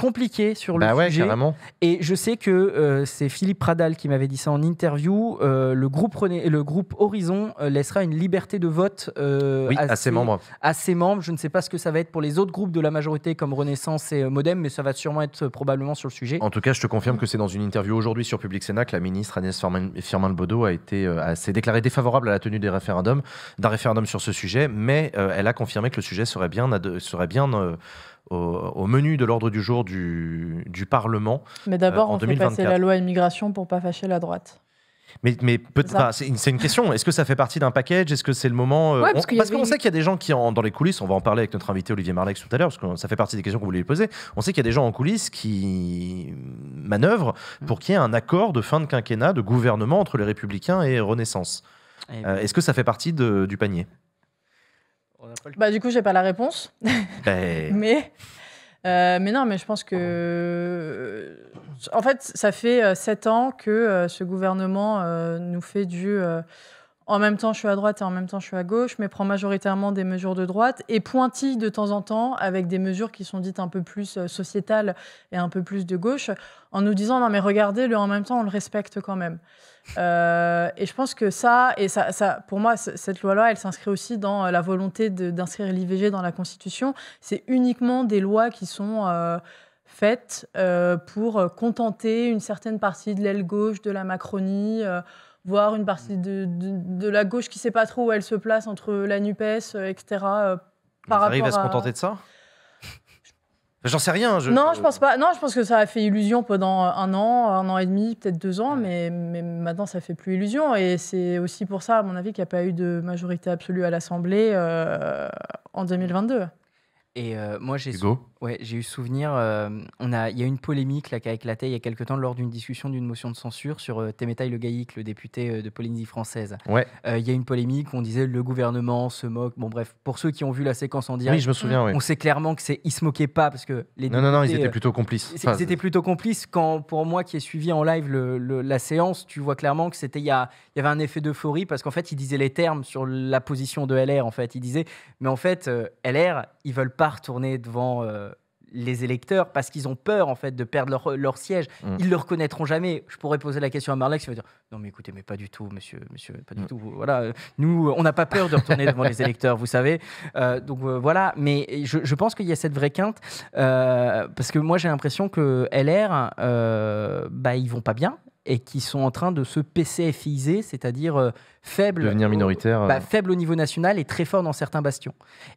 compliqué sur le bah sujet. Et je sais que euh, c'est Philippe Pradal qui m'avait dit ça en interview. Euh, le, groupe René, le groupe Horizon euh, laissera une liberté de vote à, ses membres. à ses membres. Je ne sais pas ce que ça va être pour les autres groupes de la majorité comme Renaissance et Modem, mais ça va sûrement être probablement sur le sujet. En tout cas, je te confirme que c'est dans une interview aujourd'hui sur Public Sénat que la ministre Agnès Firmin-Lebaudot a été s'est déclarée défavorable à la tenue des référendums d'un référendum sur ce sujet, mais elle a confirmé que le sujet serait bien serait bien au, menu de l'ordre du jour du, du Parlement. Mais d'abord, euh, on 2024. passer la loi immigration pour pas fâcher la droite. Mais, mais peut-être c'est une, question. Est-ce que ça fait partie d'un package Est-ce que c'est le moment euh, Parce, qu'on sait qu'il y a des gens qui, dans les coulisses, on va en parler avec notre invité Olivier Marlex tout à l'heure, parce que ça fait partie des questions que vous voulez lui poser. On sait qu'il y a des gens en coulisses qui manœuvrent mm. pour qu'il y ait un accord de fin de quinquennat, de gouvernement entre les Républicains et Renaissance. Eh euh, ben. Est-ce que ça fait partie du panier bah, du coup, j'ai pas la réponse. Ben. mais, euh, mais non, mais je pense que. En fait, ça fait euh, sept ans que euh, ce gouvernement nous fait du. en même temps, je suis à droite et en même temps, je suis à gauche, mais prend majoritairement des mesures de droite et pointille de temps en temps avec des mesures qui sont dites un peu plus sociétales et un peu plus de gauche, en nous disant non, mais regardez, le en même temps, on le respecte quand même. Euh, et je pense que ça, et ça, pour moi, cette loi-là, elle s'inscrit aussi dans euh, la volonté d'inscrire l'IVG dans la Constitution. C'est uniquement des lois qui sont euh, faites pour contenter une certaine partie de l'aile gauche de la Macronie voire une partie de, la gauche qui ne sait pas trop où elle se place entre la NUPES, etc. Euh, par à se contenter de ça J'en sais rien. Je... Non, je pense pas. Non, je pense que ça a fait illusion pendant euh, un an, un an et demi, peut-être deux ans, mais, maintenant ça fait plus illusion. Et c'est aussi pour ça, à mon avis, qu'il n'y a pas eu de majorité absolue à l'Assemblée euh, en 2022. Et euh, moi, j'ai. Hugo Ouais, j'ai eu souvenir, euh, on a, il y a une polémique là, qui a éclaté il y a quelque temps lors d'une discussion d'une motion de censure sur euh, Le Gaïc, le député euh, de Polynésie française. Ouais. Euh, il y a une polémique où on disait le gouvernement se moque. Bon, bref, pour ceux qui ont vu la séquence en direct, je me souviens, on sait clairement que c'est ils se moquaient pas parce que les Non, non, non, ils étaient plutôt complices. ils étaient plutôt complices quand, pour moi qui ai suivi en live le, la séance, tu vois clairement que c'était il y, y avait un effet d'euphorie parce qu'en fait, ils disaient les termes sur la position de LR. En fait, ils disaient, mais en fait, LR, ils veulent pas retourner devant les électeurs parce qu'ils ont peur en fait de perdre leur, siège. Mm. Ils le reconnaîtront jamais. Je pourrais poser la question à Marlex, il va dire non mais écoutez mais pas du tout monsieur monsieur pas du mm. tout voilà nous on n'a pas peur de retourner devant les électeurs vous savez euh, donc euh, voilà mais je, pense qu'il y a cette vraie quinte euh, parce que moi j'ai l'impression que LR bah ils vont pas bien et qui sont en train de se PCFiser c'est-à-dire faible, minoritaire, au, bah, euh. faible au niveau national et très fort dans certains bastions.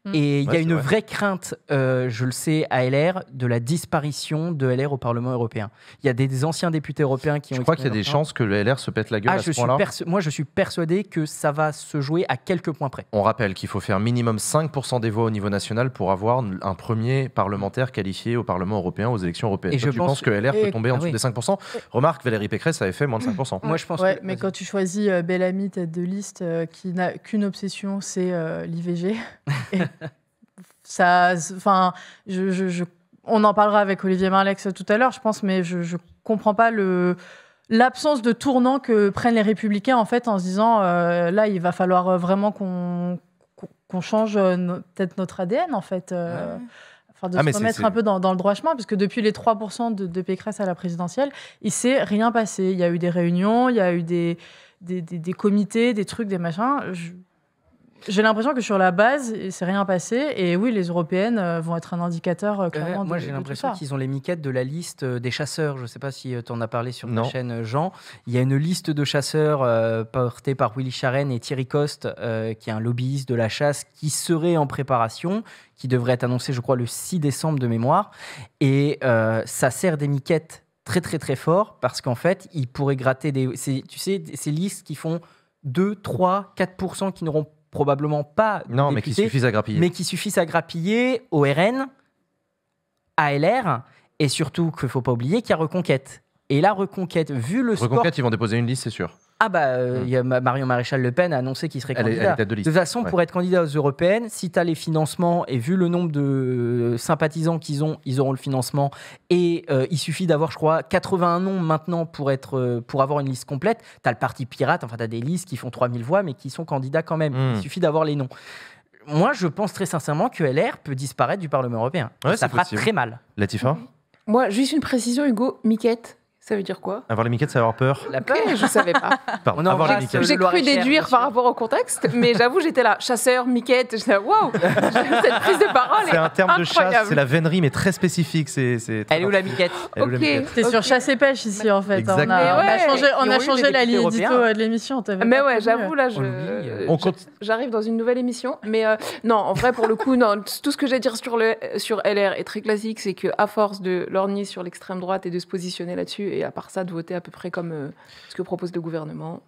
Mm. Et il y a une vraie crainte, euh, je le sais, à LR de la disparition de LR au Parlement européen. Il y a des, anciens députés européens qui je ont. Je crois qu'il y a des chances que le LR se pète la gueule ah, à ce point-là. Moi, je suis persuadé que ça va se jouer à quelques points près. On rappelle qu'il faut faire minimum 5% des voix au niveau national pour avoir un premier parlementaire qualifié au Parlement européen aux élections européennes. Et je pense... que LR peut tomber en ah dessous des 5% Remarque, Valérie Pécresse avait fait moins de 5%. Moi, je pense. mais quand tu choisis euh, Bellamy, de liste euh, qui n'a qu'une obsession, c'est euh, l'IVG. ça, enfin, je, on en parlera avec Olivier Marlex tout à l'heure, je pense, mais je, je comprends pas le l'absence de tournant que prennent les républicains en fait en se disant euh, là il va falloir vraiment qu'on qu'on change peut-être notre ADN en fait de ah, se remettre un peu dans, le droit chemin parce que depuis les 3% de, de Pécresse à la présidentielle il s'est rien passé il y a eu des réunions il y a eu des des, comités, des trucs, des machins. J'ai l'impression que sur la base, il s'est rien passé. Et oui, les européennes euh, vont être un indicateur euh, clairement. moi, j'ai l'impression qu'ils ont les miquettes de la liste euh, des chasseurs. Je ne sais pas si tu en as parlé sur la chaîne, Jean. Il y a une liste de chasseurs portée par Willy Charen et Thierry Coste, qui est un lobbyiste de la chasse, qui serait en préparation, qui devrait être annoncé, je crois, le 6 décembre de mémoire. Et ça sert des miquettes très très très fort parce qu'en fait, il pourrait gratter des. Tu sais, ces listes qui font 2, 3, 4 qui n'auront probablement pas. Non, mais qui suffisent à grappiller. Mais qui suffisent à grappiller au RN, à LR, et surtout qu'il ne faut pas oublier qu'il y a Reconquête. Et la Reconquête, vu le Reconquête, ils vont déposer une liste, c'est sûr. Ah bah, euh, hmm. y a Marion Maréchal Le Pen a annoncé qu'il serait candidat. de, toute façon, pour être candidat aux européennes, si tu as les financements et vu le nombre de euh, sympathisants qu'ils ont, ils auront le financement. Et euh, il suffit d'avoir, je crois, 81 noms maintenant pour, être, pour avoir une liste complète. Tu as le parti pirate, enfin tu as des listes qui font 3000 voix mais qui sont candidats quand même. Hmm. Il suffit d'avoir les noms. Moi, je pense très sincèrement que LR peut disparaître du Parlement européen. ça fera très mal. Latifa Moi, juste une précision, Hugo. Miquette, ça veut dire quoi Avoir les miquettes, c'est avoir peur. La peur Je ne savais pas. Pardon, avoir les miquettes. J'ai cru déduire par rapport au contexte, mais j'avoue, j'étais là, chasseur, miquette. Je dis, waouh Cette prise de parole C'est un terme de chasse, c'est la vénerie, mais très spécifique. C'est, Elle est où la miquette Ok. T'es sur chasse et pêche ici, en fait. Hein. On a, on a, changé, la ligne édito euh, de l'émission. Mais ouais, j'avoue, là, euh. euh, j'arrive dans une nouvelle émission. Mais non, en vrai, pour le coup, tout ce que j'ai à dire sur LR est très classique. C'est qu'à force de lorgner sur l'extrême droite et de se positionner là-dessus, et à part ça, de voter à peu près comme euh, ce que propose le gouvernement.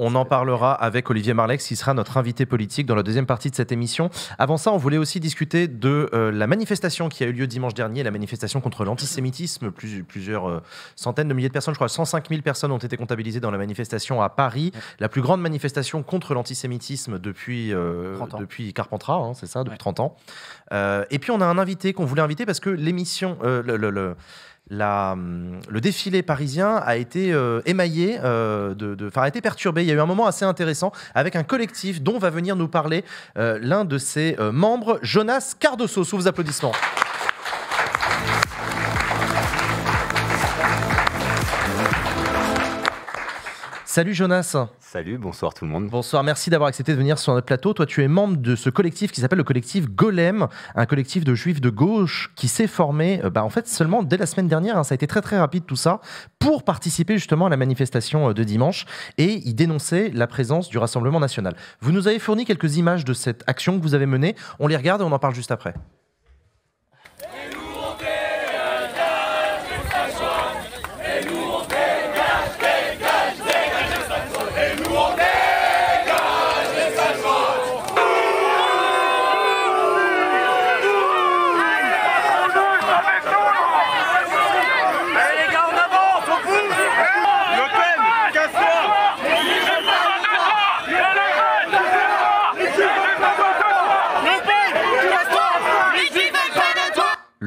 On en parlera avec Olivier Marlex, qui sera notre invité politique dans la deuxième partie de cette émission. Avant ça, on voulait aussi discuter de euh, la manifestation qui a eu lieu dimanche dernier, la manifestation contre l'antisémitisme. plusieurs euh, centaines de milliers de personnes, je crois 105 000 personnes ont été comptabilisées dans la manifestation à Paris. La plus grande manifestation contre l'antisémitisme depuis, depuis Carpentras, hein, c'est ça, depuis 30 ans. et puis on a un invité qu'on voulait inviter parce que l'émission, le Hum, le défilé parisien a été euh, émaillé, euh, de, a été perturbé. Il y a eu un moment assez intéressant avec un collectif dont va venir nous parler euh, l'un de ses membres, Jonas Cardoso, sous vos applaudissements. Salut Jonas. Salut, bonsoir tout le monde. Bonsoir, merci d'avoir accepté de venir sur notre plateau. Toi, tu es membre de ce collectif qui s'appelle le collectif Golem, un collectif de juifs de gauche qui s'est formé, euh, bah, en fait, seulement dès la semaine dernière. Hein. ça a été très très rapide tout ça pour participer justement à la manifestation euh, de dimanche et y dénoncer la présence du Rassemblement national. Vous nous avez fourni quelques images de cette action que vous avez menée. On les regarde et on en parle juste après.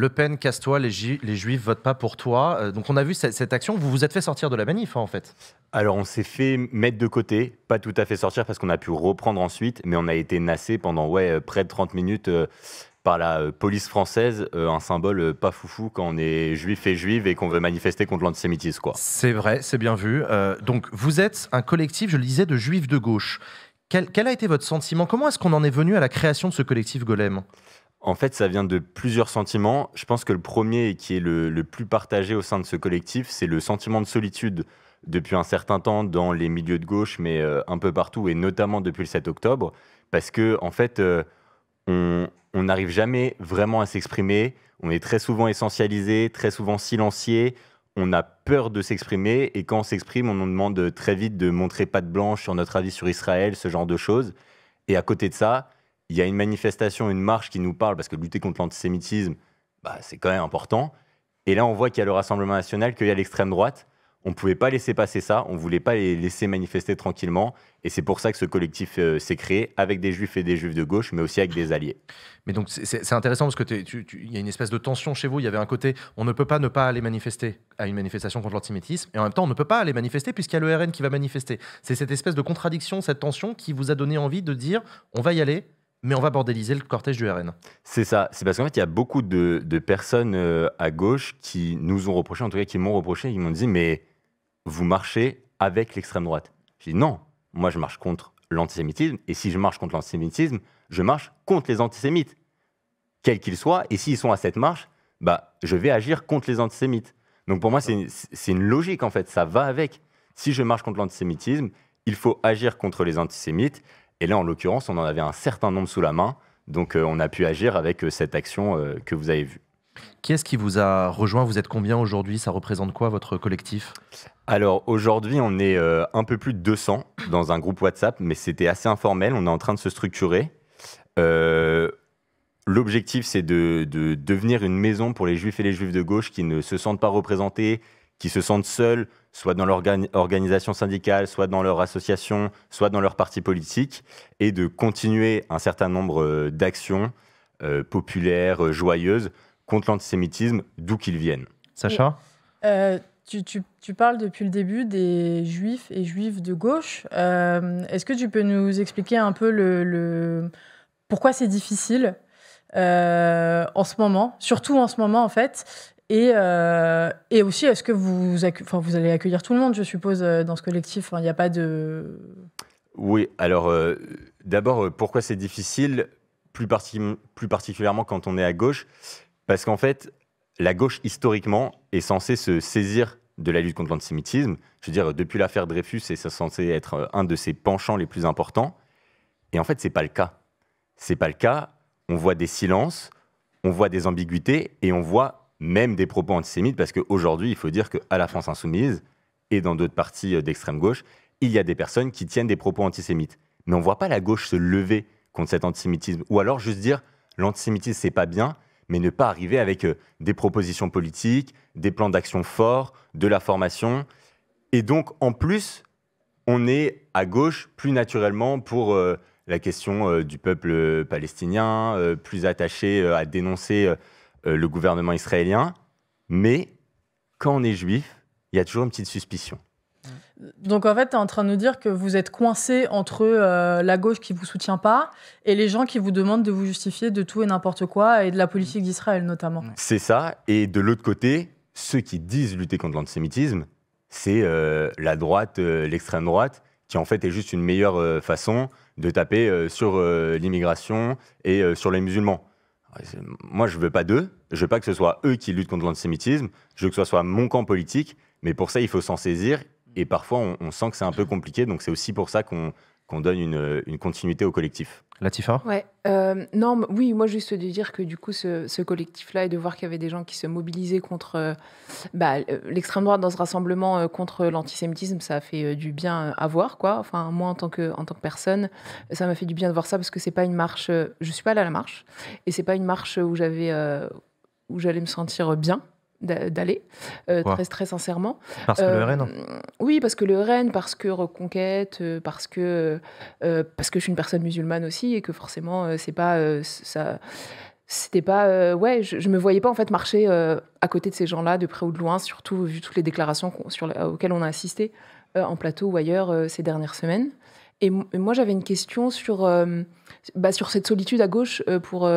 Le Pen, casse-toi, les, les, Juifs votent pas pour toi. Euh, donc on a vu cette, action. Vous vous êtes fait sortir de la manif, hein, en fait. Alors on s'est fait mettre de côté, pas tout à fait sortir parce qu'on a pu reprendre ensuite, mais on a été nassé pendant ouais, euh, près de 30 minutes. Euh, par la police française, un symbole pas foufou quand on est juif et juive et qu'on veut manifester contre l'antisémitisme. quoi. C'est vrai, c'est bien vu. donc vous êtes un collectif, je le disais, de juifs de gauche. quel a été votre sentiment Comment est-ce qu'on en est venu à la création de ce collectif Golem en fait, ça vient de plusieurs sentiments. Je pense que le premier et qui est le, plus partagé au sein de ce collectif, c'est le sentiment de solitude depuis un certain temps dans les milieux de gauche, mais euh, un peu partout, et notamment depuis le 7 octobre, parce que en fait, euh, on n'arrive jamais vraiment à s'exprimer. On est très souvent essentialisé, très souvent silencié. On a peur de s'exprimer, et quand on s'exprime, on nous demande très vite de montrer patte blanche sur notre avis sur Israël, ce genre de choses. Et à côté de ça, il y a une manifestation, une marche qui nous parle, parce que lutter contre l'antisémitisme, bah, c'est quand même important. Et là, on voit qu'il y a le Rassemblement national, qu'il y a l'extrême droite. On ne pouvait pas laisser passer ça, on ne voulait pas les laisser manifester tranquillement. Et c'est pour ça que ce collectif euh, s'est créé avec des juifs et des juifs de gauche, mais aussi avec des alliés. Mais donc c'est intéressant parce que il y a une espèce de tension chez vous. Il y avait un côté, on ne peut pas ne pas aller manifester à une manifestation contre l'antisémitisme, et en même temps, on ne peut pas aller manifester puisqu'il y a le RN qui va manifester. C'est cette espèce de contradiction, cette tension qui vous a donné envie de dire, on va y aller, mais on va bordéliser le cortège du RN. C'est ça. C'est parce qu'en fait, il y a beaucoup de, personnes euh, à gauche qui nous ont reproché, en tout cas qui m'ont reproché, qui m'ont dit Mais vous marchez avec l'extrême droite. J'ai dit Non, moi je marche contre l'antisémitisme. Et si je marche contre l'antisémitisme, je marche contre les antisémites, quels qu'ils soient. Et s'ils sont à cette marche, bah, je vais agir contre les antisémites. Donc pour moi, c'est une, logique en fait. Ça va avec. Si je marche contre l'antisémitisme, il faut agir contre les antisémites. Et là, en l'occurrence, on en avait un certain nombre sous la main. Donc, euh, on a pu agir avec euh, cette action euh, que vous avez vue. Qui est-ce qui vous a rejoint Vous êtes combien aujourd'hui Ça représente quoi votre collectif Alors aujourd'hui, on est un peu plus de 200 dans un groupe WhatsApp, mais c'était assez informel. On est en train de se structurer. L'objectif, c'est de, devenir une maison pour les juifs et les juifs de gauche qui ne se sentent pas représentés, qui se sentent seuls soit dans leur organisation syndicale, soit dans leur association, soit dans leur parti politique, et de continuer un certain nombre euh, d'actions euh, populaires, euh, joyeuses, contre l'antisémitisme, d'où qu'ils viennent. Sacha tu, parles depuis le début des juifs et juives de gauche. Est-ce que tu peux nous expliquer un peu le, pourquoi c'est difficile en ce moment, surtout en ce moment en fait, et, euh, et, aussi, est-ce que vous, enfin, vous allez accueillir tout le monde, je suppose, euh, dans ce collectif Il n'y a pas de... Oui, alors euh, d'abord, pourquoi c'est difficile, plus, particulièrement quand on est à gauche Parce qu'en fait, la gauche, historiquement, est censée se saisir de la lutte contre l'antisémitisme. Je veux dire, depuis l'affaire Dreyfus, c'est censé être un de ses penchants les plus importants. Et en fait, c'est pas le cas. C'est pas le cas. On voit des silences, on voit des ambiguïtés et on voit même des propos antisémites, parce qu'aujourd'hui, il faut dire qu'à la France insoumise et dans d'autres parties euh, d'extrême gauche, il y a des personnes qui tiennent des propos antisémites. Mais on ne voit pas la gauche se lever contre cet antisémitisme. Ou alors juste dire l'antisémitisme, c'est pas bien, mais ne pas arriver avec euh, des propositions politiques, des plans d'action forts, de la formation. Et donc, en plus, on est à gauche plus naturellement pour euh, la question du peuple palestinien, plus attaché à dénoncer euh, le gouvernement israélien, mais quand on est juif, il y a toujours une petite suspicion. Euh, donc en fait, tu es en train de nous dire que vous êtes coincé entre euh, la gauche qui vous soutient pas et les gens qui vous demandent de vous justifier de tout et n'importe quoi et de la politique d'Israël notamment. C'est ça. Et de l'autre côté, ceux qui disent lutter contre l'antisémitisme, c'est la droite, l'extrême droite, qui en fait est juste une meilleure façon de taper sur l'immigration et sur les musulmans. Moi, je veux pas d'eux. Je veux pas que ce soit eux qui luttent contre l'antisémitisme. Je veux que ce soit mon camp politique. Mais pour ça, il faut s'en saisir. Et parfois, on sent que c'est un peu compliqué. Donc, c'est aussi pour ça qu'on qu'on donne une, continuité au collectif. Latifa ouais, euh, Non, oui, moi juste de dire que du coup, ce, collectif-là et de voir qu'il y avait des gens qui se mobilisaient contre euh, bah, euh, l'extrême droite dans ce rassemblement contre l'antisémitisme, ça a fait du bien à voir, quoi. Enfin, moi en tant que, en tant que personne, ça m'a fait du bien de voir ça parce que c'est pas une marche, je suis pas allée à la marche et c'est pas une marche où j'avais où j'allais me sentir bien d'aller, euh, très, très sincèrement. Parce que le euh, RN Oui, parce que le RN, parce que Reconquête, euh, parce, que, parce que je suis une personne musulmane aussi et que forcément, c'est pas. ça, c'était pas ouais je, me voyais pas en fait marcher à côté de ces gens-là de près ou de loin surtout vu toutes les déclarations sur auxquelles on a assisté en plateau ou ailleurs ces dernières semaines et, moi j'avais une question sur bah, sur cette solitude à gauche pour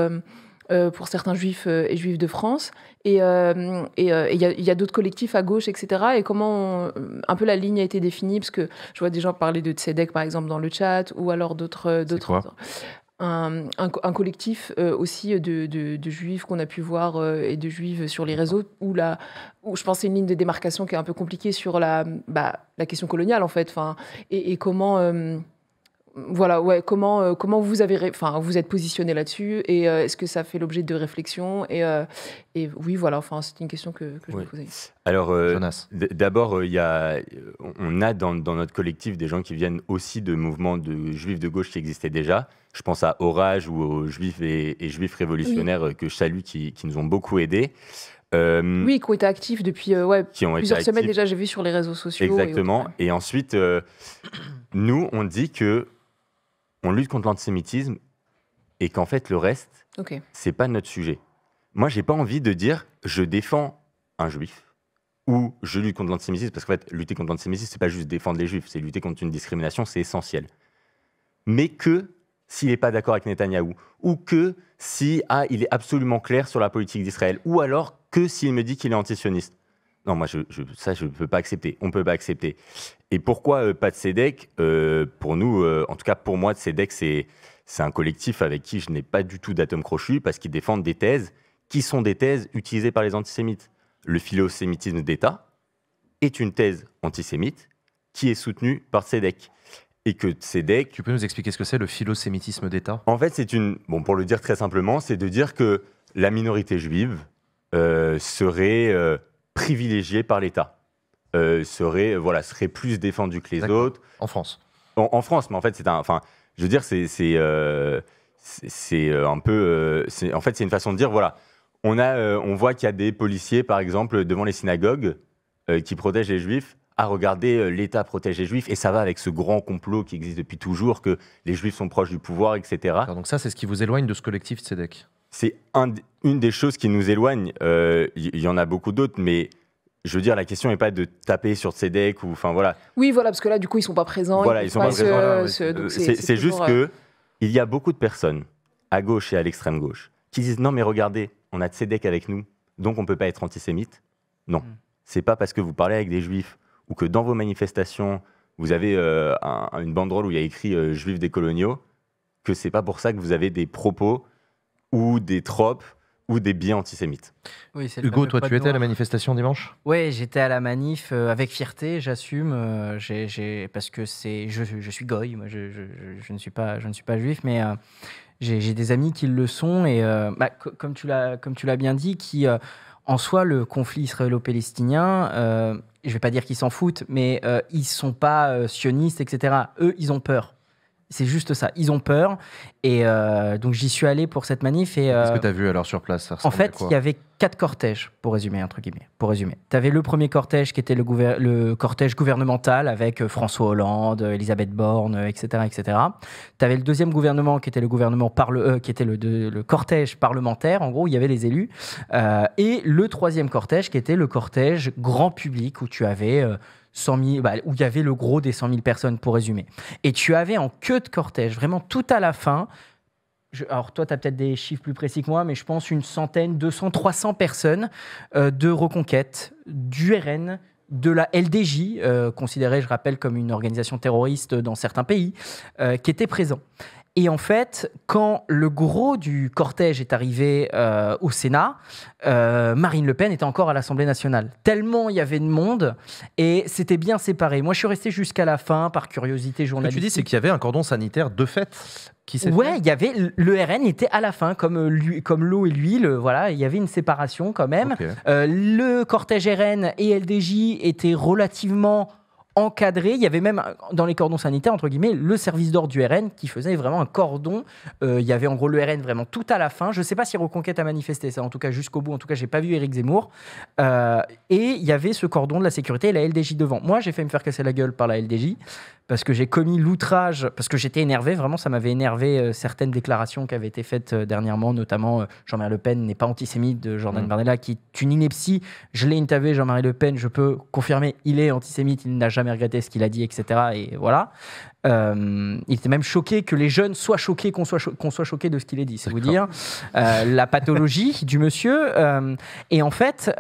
pour certains juifs et juifs de France et il euh, euh, y, a, d'autres collectifs à gauche, etc. Et comment euh, un peu la ligne a été définie Parce que je vois des gens parler de Tzedek, par exemple, dans le chat, ou alors d'autres. Un, un, un, collectif aussi de, juifs qu'on a pu voir et de Juifs sur les réseaux où, la, où je pense c'est une ligne de démarcation qui est un peu compliquée sur la, bah, la question coloniale en fait enfin, et, comment voilà, ouais, comment, euh, comment vous avez, enfin, vous êtes positionné là-dessus et euh, est-ce que ça fait l'objet de réflexions et, euh, et oui, voilà, enfin, c'est une question que, je me posais. Alors, d'abord, il y on a dans, notre collectif des gens qui viennent aussi de mouvements de juifs de gauche qui existaient déjà. Je pense à Orage ou aux juifs et, juifs révolutionnaires que je salue qui, nous ont beaucoup aidés. oui, qui ont été actifs depuis ouais, qui plusieurs semaines déjà, j'ai vu sur les réseaux sociaux. Exactement. et ensuite, nous, on dit que on lutte contre l'antisémitisme et qu'en fait, le reste, c'est pas notre sujet. Moi, j'ai pas envie de dire je défends un juif ou je lutte contre l'antisémitisme, parce qu'en fait, lutter contre l'antisémitisme, c'est pas juste défendre les juifs, c'est lutter contre une discrimination, c'est essentiel. Mais que s'il n'est pas d'accord avec Netanyahou, ou que si ah, il est absolument clair sur la politique d'Israël, ou alors que s'il me dit qu'il est antisioniste. Non, moi, je, ça, je ne peux pas accepter. On ne peut pas accepter. Et pourquoi euh, pas de CEDEC euh, Pour nous, euh, en tout cas pour moi, de CEDEC, c'est un collectif avec qui je n'ai pas du tout d'atome crochu parce qu'ils défendent des thèses qui sont des thèses utilisées par les antisémites. Le philosémitisme d'État est une thèse antisémite qui est soutenue par CEDEC. Et que CEDEC... Tu peux nous expliquer ce que c'est le philosémitisme d'État En fait, c'est une... Bon, pour le dire très simplement, c'est de dire que la minorité juive serait privilégiés par l'État euh, seraient, euh, voilà, serait plus défendus que les autres. En France. En, France, mais en fait, c'est un. Enfin, je veux dire, c'est euh, euh, un peu. en fait, c'est une façon de dire, voilà, on, a, on voit qu'il y a des policiers, par exemple, devant les synagogues qui protègent les juifs à regarder l'État protège les juifs, et ça va avec ce grand complot qui existe depuis toujours, que les juifs sont proches du pouvoir, etc. donc ça, c'est ce qui vous éloigne de ce collectif Tzedek c'est une des choses qui nous éloigne. Il euh, y, en a beaucoup d'autres, mais je veux dire, la question n'est pas de taper sur ces ou, enfin voilà. Oui, voilà, parce que là, du coup, ils sont pas présents. ils, sont pas, présents. C'est juste que il y a beaucoup de personnes à gauche et à l'extrême gauche qui disent non, mais regardez, on a de avec nous, donc on peut pas être antisémite. Non, mm. c'est pas parce que vous parlez avec des juifs ou que dans vos manifestations vous avez euh, une banderole où il y a écrit euh, Juifs des coloniaux que c'est pas pour ça que vous avez des propos ou des tropes ou des biens antisémites. Oui, Hugo, toi, tu étais à la manifestation dimanche Oui, j'étais à la manif euh, avec fierté, j'assume, euh, parce que c'est, je, suis goy, moi, je, ne suis pas, je ne suis pas juif, mais euh, j'ai, des amis qui le sont, et bah, comme, tu l'as, comme tu l'as bien dit, qui, en soi, le conflit israélo-palestinien, je ne vais pas dire qu'ils s'en foutent, mais ils ne sont pas sionistes, etc. Eux, ils ont peur. C'est juste ça. Ils ont peur. Et euh, donc, j'y suis allé pour cette manif. Et, Qu'est-ce euh, que tu as vu alors sur place En fait, il y avait quatre cortèges, pour résumer, entre guillemets. Pour résumer. Tu avais le premier cortège qui était le, cortège gouvernemental avec euh, François Hollande, Elisabeth Borne, etc. etc. Tu avais le deuxième gouvernement qui était le gouvernement par le, qui était le, le, cortège parlementaire. En gros, il y avait les élus. et le troisième cortège qui était le cortège grand public où tu avais 100 bah, où il y avait le gros des 100 000 personnes, pour résumer. Et tu avais en queue de cortège, vraiment tout à la fin, alors toi, tu as peut-être des chiffres plus précis que moi, mais je pense une centaine, 200, 300 personnes euh, de reconquête, du RN, de la LDJ, euh, considérée, je rappelle, comme une organisation terroriste dans certains pays, euh, qui était présent et en fait, quand le gros du cortège est arrivé euh, au Sénat, euh, Marine Le Pen était encore à l'Assemblée nationale. Tellement il y avait de monde et c'était bien séparé. Moi, je suis resté jusqu'à la fin par curiosité journalistique. Ce tu dis, c'est qu'il y avait un cordon sanitaire de fait ouais, il y avait le RN était à la fin euh, comme l'eau et l'huile, voilà, il y avait une séparation quand même. le cortège RN et LDJ étaient relativement encadré. Il y avait même dans les cordons sanitaires, entre guillemets, le service d'ordre du RN qui faisait vraiment un cordon. Euh, il y avait en gros le RN vraiment tout à la fin. Je ne sais pas si Reconquête a manifesté ça, en tout cas jusqu'au bout. En tout cas, j'ai pas vu Éric Zemmour. Euh, et il y avait ce cordon de la sécurité et la LDJ devant. Moi, j'ai fait me faire casser la gueule par la LDJ parce que j'ai commis l'outrage, parce que j'étais énervé, vraiment, ça m'avait énervé euh, certaines déclarations qui avaient été faites euh, dernièrement, notamment euh, Jean-Marie Le Pen n'est pas antisémite de Jordan mmh. qui est une ineptie. Je l'ai interviewé, Jean-Marie Le Pen, je peux confirmer, il est antisémite, il n'a jamais regretté ce qu'il a dit, etc. Et voilà. Euh, il était même choqué que les jeunes soient choqués, qu'on soit, qu'on soit choqué de ce qu'il est dit. C'est vous dire euh, la pathologie du monsieur. Euh, et en fait,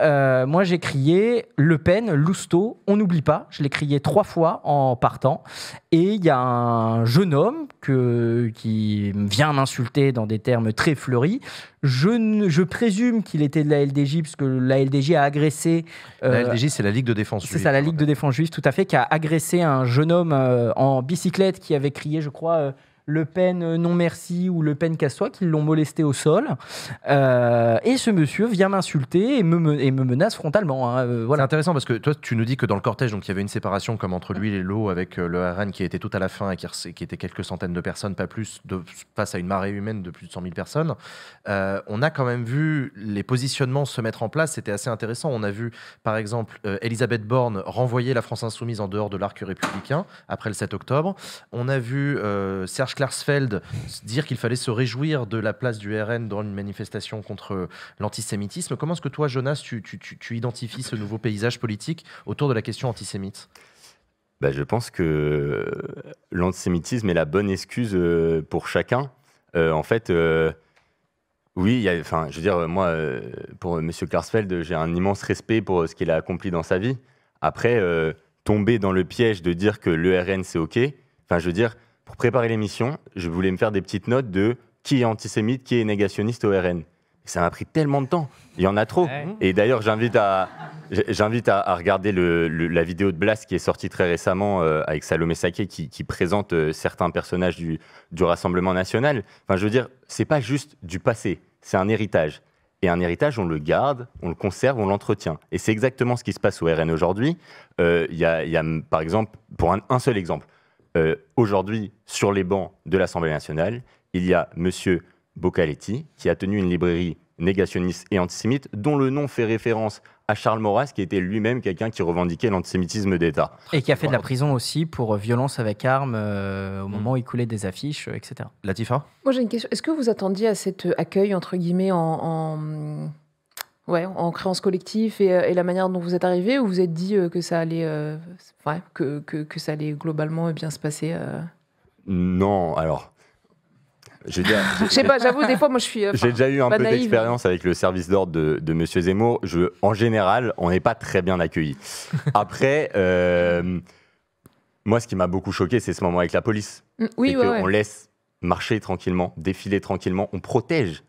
moi j'ai crié Le Pen, Lousteau, on n'oublie pas. Je l'ai crié trois fois en partant. Et il y a un jeune homme qui vient m'insulter dans des termes très fleuris. Je, ne, présume qu'il était de la LDJ, puisque la LDJ a agressé. la euh, LDJ, c'est la Ligue de défense juive. C'est ça, la Ligue de défense juive, tout à fait, qui a agressé un jeune homme euh, en bicyclette qui avait crié, je crois. Euh, le Pen euh, non merci ou Le Pen casse-toi qui l'ont molesté au sol. Euh, et ce monsieur vient m'insulter et me, et me menace frontalement. Hein, euh, voilà. C'est intéressant parce que toi, tu nous dis que dans le cortège, donc il y avait une séparation comme entre lui et l'eau avec le RN qui était tout à la fin et qui, était quelques centaines de personnes, pas plus, de, face à une marée humaine de plus de 100 000 personnes. on a quand même vu les positionnements se mettre en place. C'était assez intéressant. On a vu, par exemple, Elisabeth Borne renvoyer la France insoumise en dehors de l'arc républicain après le 7 octobre. On a vu Serge Klarsfeld dire qu'il fallait se réjouir de la place du RN dans une manifestation contre euh, l'antisémitisme. Comment est-ce que toi, Jonas, tu, identifies ce nouveau paysage politique autour de la question antisémite bah, Je pense que euh, l'antisémitisme est la bonne excuse euh, pour chacun. en fait, oui, enfin, je veux dire, moi, pour M. Klarsfeld, j'ai un immense respect pour ce qu'il a accompli dans sa vie. Après, tomber dans le piège de dire que le l'ERN, c'est OK, enfin, je veux dire, pour préparer l'émission, je voulais me faire des petites notes de qui est antisémite, qui est négationniste au RN. Ça m'a pris tellement de temps. Il y en a trop. Et d'ailleurs, j'invite à, regarder la vidéo de Blas qui est sortie très récemment euh, avec Salomé Saké qui, présente euh, certains personnages du, Rassemblement national. Enfin, je veux dire, c'est pas juste du passé, c'est un héritage. Et un héritage, on le garde, on le conserve, on l'entretient. Et c'est exactement ce qui se passe au RN aujourd'hui. Euh, il y, a, par exemple, pour un seul exemple, euh, aujourd'hui, sur les bancs de l'Assemblée nationale, il y a M. Bocaletti, qui a tenu une librairie négationniste et antisémite, dont le nom fait référence à Charles Maurras, qui était lui-même quelqu'un qui revendiquait l'antisémitisme d'État. Et qui a fait de la prison aussi pour euh, violence avec armes euh, au mm. moment où il coulait des affiches, etc. Tifa Moi j'ai une question. Est-ce que vous attendiez à cet accueil, entre guillemets, en Ouais, en créance collective euh, et, la manière dont vous êtes arrivé, ou vous êtes dit euh, que ça allait, euh, que, que, ça allait globalement bien se passer Non, alors. Je je sais pas, j'avoue, des fois, moi je suis. J'ai déjà eu un peu hein. d'expérience avec le service d'ordre de, de Monsieur Zemmour. Je, en général, on n'est pas très bien accueilli. Après, moi, ce qui m'a beaucoup choqué, c'est ce moment avec la police. Mm, oui, oui. On laisse marcher tranquillement, défiler tranquillement, on protège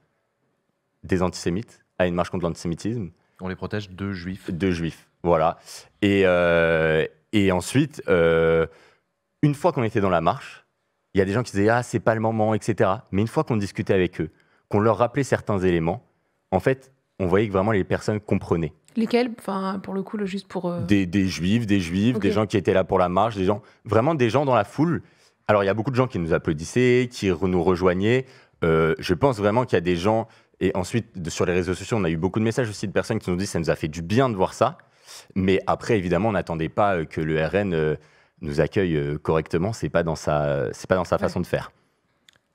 des antisémites à une marche contre l'antisémitisme. On les protège de juifs. De juifs, voilà. Et, euh, et ensuite, euh, une fois qu'on était dans la marche, il y a des gens qui disaient Ah, c'est pas le moment, etc. Mais une fois qu'on discutait avec eux, qu'on leur rappelait certains éléments, en fait, on voyait que vraiment les personnes comprenaient. Lesquels Enfin, pour le coup, juste pour. Euh, des, juifs, des juifs, des gens qui étaient là pour la marche, des gens. Vraiment des gens dans la foule. Alors, il y a beaucoup de gens qui nous applaudissaient, qui nous rejoignaient. je pense vraiment qu'il y a des gens et ensuite, sur les réseaux sociaux, on a eu beaucoup de messages aussi de personnes qui nous disent ça nous a fait du bien de voir ça. Mais après, évidemment, on n'attendait pas euh, que le RN euh, nous accueille euh, correctement. C'est pas dans sa, c'est pas dans sa façon de faire.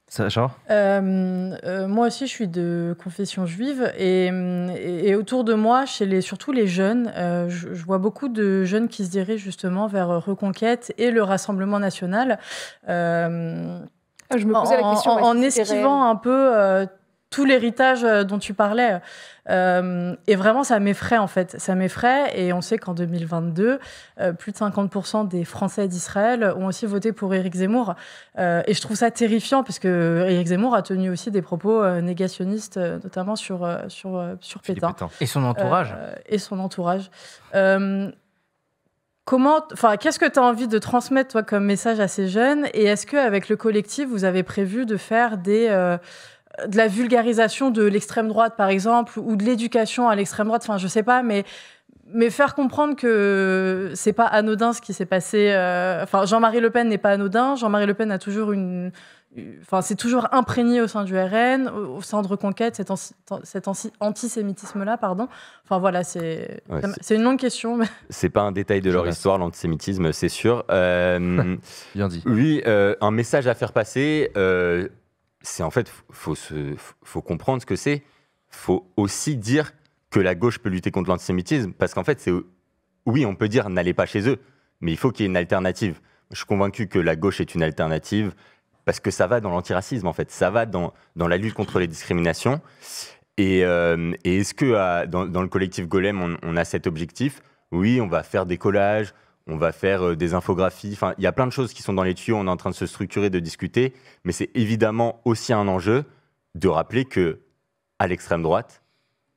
Sacha euh, Moi aussi, je suis de confession juive. Et, autour de moi, chez les, surtout les jeunes, je, vois beaucoup de jeunes qui se dirigent justement vers Reconquête et le Rassemblement national. Ah, je me posais la question. en esquivant un peu tout l'héritage euh, dont tu parlais. Euh, et vraiment, ça m'effraie en fait. Ça m'effraie. Et on sait qu'en 2022, euh, plus de 50% des Français d'Israël ont aussi voté pour Éric Zemmour. et je trouve ça terrifiant parce que Éric Zemmour a tenu aussi des propos négationnistes, notamment sur, sur, sur Pétain. Et son entourage. et son entourage. Comment, enfin, qu'est-ce que tu as envie de transmettre toi comme message à ces jeunes Et est-ce qu'avec le collectif, vous avez prévu de faire des de la vulgarisation de l'extrême droite, par exemple, ou de l'éducation à l'extrême droite, enfin, je sais pas, mais, mais faire comprendre que c'est pas anodin ce qui s'est passé. Euh, enfin, Jean-Marie Le Pen n'est pas anodin. Jean-Marie Le Pen a toujours une. Enfin, c'est toujours imprégné au sein du RN, au sein de Reconquête, cet, antisémitisme-là, pardon. Enfin voilà, c'est C'est une longue question. Mais... C'est pas un détail de leur histoire, l'antisémitisme, c'est sûr. Euh, Bien dit. Oui, euh, un message à faire passer c'est en fait, faut, faut comprendre ce que c'est. Faut aussi dire que la gauche peut lutter contre l'antisémitisme, parce qu'en fait, c'est oui, on peut dire n'allez pas chez eux, mais il faut qu'il y ait une alternative. Je suis convaincu que la gauche est une alternative parce que ça va dans l'antiracisme, en fait, ça va dans, dans la lutte contre les discriminations. Et, euh, est-ce que dans, le collectif Golem, on a cet objectif Oui, on va faire des collages, on va faire euh, des infographies. Enfin, il y a plein de choses qui sont dans les tuyaux, on est en train de se structurer, de discuter, mais c'est évidemment aussi un enjeu de rappeler que à l'extrême droite,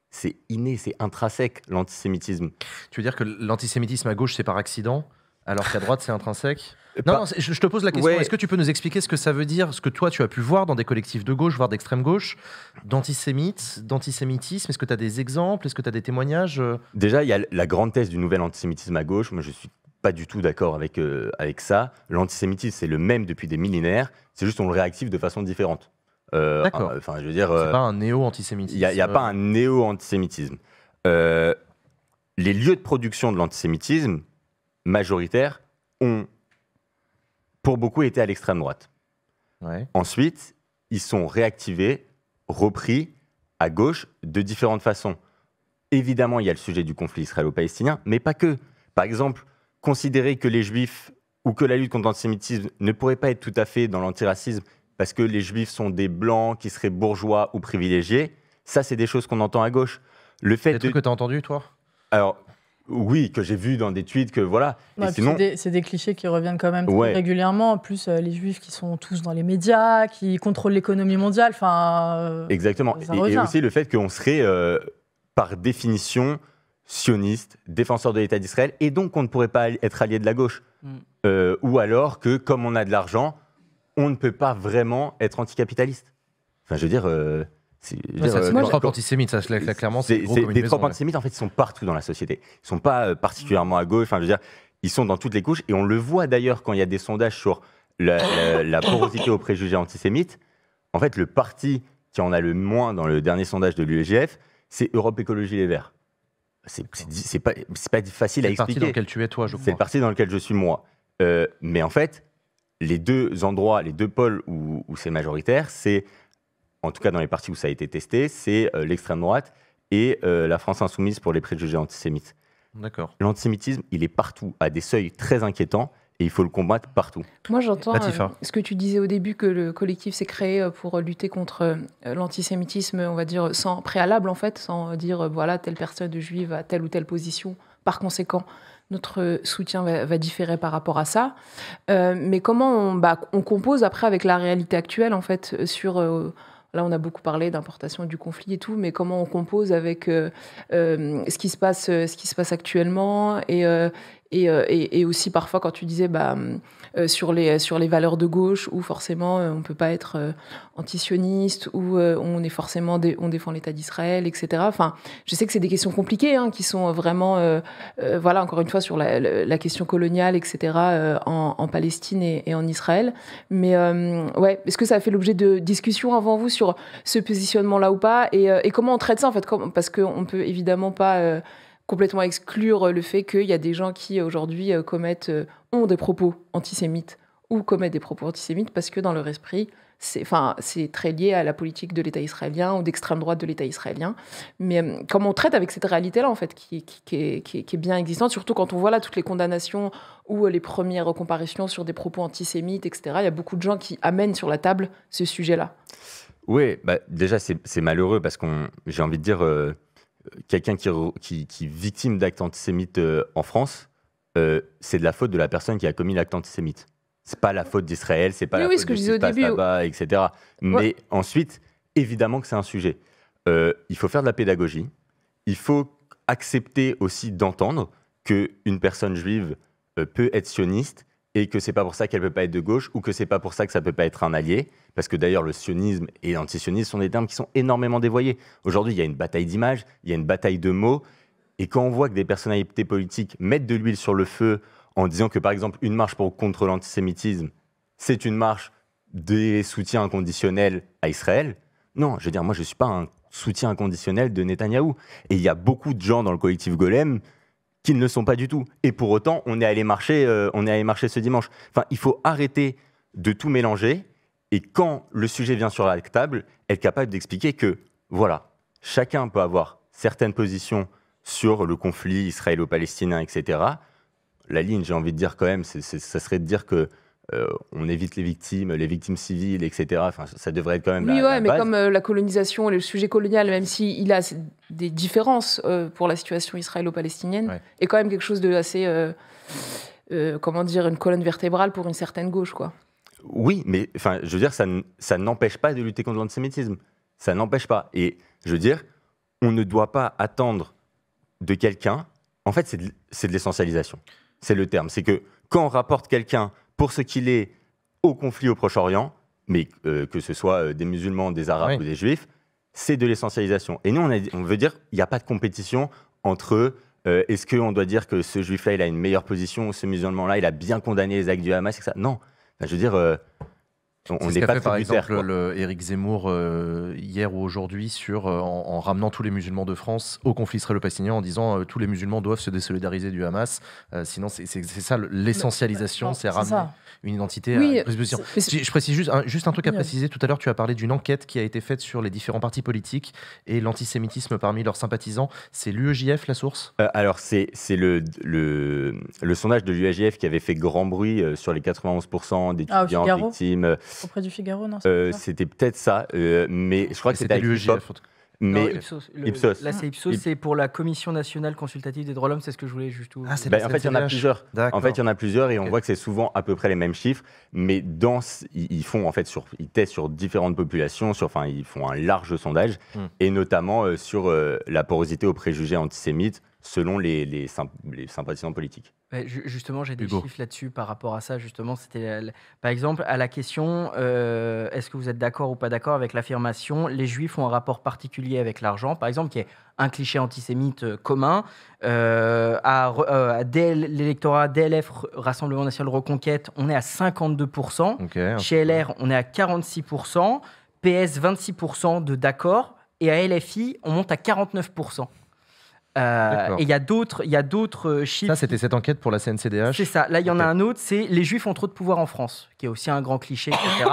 c'est inné, c'est intrinsèque l'antisémitisme. Tu veux dire que l'antisémitisme à gauche, c'est par accident, alors qu'à droite, c'est intrinsèque non, je te pose la question. Est-ce que tu peux nous expliquer ce que ça veut dire, ce que toi tu as pu voir dans des collectifs de gauche, voire d'extrême gauche, d'antisémites, d'antisémitisme Est-ce que tu as des exemples Est-ce que tu as des témoignages Déjà, il y a la grande thèse du nouvel antisémitisme à gauche. je suis pas du tout d'accord avec, euh, avec ça. L'antisémitisme, c'est le même depuis des millénaires, c'est juste on le réactive de façon différente. Euh, d'accord. Enfin, je veux dire. c'est euh, pas un néo-antisémitisme. Il n'y a, pas un néo-antisémitisme. les lieux de production de l'antisémitisme, majoritaire ont pour beaucoup été à l'extrême droite. Ouais. Ensuite, ils sont réactivés, repris à gauche de différentes façons. Évidemment, il y a le sujet du conflit israélo-palestinien, mais pas que. Par exemple, considérer que les juifs ou que la lutte contre l'antisémitisme ne pourrait pas être tout à fait dans l'antiracisme parce que les juifs sont des blancs qui seraient bourgeois ou privilégiés, ça, c'est des choses qu'on entend à gauche. Le fait des trucs que tu as entendu, toi Alors, oui, que j'ai vu dans des tweets, que voilà. C'est des, clichés qui reviennent quand même régulièrement. En plus, euh, les juifs qui sont tous dans les médias, qui contrôlent l'économie mondiale. Enfin. Euh, Exactement. Et, aussi le fait qu'on serait, euh, par définition, sioniste, défenseur de l'État d'Israël, et donc on ne pourrait pas être allié de la gauche. Mm. Euh, ou alors que, comme on a de l'argent, on ne peut pas vraiment être anticapitaliste. Enfin, je veux dire. Euh, c'est, euh, antisémites, ça, clairement, c'est, antisémites, en fait, ils sont partout dans la société. Ils ne sont pas euh, particulièrement à gauche. Enfin, je veux dire, ils sont dans toutes les couches. Et on le voit d'ailleurs quand il y a des sondages sur la, porosité aux préjugés antisémites. En fait, le parti qui en a le moins dans le dernier sondage de l'UEGF, c'est Europe Écologie Les Verts. C'est pas, pas facile à expliquer. C'est le parti dans lequel tu es, toi, je crois. C'est le parti dans lequel je suis, moi. Euh, mais en fait, les deux endroits, les deux pôles où, c'est majoritaire, c'est, en tout cas dans les parties où ça a été testé, c'est euh, l'extrême droite et euh, la France insoumise pour les préjugés antisémites. D'accord. L'antisémitisme, il est partout, à des seuils très inquiétants et il faut le combattre partout. Moi, j'entends euh, ce que tu disais au début, que le collectif s'est créé euh, pour lutter contre euh, l'antisémitisme, on va dire, sans préalable, en fait, sans dire, voilà, telle personne de juive a telle ou telle position. Par conséquent, notre soutien va, différer par rapport à ça. mais comment bah, on, compose après avec la réalité actuelle, en fait, sur... Là, on a beaucoup parlé d'importation du conflit et tout, mais comment on compose avec ce, qui se passe, ce qui se passe actuellement et, euh, et, aussi parfois quand tu disais bah, hum, euh, sur, les, sur les valeurs de gauche où forcément euh, on ne peut pas être antisioniste, où on est forcément on défend l'État d'Israël, etc. Enfin, je sais que c'est des questions compliquées hein, qui sont vraiment, voilà, encore une fois sur la, question coloniale, etc. En, Palestine et, et, en Israël. Mais ouais, est-ce que ça a fait l'objet de discussions avant vous sur ce positionnement-là ou pas et, comment on traite ça en fait, parce qu'on peut évidemment pas complètement exclure euh, le fait qu'il y a des gens qui euh, aujourd'hui euh, commettent, ont des propos antisémites ou commettent des propos antisémites parce que dans leur esprit, c'est enfin, très lié à la politique de l'État israélien ou d'extrême droite de l'État israélien. Mais comment on traite avec cette réalité-là, en fait, qui, qui, est, bien existante, surtout quand on voit là toutes les condamnations ou les premières comparaisons sur des propos antisémites, etc., il y a beaucoup de gens qui amènent sur la table ce sujet-là. Oui, bah, déjà, c'est malheureux parce qu'on, j'ai envie de dire, quelqu'un qui, qui, est victime d'actes antisémites euh, en France, euh, c'est de la faute de la personne qui a commis l'acte antisémite. C'est pas la faute d'Israël, c'est pas la faute de etc. Mais ensuite, évidemment que c'est un sujet. Euh, il faut faire de la pédagogie. Il faut accepter aussi d'entendre que une personne juive peut être sioniste et que c'est pas pour ça qu'elle peut pas être de gauche ou que c'est pas pour ça que ça peut pas être un allié, parce que d'ailleurs le sionisme et l'antisionisme sont des termes qui sont énormément dévoyés. Aujourd'hui, il y a une bataille d'images, il y a une bataille de mots, et quand on voit que des personnalités politiques mettent de l'huile sur le feu en disant que par exemple une marche pour, contre l'antisémitisme, c'est une marche des soutiens inconditionnels à Israël, non, je veux dire, moi je ne suis pas un soutien inconditionnel de Netanyahou. Et il y a beaucoup de gens dans le collectif Golem qui ne le sont pas du tout. Et pour autant, on est allé marcher, euh, on est allé marcher ce dimanche. Enfin, il faut arrêter de tout mélanger. Et quand le sujet vient sur la table, être capable d'expliquer que, voilà, chacun peut avoir certaines positions sur le conflit israélo-palestinien, etc. La ligne, j'ai envie de dire quand même, ce ça serait de dire que euh, on évite les victimes, les victimes civiles, etc. ça devrait être quand même. la, base. mais comme euh, la colonisation et le sujet colonial, même s'il il a des différences euh, pour la situation israélo-palestinienne, est quand même quelque chose de assez, comment dire, une colonne vertébrale pour une certaine gauche, quoi. Oui, mais enfin, je veux dire, ça, n'empêche pas de lutter contre l'antisémitisme. Ça n'empêche pas. Et je veux dire, on ne doit pas attendre de quelqu'un. En fait, c'est de l'essentialisation. C'est le terme. C'est que quand on rapporte quelqu'un pour ce qu'il est au conflit au Proche-Orient, mais euh, que ce soit euh, des musulmans, des arabes ou des juifs, c'est de l'essentialisation. Et nous, on, veut dire qu'il n'y a pas de compétition entre euh, est-ce qu'on doit dire que ce juif-là, il a une meilleure position, ou ce musulman-là, il a bien condamné les actes du Hamas, etc. Non. je veux dire, on n'est pas fait, par exemple, le Éric Zemmour euh, hier ou aujourd'hui sur euh, en, ramenant tous les musulmans de France au conflit israélo-palestinien en disant euh, tous les musulmans doivent se désolidariser du Hamas. sinon, c'est ça l'essentialisation, bah, bah, c'est ramener une identité. à... je, je, précise juste un, juste un truc à préciser. Tout à l'heure, tu as parlé d'une enquête qui a été faite sur les différents partis politiques et l'antisémitisme parmi leurs sympathisants. C'est l'UEJF la source Alors, c'est le, le, le, sondage de l'UEJF qui avait fait grand bruit sur les 91% d'étudiants ah, victimes. Auprès du Figaro, non euh, C'était peut-être ça, euh, mais je crois que c'était pas Mais non, Ipsos. Là, c'est Ipsos, c'est pour la Commission nationale consultative des droits de l'homme, c'est ce que je voulais juste. vous... Ah, bah, en fait, il y en a plusieurs. En fait, il y en a plusieurs et on voit que c'est souvent à peu près les mêmes chiffres, mais dans ils font en fait sur ils testent sur différentes populations, sur enfin ils font un large sondage hmm. et notamment euh, sur la porosité aux préjugés antisémites selon les, sympathisants politiques. Justement, j'ai des chiffres là-dessus par rapport à ça. Justement, c'était par exemple à la question euh, est-ce que vous êtes d'accord ou pas d'accord avec l'affirmation les Juifs ont un rapport particulier avec l'argent, par exemple, qui est un cliché antisémite euh, commun euh, à, l'électorat DLF Rassemblement National Reconquête, on est à 52 chez LR, on est à 46 PS 26 de d'accord et à LFI, on monte à 49 et il y a d'autres euh, chiffres. Ça, c'était cette enquête pour la CNCDH C'est ça. Là, il y en a un autre, c'est les Juifs ont trop de pouvoir en France, qui est aussi un grand cliché, etc.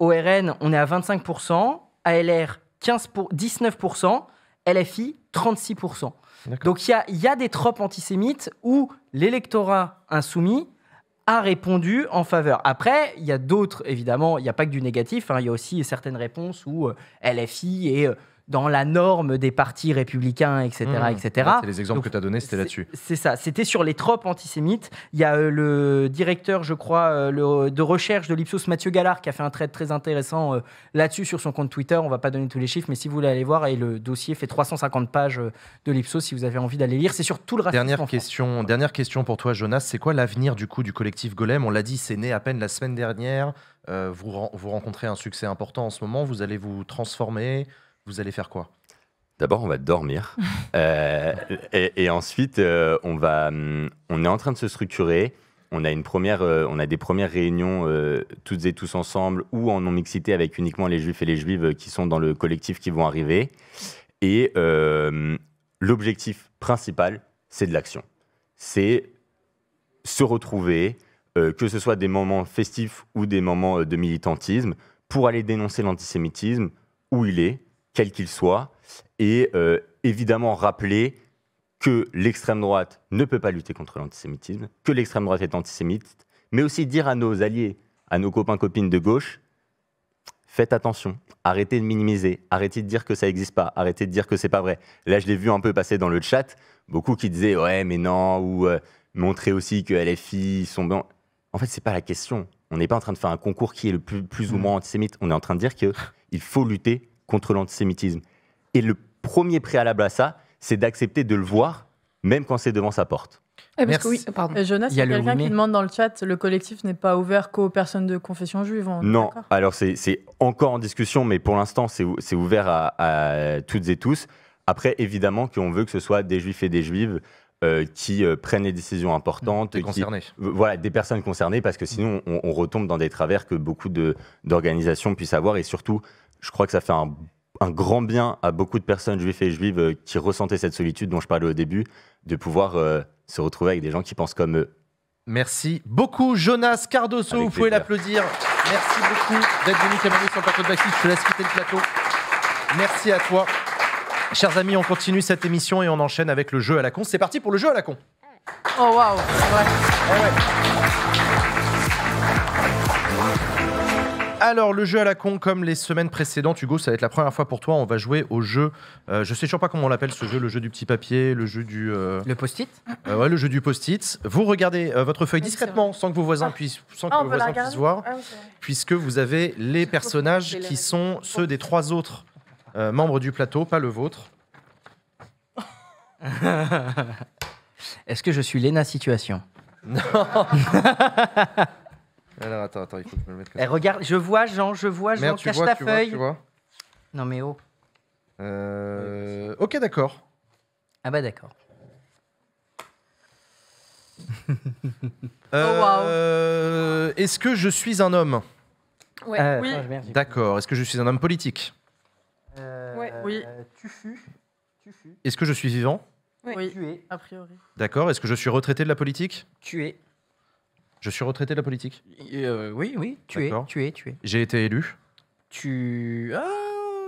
ORN, on est à 25%, ALR, 15 pour, 19%, LFI, 36%. Donc il y a, y a des tropes antisémites où l'électorat insoumis a répondu en faveur. Après, il y a d'autres, évidemment, il n'y a pas que du négatif, hein. il y a aussi certaines réponses où euh, LFI et... Euh, dans la norme des partis républicains, etc. Mmh. etc. c'est les exemples que tu as donnés, c'était là-dessus. C'est ça, c'était sur les tropes antisémites. Il y a euh, le directeur, je crois, euh, le, de recherche de l'Ipsos, Mathieu Gallard, qui a fait un trait très intéressant euh, là-dessus sur son compte Twitter. On va pas donner tous les chiffres, mais si vous voulez aller voir, et le dossier fait 350 pages de l'Ipsos, si vous avez envie d'aller lire, c'est sur tout le racisme. Dernière question, dernière question pour toi, Jonas. C'est quoi l'avenir du coup du collectif Golem On l'a dit, c'est né à peine la semaine dernière. vous, vous rencontrez un succès important en ce moment. Vous allez vous transformer vous allez faire quoi D'abord, on va dormir. Euh, et, ensuite, euh, on, va, hum, on est en train de se structurer. On a, une première, euh, on a des premières réunions toutes et tous ensemble ou en non-mixité avec uniquement les juifs et les juives qui sont dans le collectif qui vont arriver. Et l'objectif principal, c'est de l'action. C'est se retrouver, que ce soit des moments festifs ou des moments de militantisme, pour aller dénoncer l'antisémitisme où il est, quel qu'il soit, et euh, évidemment rappeler que l'extrême droite ne peut pas lutter contre l'antisémitisme, que l'extrême droite est antisémite, mais aussi dire à nos alliés, à nos copains, copines de gauche, faites attention, arrêtez de minimiser, arrêtez de dire que ça n'existe pas, arrêtez de dire que c'est pas vrai. Là, je l'ai vu un peu passer dans le chat, beaucoup qui disaient ouais, mais non, ou euh, montrer aussi que LFI sont En fait, c'est pas la question. On n'est pas en train de faire un concours qui est le plus, plus ou mm. moins antisémite. On est en train de dire qu'il faut lutter contre l'antisémitisme. Et le premier préalable à ça, c'est d'accepter de le voir, même quand c'est devant sa porte. Eh, Merci. oui, euh, pardon. Euh, Jonas, il y a, quelqu'un qui demande dans le chat le collectif n'est pas ouvert qu'aux personnes de confession juive. non, alors c'est encore en discussion, mais pour l'instant, c'est ouvert à, toutes et tous. Après, évidemment, qu'on veut que ce soit des juifs et des juives euh, qui prennent les décisions importantes. Des concernés. voilà, des personnes concernées, parce que sinon, on, on retombe dans des travers que beaucoup d'organisations puissent avoir et surtout je crois que ça fait un, grand bien à beaucoup de personnes juives et juives euh, qui ressentaient cette solitude dont je parlais au début, de pouvoir euh, se retrouver avec des gens qui pensent comme eux. Merci beaucoup, Jonas Cardoso. vous pouvez l'applaudir. Merci beaucoup d'être venu témoigner sur le plateau de Backstage. Je te laisse quitter le plateau. Merci à toi. Chers amis, on continue cette émission et on enchaîne avec le jeu à la con. C'est parti pour le jeu à la con. Oh waouh! Ah Alors, le jeu à la con, comme les semaines précédentes, Hugo, ça va être la première fois pour toi. On va jouer au jeu. je euh, je sais toujours pas comment on l'appelle ce jeu, le jeu du petit papier, le jeu du. Euh, le post-it euh, Oui, le jeu du post-it. Vous regardez votre feuille discrètement, sans que vos voisins ah. puissent, ah, voir, ah puisque vous avez les personnages qui sont ceux des trois autres membres du plateau, pas le vôtre. Est-ce que je suis Lena Situation Non Alors attends, attends, il faut que je me le mette. Comme eh, ça. regarde, je vois Jean, je vois Jean, cache ta feuille. Non mais oh. Euh, ok, d'accord. Ah bah d'accord. Euh, oh, Est-ce que je suis un homme Ouais. Euh, oui. Oh, d'accord. Est-ce que je suis un homme politique euh, Oui. Tu Est-ce que je suis vivant Oui. Tu es. A priori. D'accord. Est-ce que je suis retraité de la politique Tu es. Je suis retraité de la politique. Euh, oui, oui, tu es, tu es, tu es. J'ai été élu. Tu. Ah,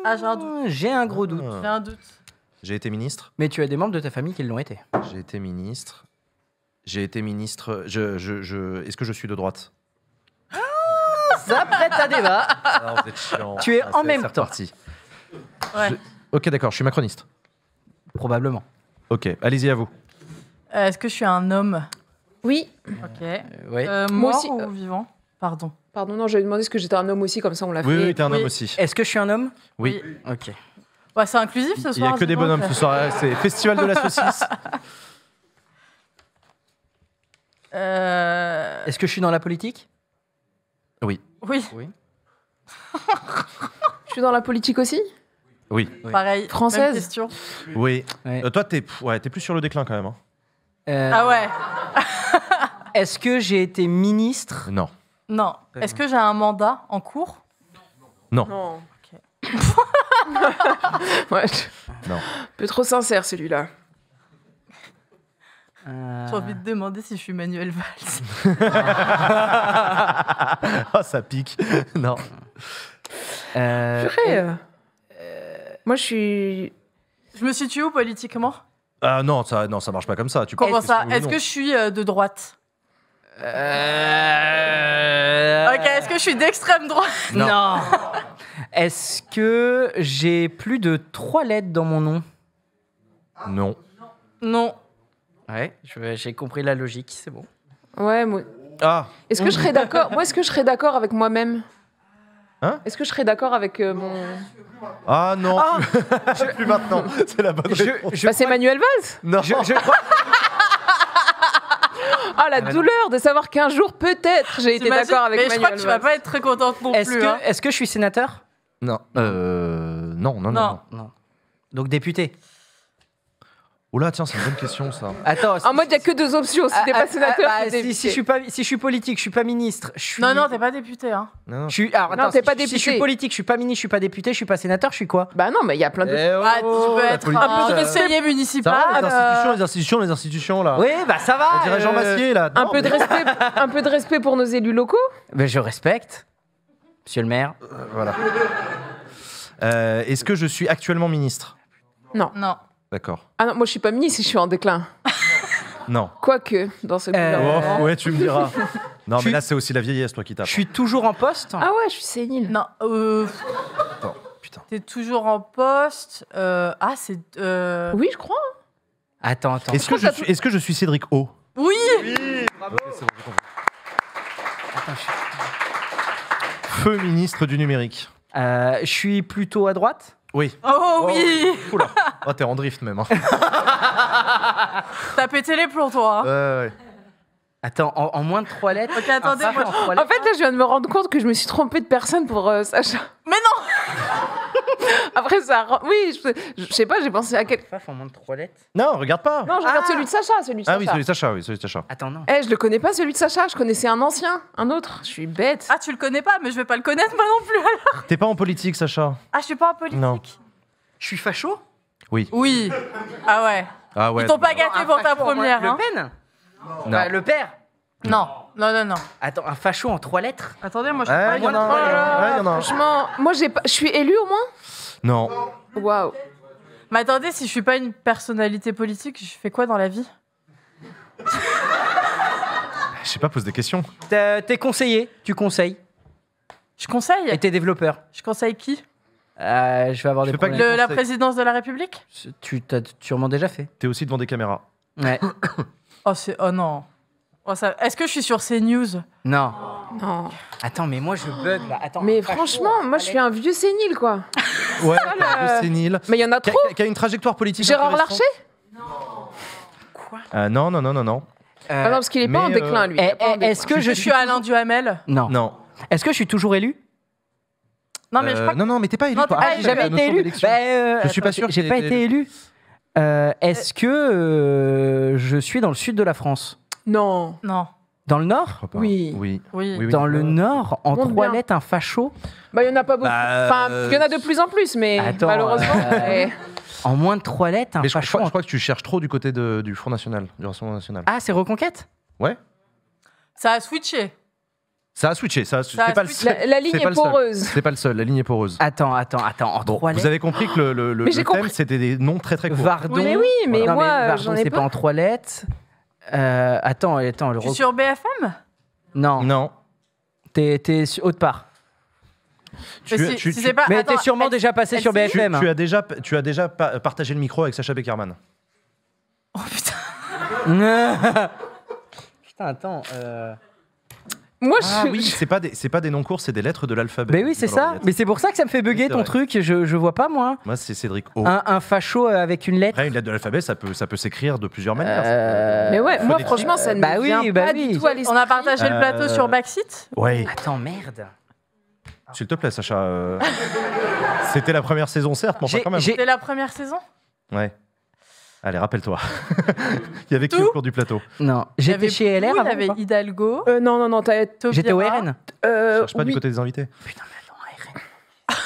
ah j'ai un gros doute. J'ai un doute. J'ai été ministre. Mais tu as des membres de ta famille qui l'ont été. J'ai été ministre. J'ai été ministre. Je, Est-ce que je suis de droite ah, Ça prête à débat. Ah, tu es en même temps. Parti. Ouais. Ok, d'accord, je suis macroniste. Probablement. Ok, allez-y à vous. Euh, est-ce que je suis un homme oui. Ok. Euh, euh, Moi aussi, ou euh, vivant Pardon. Pardon, non, j'avais demandé ce que j'étais un homme aussi, comme ça on l'a fait. oui, t'es un homme aussi. Est-ce que je suis un homme Oui. Ok. Ouais, c'est inclusif ce soir. Il n'y a que des bonhommes ce soir. Hein, c'est Festival de la saucisse. Est-ce que je suis dans la politique Oui, Oui. Je suis dans la politique aussi Oui. pareil. Française Oui. toi, t'es ouais, plus sur le déclin quand même. Hein. Euh, ah ouais Est-ce que j'ai été ministre Non. Non. Est-ce que j'ai un mandat en cours Non. Non. Non. Un peu trop sincère celui-là. Euh. J'ai envie de demander si je suis Manuel Valls. Ah, ça pique. non. Euh, Purée, Moi je suis. Je me situe où politiquement ah non, ça, non, ça marche pas comme ça. Tu Comment ça Est-ce que je suis euh, de droite euh. Ok, est-ce que je suis d'extrême droite Non. Est-ce que j'ai plus de trois lettres dans mon nom Non. Non. Ouais, j'ai compris la logique, c'est bon. Ouais, moi- Ah, Est-ce que je serais d'accord Moi, est-ce que je serais d'accord avec moi-même Hein est-ce que je serais d'accord avec euh, mon. Ah non, je ah. plus, je- plus maintenant. C'est la bonne réponse. Bah, c'est Manuel Valls Non, Ah, la douleur de savoir qu'un jour, peut-être, j'ai été d'accord avec Mais je crois que tu vas pas être très contente non est plus. Hein. est-ce que je suis sénateur euh, non, non, non, non, Non. non. Donc député là tiens, c'est une bonne question ça. Attends, En mode, il n'y a que deux options. Si tu pas sénateur, si, député. je suis si je suis politique, je suis pas ministre. Je Non, non, t'es pas député. Non, si- je suis politique, je suis pas ministre, je suis pas député, je suis pas sénateur, je suis quoi Bah non, mais il y a plein de. tu peux être un conseiller municipal. les institutions, les institutions, les institutions là. Oui, bah ça va. On dirait Jean Massier là. Un peu, de respect, pour nos élus locaux Mais je respecte, monsieur le maire. Voilà. Est-ce que je suis actuellement ministre Non. Non. D'accord. Ah non, moi je suis pas ministre, je suis en déclin. non. Quoique, dans ce cas-là... Euh, oh, ouais, tu me diras. Non, mais là, c'est aussi la vieillesse, toi, qui tape. Je suis toujours en poste. Ah ouais, je suis sénile. Non, euh... Attends, putain. T'es toujours en poste. Euh, ah, c'est. Euh, oui, je crois. Attends, attends. Est-ce que, je suis- est-ce que je suis Cédric O Oui Attends, Feu ministre du numérique. je suis plutôt à droite. Oh, oui. Oh, oui, Oula. Oh, t'es en drift même. Hein. T'as pété les plombs, toi. Hein. Ouais, ouais. Attends, en, moins de trois lettres. Ah, en fait, là, je viens de me rendre compte que je me suis trompée de personne pour euh, Sacha. Mais non Après, ça. Oui, je, sais pas, j'ai pensé à quel. Faf en moins de lettres Non, regarde pas. Non, je regarde ah. celui de Sacha, celui de Ah oui, celui de Sacha, oui, celui de Sacha. Attends, non. Eh, je le connais pas, celui de Sacha. Je connaissais un ancien, un autre. Je suis bête. Ah, tu le connais pas, mais je vais pas le connaître moi non plus. alors. T'es pas en politique, Sacha Ah, je suis pas en politique. Non. Je suis facho Oui. Oui. Ah ouais. Ah ouais. Ils t'ont pas gâté pour ta première. hein. Le Non. Bah, le père Non. Non, non, non. Attends, un facho en trois lettres Attendez, moi je suis il y en a moi j'ai pas- je suis élu au moins Non. Waouh. Mais attendez, si je suis pas une personnalité politique, je fais quoi dans la vie Je sais pas, pose des questions. T'es conseiller, tu conseilles, Je conseille et t'es développeur. Je conseille qui euh, je vais avoir des La présidence de la République Tu t'as sûrement déjà fait. T'es aussi devant des caméras. Ouais. Oh, c'est. Oh non. Oh, est-ce que je suis sur CNews Non. Non. Attends, mais moi je bug bah, Attends, mais franchement, moi je suis un vieux sénile quoi. Ouais, un vieux euh, sénile. Mais il y en a trop. Qui a, une trajectoire politique. Gérard Larcher Non. Quoi euh, Non, non, non, non, non. Euh, ah non, parce qu'il n'est pas en déclin lui. Eh, eh, est-ce que je suis Alain Duhamel Non. Non. Est-ce que je suis toujours élu non mais, je crois que... non, non, mais t'es pas élu. Non, j'ai ah, jamais été élu. Bah, je suis pas sûr. J'ai pas été élu. Est-ce que je suis dans le sud de la France non. Non. Dans le Nord oui. oui. oui. Dans le Nord, en trois lettres, un facho Bah, il n'y en a pas beaucoup. Bah, il y en a de plus en plus, mais malheureusement. Euh, en moins de trois lettres, un facho. Je crois, que tu cherches trop du côté du Front National, du Rassemblement National. Ah, c'est Reconquête Ouais. Ça a switché. Ça a switché, ça, pas le la, ligne est, poreuse. C'est pas le seul, la ligne est poreuse. Attends, attends, attends. En vous avez compris que le, le, thème, c'était des noms très très courts. Vardon. mais oui, mais moi, j'en c'est pas en trois lettres. Euh, attends, attends. Le Tu es sur BFM Non. Non. T'es t'es autre part. Tu- Mais t'es sûrement déjà passé sur BFM. tu as déjà, tu as déjà partagé le micro avec Sacha Beckerman. Oh putain. Putain, attends. Euh. Moi, ah je... oui, c'est pas des, c'est pas des noms courts, c'est des lettres de l'alphabet. Mais oui, c'est ça. Mais c'est pour ça que ça me fait bugger ton truc. Je, je vois pas moi. Moi, c'est Cédric Un, facho euh, avec une lettre. une lettre de l'alphabet, ça peut, s'écrire de plusieurs manières. Euh, mais ouais, moi franchement, ça ne bah bah pas du tout On a partagé le plateau sur euh, Backseat. Ouais. Attends, merde. S'il te plaît, Sacha. C'était la première saison, certes, mais quand même. C'était la première saison. Ouais. Allez, rappelle-toi. il y avait qui au cours du plateau Non, j'étais chez LR. Il y avait Hidalgo. Euh, non, non, non, t'avais Tobias. J'étais au RN. Euh, Cherche pas du côté des invités. Putain, mais non, RN.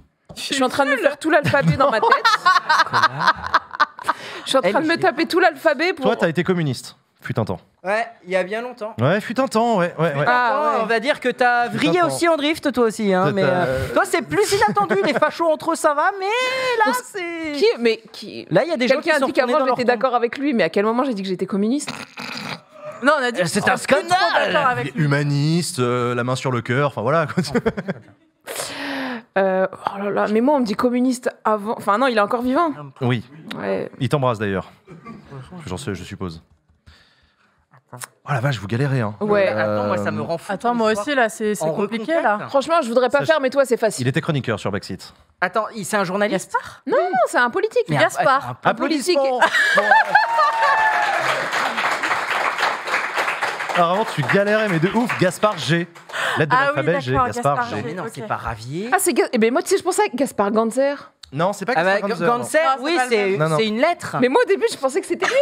Je suis en train de me faire tout l'alphabet dans ma tête. je suis en train de me taper tout l'alphabet pour. Toi, t'as été communiste. Fut un temps. Ouais, il y a bien longtemps. Ouais, fut un temps, ouais. ouais, ah, on va dire que t'as vrillé aussi en drift, toi aussi. Hein, mais euh, euh, toi, c'est plus inattendu. les fachos entre eux, ça va, mais là, c'est. Qui, mais qui. Là, il y a des gens qui sont. a dit qu'avant, j'étais d'accord avec lui, mais à quel moment j'ai dit que j'étais communiste non, on a dit. Euh, c'est un scandale. Humaniste, la main sur le cœur, enfin voilà. oh là là, mais moi on me dit communiste avant. Enfin non, il est encore vivant. Oui. Ouais. Il t'embrasse d'ailleurs. J'en sais, je suppose. Oh la vache, vous galérez. Hein. Ouais. Euh, Attends, moi, ça me rend fou. Attends, moi aussi, là, c'est compliqué, là. Franchement, je voudrais pas faire, mais toi, c'est facile. Il était chroniqueur sur Brexit. Attends, c'est un journaliste Gaspard Non, non, c'est un politique. Gaspard. Un, politique. Alors vraiment, tu galérais, mais de ouf. Gaspard G. L'aide de ah l'alphabet G. Gaspard, G. Mais non, c'est pas Ravier. Ah, c'est. Gaspard. Eh ben, moi, tu sais, je pensais à Gaspard Ganzer. Non, c'est pas comme ah bah, oui, c'est une lettre. Mais moi au début je pensais que c'était lui.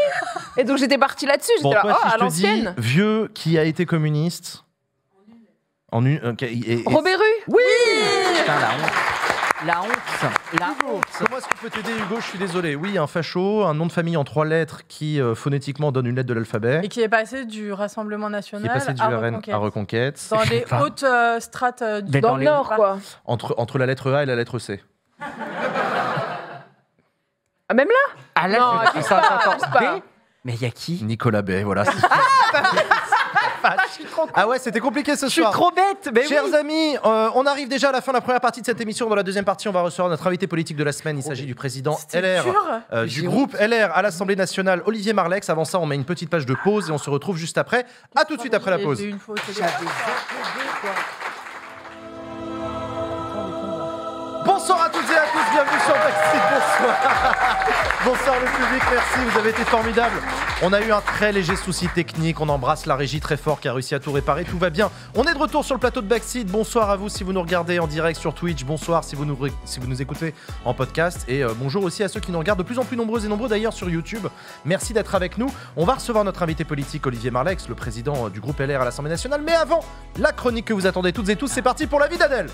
Et donc j'étais partie là-dessus, j'étais là, oh, à l'ancienne. vieux qui a été communiste. En une. Robert Rue Oui Putain, la honte. La honte. La honte. Comment est-ce qu'on peut t'aider, Hugo Je suis désolé. Oui, un facho, un nom de famille en trois lettres qui euh, phonétiquement donne une lettre de l'alphabet, Et qui est passé du Rassemblement National à Reconquête. à Reconquête, Dans les hautes euh, strates euh, du... Nord, quoi. entre, entre la lettre A e et la lettre C. Ah, même là Ah Non, Mais il y a qui Nicolas Bay, voilà. Ah, ah, ah ouais, c'était compliqué ce soir. Je suis trop bête mais Chers amis, euh, on arrive déjà à la fin de la première partie de cette émission. Dans la deuxième partie, on va recevoir notre invité politique de la semaine. Il oh, s'agit du président LR, euh, du groupe LR à l'Assemblée nationale, Olivier Marlex. Avant ça, on met une petite page de pause et on se retrouve juste après. À tout de suite après la pause. Bonsoir à toutes et à tous, bienvenue sur Backseat, bonsoir. Bonsoir le public, merci, vous avez été formidables. On a eu un très léger souci technique, on embrasse la régie très fort qui a réussi à tout réparer, tout va bien. On est de retour sur le plateau de Backseat, bonsoir à vous si vous nous regardez en direct sur Twitch, bonsoir si vous nous, si vous nous écoutez en podcast et euh, bonjour aussi à ceux qui nous regardent de plus en plus nombreux et nombreux d'ailleurs sur YouTube. Merci d'être avec nous. On va recevoir notre invité politique Olivier Marlex, le président euh, du groupe LR à l'Assemblée nationale. Mais avant, la chronique que vous attendez toutes et tous, c'est parti pour la vie d'Adèle.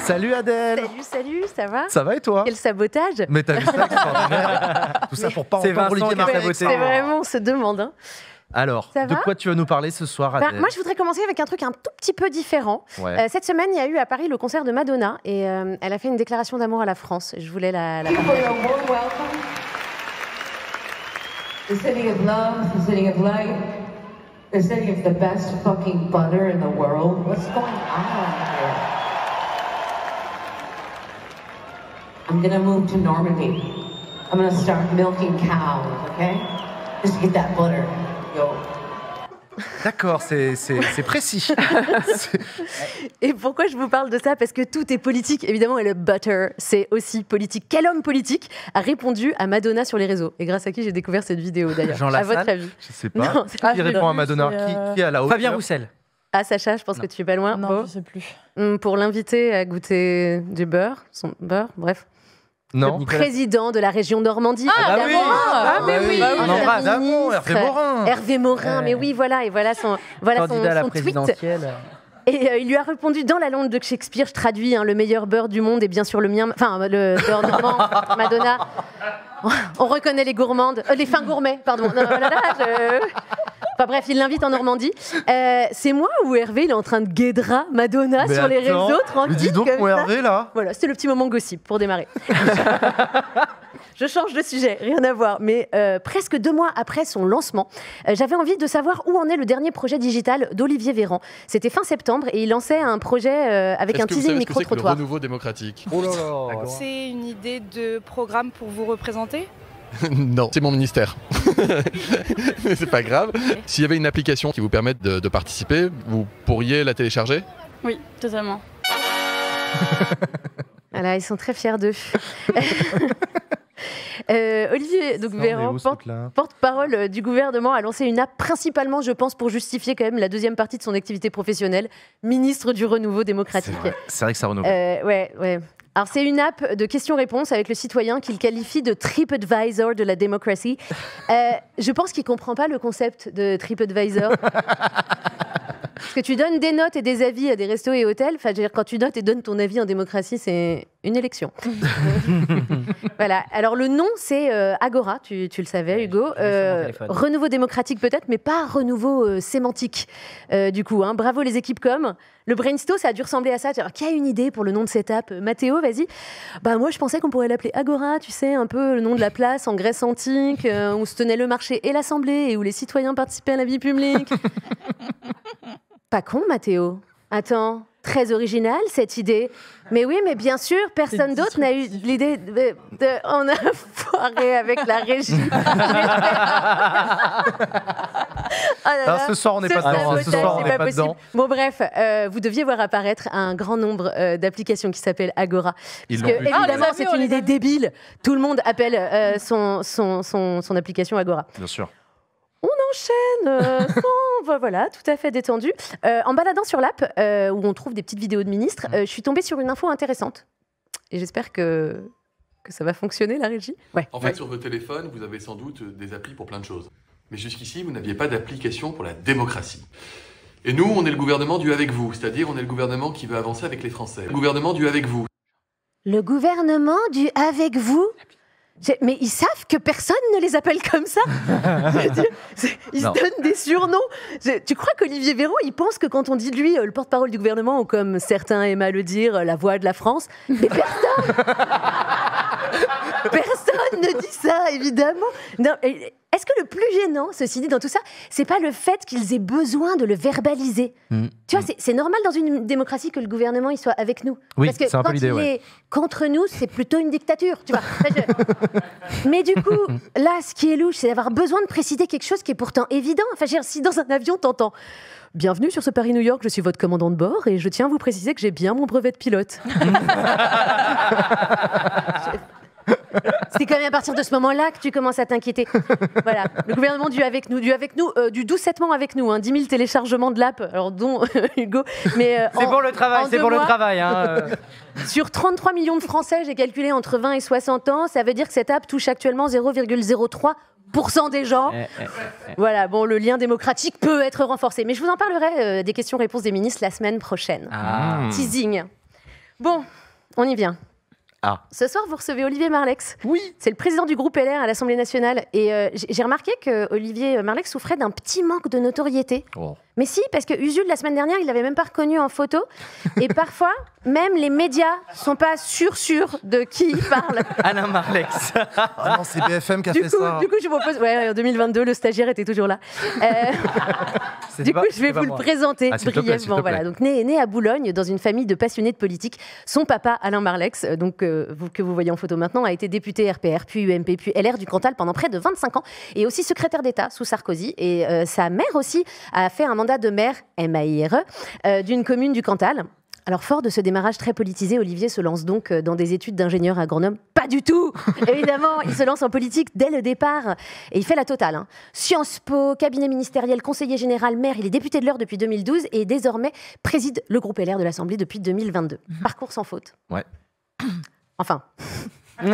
Salut Adèle Salut, salut, ça va Ça va et toi Quel sabotage Mais t'as vu ça Tout ça pour pas en ma C'est vraiment, on se demande. Hein. Alors, de quoi tu vas nous parler ce soir ben, Adèle Moi, je voudrais commencer avec un truc un tout petit peu différent. Euh, cette semaine, il y a eu à Paris le concert de Madonna et euh, elle a fait une déclaration d'amour à la France. Je voulais la... la love, Is any of the best fucking butter in the world? What's going on here? I'm gonna move to Normandy. I'm gonna start milking cows, okay? Just to get that butter. Yo. D'accord, c'est précis. et pourquoi je vous parle de ça Parce que tout est politique, évidemment, et le butter, c'est aussi politique. Quel homme politique a répondu à Madonna sur les réseaux Et grâce à qui j'ai découvert cette vidéo d'ailleurs Jean Lassalle, À votre avis Je sais pas. qui répond à Madonna qui, euh, est à la hauteur Fabien Roussel. Ah, Sacha, je pense que tu es pas loin. Non, oh. je sais plus. Hum, pour l'inviter à goûter du beurre, son beurre, bref. Non. Le président de la région Normandie. Ah, bah ah, ah bah bah oui. Hervé Morin. Hervé Morin, mais eh. oui, voilà, et voilà son, voilà son, tweet. Et euh, il lui a répondu dans la langue de Shakespeare, je traduis, hein, le meilleur beurre du monde est bien sûr le mien, enfin euh, le beurre normand, Madonna. On reconnaît les gourmandes, euh, les fins gourmets, pardon. Non, non, là, je... Enfin bref, il l'invite en Normandie. Euh, c'est moi ou Hervé, il est en train de guédra Madonna sur les réseaux, tranquille. Dis donc, mon Hervé, là Voilà, c'était le petit moment gossip pour démarrer. Je change de sujet, rien à voir. Mais euh, presque deux mois après son lancement, euh, j'avais envie de savoir où en est le dernier projet digital d'Olivier Véran. C'était fin septembre et il lançait un projet avec un teasing micro-trottoir. C'est le renouveau démocratique. Oh c'est une idée de programme pour vous représenter non, c'est mon ministère. Mais c'est pas grave. S'il y avait une application qui vous permette de, participer, vous pourriez la télécharger Oui, totalement. voilà, ah ils sont très fiers d'eux. Euh, Olivier donc, Véran, porte-parole euh, du gouvernement, a lancé une app principalement, je pense, pour justifier quand même la deuxième partie de son activité professionnelle, ministre du renouveau démocratique. C'est vrai. que ça renouvelle. Euh, ouais, ouais. Alors, c'est une app de questions-réponses avec le citoyen qu'il qualifie de TripAdvisor de la démocratie. Euh, je pense qu'il ne comprend pas le concept de TripAdvisor. Parce que tu donnes des notes et des avis à des restos et hôtels. Enfin, quand tu notes et donnes ton avis en démocratie, c'est une élection. voilà. Alors le nom, c'est euh, Agora, tu, le savais, Hugo. Euh, renouveau démocratique peut-être, mais pas renouveau euh, sémantique. du coup, hein. bravo les équipes com. Le brainstorm, ça a dû ressembler à ça. qui a une idée pour le nom de cette app Mathéo, vas-y. Bah moi, je pensais qu'on pourrait l'appeler Agora, tu sais, un peu le nom de la place en Grèce antique, où se tenait le marché et l'assemblée, et où les citoyens participaient à la vie publique. pas con, Mathéo. Attends très originale cette idée. Mais oui, mais bien sûr, personne d'autre n'a eu l'idée de, On a foiré avec la régie. Oh ah, ce soir, on n'est pas dedans. Hein. Ce soir, on pas, Bon, bref, euh, vous deviez voir apparaître un grand nombre euh, d'applications qui s'appellent Agora. parce que, ah, évidemment, c'est une idée débile. Tout le monde appelle euh, son, son, son application Agora. Bien sûr on enchaîne euh, voilà, tout à fait détendu. Euh, en baladant sur l'app, euh, où on trouve des petites vidéos de ministres, mm. je suis tombée sur une info intéressante. Et j'espère que, que ça va fonctionner, la régie. En fait, sur vos téléphones, vous avez sans doute des applis pour plein de choses. Mais jusqu'ici, vous n'aviez pas d'application pour la démocratie. Et nous, on est le gouvernement du avec vous, c'est-à-dire on est le gouvernement qui veut avancer avec les Français. Le gouvernement du avec vous. Le gouvernement du avec vous mais ils savent que personne ne les appelle comme ça. ils se donnent des surnoms. Tu crois qu'Olivier Véran, il pense que quand on dit de lui euh, le porte-parole du gouvernement, ou comme certains aiment à le dire, euh, la voix de la France, mais personne ne dit ça, évidemment. Non, est-ce que le plus gênant, ceci dit, dans tout ça, c'est pas le fait qu'ils aient besoin de le verbaliser mm. Tu vois, mm. c'est normal dans une démocratie que le gouvernement il soit avec nous. Oui, Parce que quand il est contre nous, c'est plutôt une dictature, tu vois. Mais du coup, mm. là, ce qui est louche, c'est d'avoir besoin de préciser quelque chose qui est pourtant évident. Enfin, si dans un avion, t'entends. Bienvenue sur ce Paris-New York, je suis votre commandant de bord et je tiens à vous préciser que j'ai bien mon brevet de pilote. C'est quand même à partir de ce moment-là que tu commences à t'inquiéter. Voilà, le gouvernement du avec nous, du avec nous, euh, du doucettement avec nous, 10 hein. 000 téléchargements de l'app, dont euh, Hugo. Mais euh, c'est pour le travail, c'est pour le travail. Hein, sur 33 millions de Français, j'ai calculé entre 20 et 60 ans, ça veut dire que cette app touche actuellement 0,03 des gens. Eh, eh, eh, voilà, bon, le lien démocratique peut être renforcé. Mais je vous en parlerai des questions-réponses des ministres la semaine prochaine. Ah. Teasing. Bon, on y vient. Ah. Ce soir, vous recevez Olivier Marlex. Oui. C'est le président du groupe LR à l'Assemblée nationale. Et euh, j'ai remarqué que Olivier Marlex souffrait d'un petit manque de notoriété. Oh. Mais si, parce que Usul, la semaine dernière, il l'avait même pas reconnu en photo. Et parfois, même les médias sont pas sûrs sûrs de qui il parle. Alain Marlex. Ah non, c'est BFM qui a fait ça. Du coup, je vous propose... Ouais, en 2022, le stagiaire était toujours là. Euh, du coup, je vais vous le présenter ah, brièvement. voilà. Donc, né, né à Boulogne, dans une famille de passionnés de politique, son papa, Alain Marlex, euh, donc, euh, vous, que vous voyez en photo maintenant, a été député RPR, puis UMP, puis LR du Cantal pendant près de 25 ans, et aussi secrétaire d'État sous Sarkozy. Et sa mère aussi a fait un de maire, m a e, euh, d'une commune du Cantal. Alors, fort de ce démarrage très politisé, Olivier se lance donc euh, dans des études d'ingénieur agronome. Pas du tout Évidemment, il se lance en politique dès le départ. Et il fait la totale. Hein. Sciences Po, cabinet ministériel, conseiller général, maire. Il est député de l'heure depuis 2012 et désormais préside le groupe LR de l'Assemblée depuis 2022. Mhm. Parcours sans faute. Ouais. Enfin.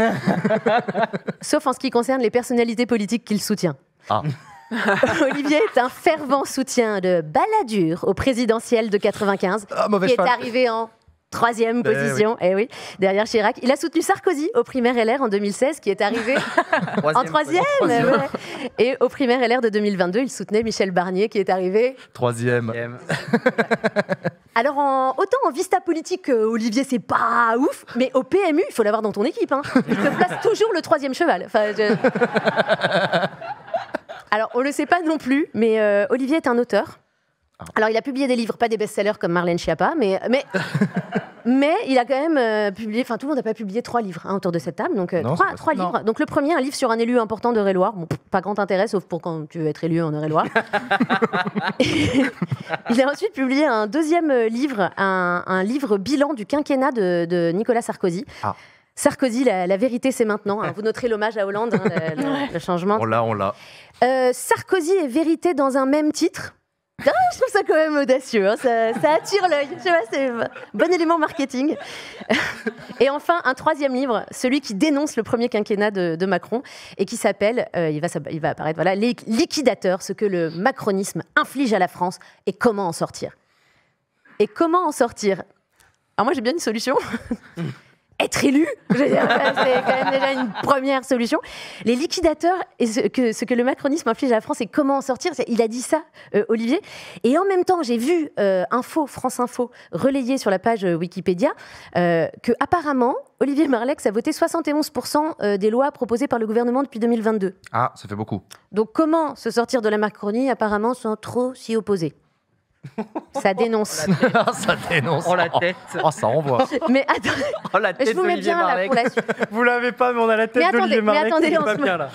Sauf en ce qui concerne les personnalités politiques qu'il soutient. Ah. Olivier est un fervent soutien de Balladur au présidentiel de 95, ah, qui est arrivé en troisième eh position, eh oui. derrière Chirac. Il a soutenu Sarkozy au primaire LR en 2016, qui est arrivé en troisième. Et au primaire LR de 2022, il soutenait Michel Barnier, qui est arrivé troisième. Alors, en, autant en vista politique, euh, Olivier, c'est pas ouf, mais au PMU, il faut l'avoir dans ton équipe. Hein. Il te place toujours le troisième cheval. Enfin, alors, on ne le sait pas non plus, mais euh, Olivier est un auteur. Ah. Alors, il a publié des livres, pas des best-sellers comme Marlène Schiappa, mais, mais, mais il a quand même euh, publié, enfin, tout le monde n'a pas publié trois livres hein, autour de cette table, donc euh, trois, livres. Donc, le premier, un livre sur un élu important de Réloir. Bon, pas grand intérêt, sauf pour quand tu veux être élu en Eure-et-Loire. il a ensuite publié un deuxième livre, un, livre bilan du quinquennat de, de Nicolas Sarkozy. Ah. Sarkozy, la, vérité, c'est maintenant. Hein. Vous noterez l'hommage à Hollande, hein, le, changement. On l'a, on l'a. Euh, Sarkozy et vérité dans un même titre. Ah, je trouve ça quand même audacieux, hein. ça, attire l'œil. Je sais bon élément marketing. Et enfin, un troisième livre, celui qui dénonce le premier quinquennat de, Macron et qui s'appelle, euh, il, va, il va apparaître, voilà, Les liquidateurs, ce que le macronisme inflige à la France et comment en sortir. Et comment en sortir Alors moi j'ai bien une solution. être élu. Euh, c'est quand même déjà une première solution. Les liquidateurs et ce que, le macronisme inflige à la France c'est comment en sortir. Il a dit ça, euh, Olivier. Et en même temps, j'ai vu euh, Info, France Info, relayé sur la page Wikipédia, euh, que apparemment, Olivier Merlex a voté 71% des lois proposées par le gouvernement depuis 2022. Ah, ça fait beaucoup. Donc comment se sortir de la Macronie apparemment sans trop s'y opposer ça oh, dénonce. ça dénonce. Oh la tête. Oh, ça envoie. Mais attendez. Oh, je vous mets bien là, pour la suite. Vous l'avez pas, mais on a la tête de Mais attendez, pas bien, là.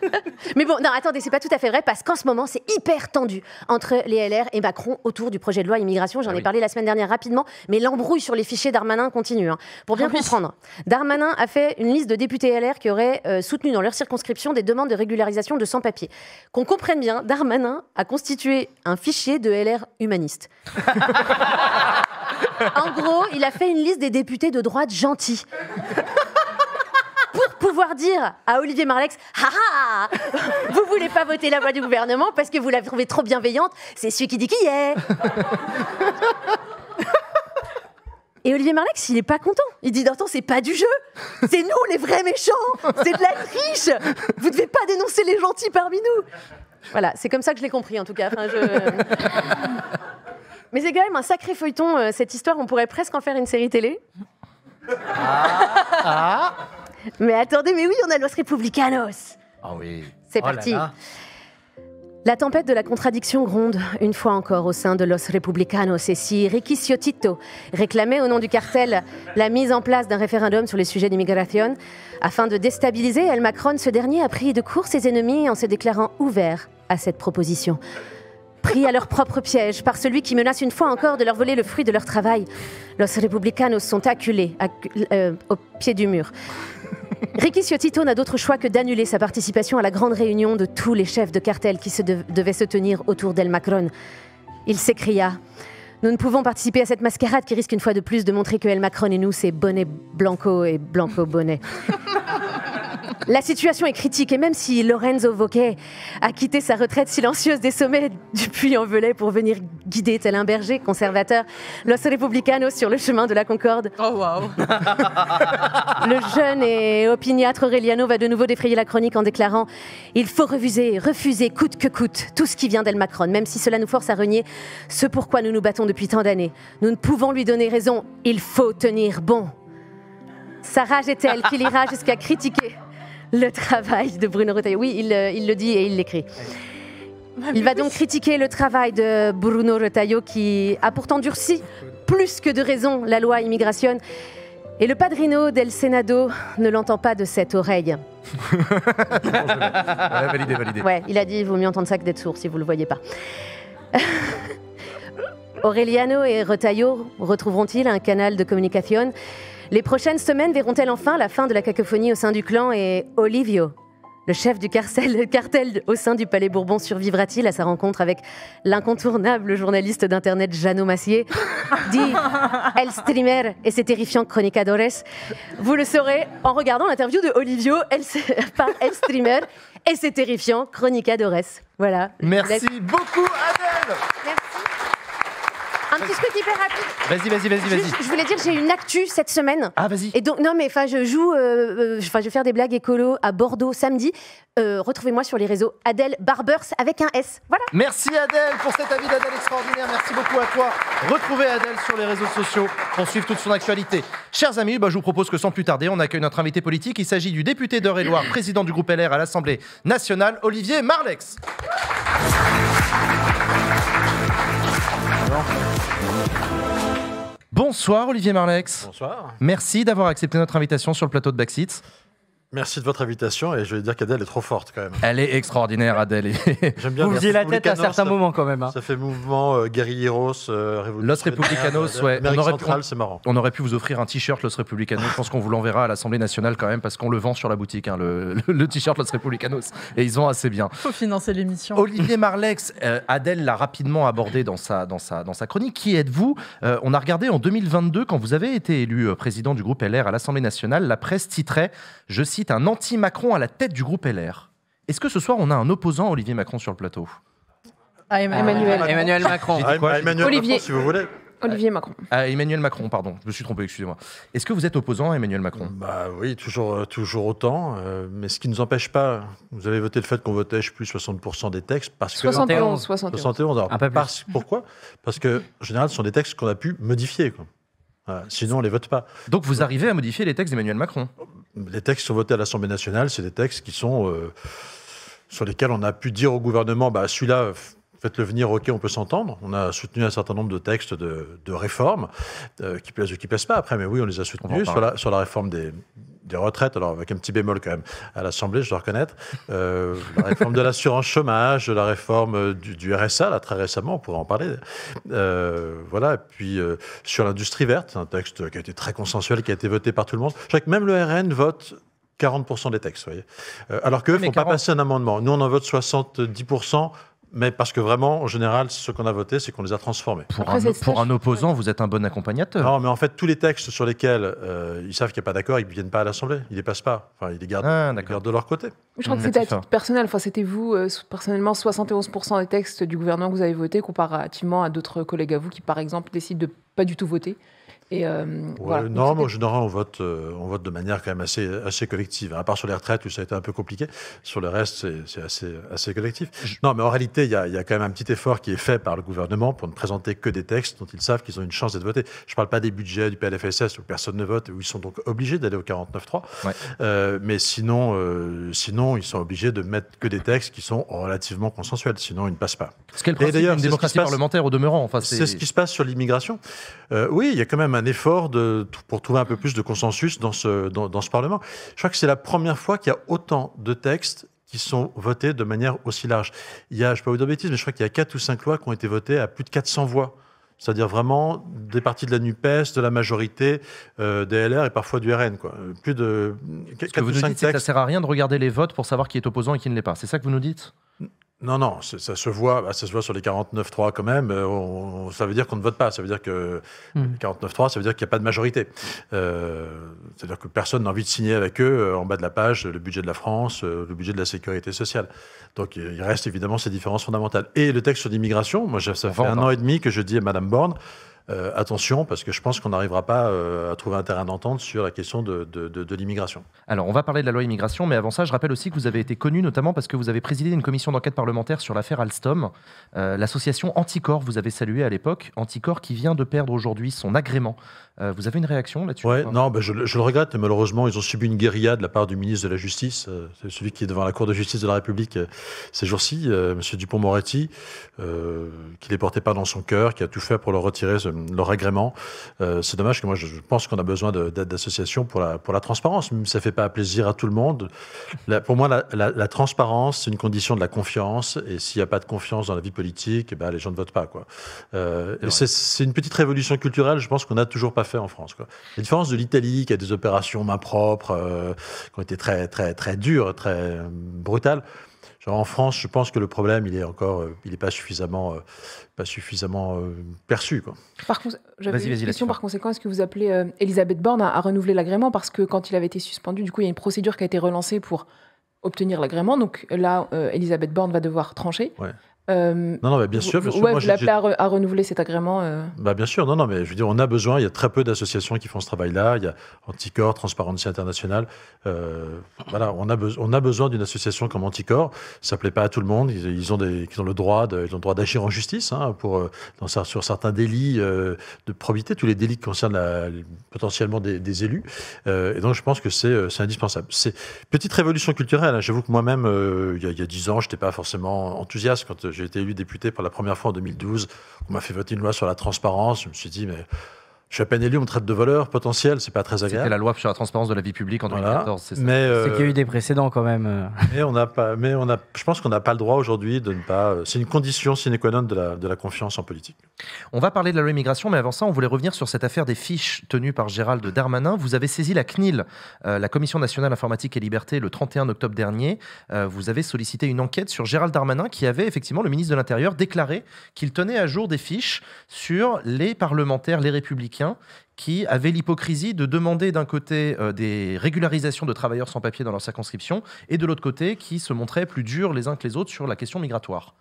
mais bon, non, attendez, c'est pas tout à fait vrai parce qu'en ce moment, c'est hyper tendu entre les LR et Macron autour du projet de loi immigration. J'en ah ai parlé la semaine dernière rapidement, mais l'embrouille sur les fichiers Darmanin continue. Hein. Pour bien ah comprendre, Darmanin a fait une liste de députés LR qui auraient euh, soutenu dans leur circonscription des demandes de régularisation de sans-papiers. Qu'on comprenne bien, Darmanin a constitué un fichier de LR humaniste. en gros, il a fait une liste des députés de droite gentils. Pour pouvoir dire à Olivier Marlex, ha vous voulez pas voter la voix du gouvernement parce que vous la trouvez trop bienveillante, c'est celui qui dit qui est. Et Olivier Marlex, il est pas content. Il dit d'autant c'est pas du jeu. C'est nous les vrais méchants. C'est de la triche. Vous devez pas dénoncer les gentils parmi nous. Voilà, c'est comme ça que je l'ai compris en tout cas. Mais c'est quand même un sacré feuilleton, euh, cette histoire. On pourrait presque en faire une série télé. Ah, ah. Mais attendez, mais oui, on a Los Republicanos. Ah oui. C'est oh parti. La tempête de la contradiction gronde, une fois encore, au sein de Los Republicanos. Et si Ricky réclamait au nom du cartel la mise en place d'un référendum sur les sujets d'immigration, afin de déstabiliser El Macron, ce dernier a pris de court ses ennemis en se déclarant ouvert à cette proposition. Pris à leur propre piège par celui qui menace une fois encore de leur voler le fruit de leur travail, los republicanos sont acculés euh, au pied du mur. Ricky Ciotito n'a d'autre choix que d'annuler sa participation à la grande réunion de tous les chefs de cartel qui se devaient se tenir autour d'El Macron. Il s'écria nous ne pouvons participer à cette mascarade qui risque une fois de plus de montrer que El Macron et nous, c'est bonnet blanco et blanco bonnet. La situation est critique et même si Lorenzo Vauquet a quitté sa retraite silencieuse des sommets du Puy-en-Velay pour venir guider tel un berger conservateur Los Republicanos sur le chemin de la Concorde. Oh wow. Le jeune et opiniâtre Aureliano va de nouveau défrayer la chronique en déclarant "Il faut refuser, refuser coûte que coûte tout ce qui vient d'El Macron, même si cela nous force à renier ce pourquoi nous nous battons depuis tant d'années. Nous ne pouvons lui donner raison, il faut tenir bon." Sa rage est telle qu'il ira jusqu'à critiquer le travail de Bruno Retailleau. Oui, il, euh, le dit et il l'écrit. Il va donc critiquer le travail de Bruno Retailleau qui a pourtant durci plus que de raison la loi immigration. Et le padrino del Senado ne l'entend pas de cette oreille. il a dit, il vaut mieux entendre ça que d'être sourd si vous ne le voyez pas. Aureliano et Retailleau retrouveront-ils un canal de communication les prochaines semaines verront-elles enfin la fin de la cacophonie au sein du clan et Olivio le chef du cartel, au sein du Palais Bourbon survivra-t-il à sa rencontre avec l'incontournable journaliste d'Internet Jeannot Massier, dit El Streamer et ses terrifiants chronicadores. Vous le saurez en regardant l'interview de Olivio par El Streamer et ses terrifiants chronicadores. Voilà. Merci beaucoup, Adèle petit truc rapide. Vas-y, vas-y, vas-y, vas-y. Je voulais dire, j'ai une actu cette semaine. Ah, vas-y. Et donc, non, mais enfin, je joue, euh, euh, enfin, je vais faire des blagues écolo à Bordeaux samedi. Euh, retrouvez-moi sur les réseaux Adèle Barbers avec un S. Voilà. Merci Adèle pour cet avis d'Adèle extraordinaire. Merci beaucoup à toi. Retrouvez Adèle sur les réseaux sociaux pour suivre toute son actualité. Chers amis, bah, je vous propose que sans plus tarder, on accueille notre invité politique. Il s'agit du député d'Eure-et-Loire, président du groupe LR à l'Assemblée nationale, Olivier Marlex. Bonsoir Olivier Marlex. Bonsoir. Merci d'avoir accepté notre invitation sur le plateau de Backseat Merci de votre invitation et je vais dire qu'Adèle est trop forte quand même. Elle est extraordinaire, Adèle. J'aime bien. Vous faisiez la tête à certains moments quand même. Hein. Ça fait mouvement Guerilleros. Euh, guerrilleros, euh, Los Republicanos, ouais. On aurait, pu, c'est marrant. on aurait pu vous offrir un t-shirt Los Republicanos. je pense qu'on vous l'enverra à l'Assemblée nationale quand même parce qu'on le vend sur la boutique, hein, le, t-shirt Los Republicanos. Et ils ont assez bien. Faut financer l'émission. Olivier Marlex, euh, Adèle l'a rapidement abordé dans sa, dans sa, dans sa chronique. Qui êtes-vous On a regardé en 2022 quand vous avez été élu président du groupe LR à l'Assemblée nationale, la presse titrait, je cite un anti-Macron à la tête du groupe LR. Est-ce que ce soir, on a un opposant à Olivier Macron sur le plateau ah, ah, Emmanuel. Macron. Olivier. si vous voulez. Olivier Macron. Ah, Emmanuel Macron, pardon, je me suis trompé, excusez-moi. Est-ce que vous êtes opposant à Emmanuel Macron Bah oui, toujours, euh, toujours autant. Euh, mais ce qui ne nous empêche pas, vous avez voté le fait qu'on votait, je plus 60% des textes parce 71, que pourquoi Parce que en général, ce sont des textes qu'on a pu modifier. Quoi sinon, on ne les vote pas. Donc, vous arrivez à modifier les textes d'Emmanuel Macron Les textes sont votés à l'Assemblée nationale, c'est des textes qui sont. Euh, sur lesquels on a pu dire au gouvernement bah, celui-là, faites-le venir, ok, on peut s'entendre. On a soutenu un certain nombre de textes de, de réformes, euh, qui ne ou qui plaisent pas après, mais oui, on les a soutenus sur la réforme des, des retraites, alors avec un petit bémol quand même à l'Assemblée, je dois reconnaître, euh, la réforme de l'assurance chômage, la réforme euh, du, RSA, là très récemment, on pourrait en parler. Euh, voilà, et puis sur l'industrie verte, un texte qui a été très consensuel, qui a été voté par tout le monde. Je crois que même le RN vote 40% des textes, vous voyez. alors qu'eux ne font pas passer un amendement. Nous, on en vote 70% mais parce que vraiment, en général, ce qu'on a voté, c'est qu'on les a transformés. Pour, un, opposant, vous êtes un bon accompagnateur. Non, mais en fait, tous les textes sur lesquels euh, ils savent qu'il n'y a pas d'accord, ils ne viennent pas à l'Assemblée, ils ne les passent pas. Enfin, ils les gardent, ah, de leur côté. Je crois mmh, que c'était personnel. Enfin, c'était vous, euh, personnellement, 71% des textes du gouvernement que vous avez votés, comparativement à d'autres collègues à vous qui, par exemple, décident de pas du tout voter. Euh, voilà. Non, moi, général, on vote, euh, on vote de manière quand même assez, assez collective. Hein. À part sur les retraites où ça a été un peu compliqué, sur le reste, c'est assez, assez collectif. Non, mais en réalité, il y a, quand même un petit effort qui est fait par le gouvernement pour ne présenter que des textes dont ils savent qu'ils ont une chance d'être votés. Je ne parle pas des budgets du PLFSS où personne ne vote, où ils sont donc obligés d'aller au 49-3. Euh, mais sinon, sinon, ils sont obligés de mettre que des textes qui sont relativement consensuels. Sinon, ils ne passent pas. Ce qu'elle d'ailleurs une démocratie parlementaire au demeurant. Enfin, c'est ce qui se passe sur l'immigration. oui, il y a quand même un un effort de, pour trouver un peu plus de consensus dans ce, dans, ce Parlement. Je crois que c'est la première fois qu'il y a autant de textes qui sont votés de manière aussi large. Il y a, je ne vais pas vous dire bêtises, mais je crois qu'il y a 4 ou 5 lois qui ont été votées à plus de 400 voix. C'est-à-dire vraiment des parties de la NUPES, de la majorité, euh, des LR et parfois du RN. Quoi. Plus de. Ce que vous nous dites, que ça ne sert à rien de regarder les votes pour savoir qui est opposant et qui ne l'est pas. C'est ça que vous nous dites non, non, ça se voit, bah, ça se voit sur les 49-3 quand même. Euh, ça veut dire qu'on ne vote pas. Ça veut dire que 49-3, hmm. ça veut dire qu'il n'y a pas de majorité. Euh, c'est-à-dire que personne n'a envie de signer avec eux euh, en bas de la page le budget de la France, le budget de la sécurité sociale. Donc il reste évidemment ces différences fondamentales. Et le texte sur l'immigration, moi ça fait un an et demi que je dis à Madame Borne, euh, attention, parce que je pense qu'on n'arrivera pas euh, à trouver un terrain d'entente sur la question de, l'immigration. Alors, on va parler de la loi immigration, mais avant ça, je rappelle aussi que vous avez été connu notamment parce que vous avez présidé une commission d'enquête parlementaire sur l'affaire Alstom. Euh, l'association Anticor, vous avez salué à l'époque, Anticor qui vient de perdre aujourd'hui son agrément euh, vous avez une réaction là-dessus ouais, Non, bah, je, le regrette, malheureusement, ils ont subi une guérilla de la part du ministre de la Justice, euh, celui qui est devant la Cour de justice de la République euh, ces jours-ci, M. Dupont-Moretti, qui les portait pas dans son cœur, qui a tout fait pour leur retirer leur agrément. c'est dommage que moi, je, pense qu'on a besoin d'aide d'associations pour la, pour la transparence, même si ça fait pas plaisir à tout le monde. pour moi, la, transparence, c'est une condition de la confiance, et s'il n'y a pas de confiance dans la vie politique, ben, les gens ne votent pas. Quoi. c'est une petite révolution culturelle, je pense qu'on n'a toujours pas fait fait en France. Quoi. La différence de l'Italie, qui a des opérations main propres, euh, qui ont été très, très, très dures, très euh, brutales. Genre en France, je pense que le problème, il est encore, euh, il n'est pas suffisamment, pas suffisamment perçu. Par j'avais une question. Par conséquent, est-ce que vous appelez Elisabeth Borne à, renouveler l'agrément parce que quand il avait été suspendu, du coup, il y a une procédure qui a été relancée pour obtenir l'agrément. Donc là, Elisabeth Borne va devoir trancher. Euh, non, non, mais bien sûr. Ouais, vous l'appelez à, renouveler cet agrément euh. bah, Bien sûr, non, non, mais je veux dire, on a besoin, il y a très peu d'associations qui font ce travail-là, il y a Anticor, Transparency International, euh, voilà, on a, on a besoin d'une association comme Anticor, ça ne plaît pas à tout le monde, ils, ont, des, ils ont le droit d'agir en justice hein, pour, dans, sur certains délits de probité, tous les délits qui concernent la, potentiellement des, élus, et donc je pense que c'est indispensable. C'est petite révolution culturelle, hein. j'avoue que moi-même, il y a dix ans, je n'étais pas forcément enthousiaste quand j'ai j'ai été élu député pour la première fois en 2012. On m'a fait voter une loi sur la transparence. Je me suis dit, mais je à peine élu, on traite de voleur potentiel, c'est pas très agréable. C'était la loi sur la transparence de la vie publique en 2014, c'est ça. Euh, c'est qu'il y a eu des précédents quand même. Mais on a pas, mais on a, je pense qu'on n'a pas le droit aujourd'hui de ne pas. Euh, c'est une condition sine qua non de la, de la, confiance en politique. On va parler de la loi immigration, mais avant ça, on voulait revenir sur cette affaire des fiches tenues par Gérald Darmanin. Vous avez saisi la CNIL, euh, la Commission nationale informatique et liberté, le 31 octobre dernier. vous avez sollicité une enquête sur Gérald Darmanin, qui avait effectivement le ministre de l'Intérieur déclaré qu'il tenait à jour des fiches sur les parlementaires, les républicains qui avaient l'hypocrisie de demander d'un côté euh, des régularisations de travailleurs sans papier dans leur circonscription et de l'autre côté qui se montraient plus durs les uns que les autres sur la question migratoire.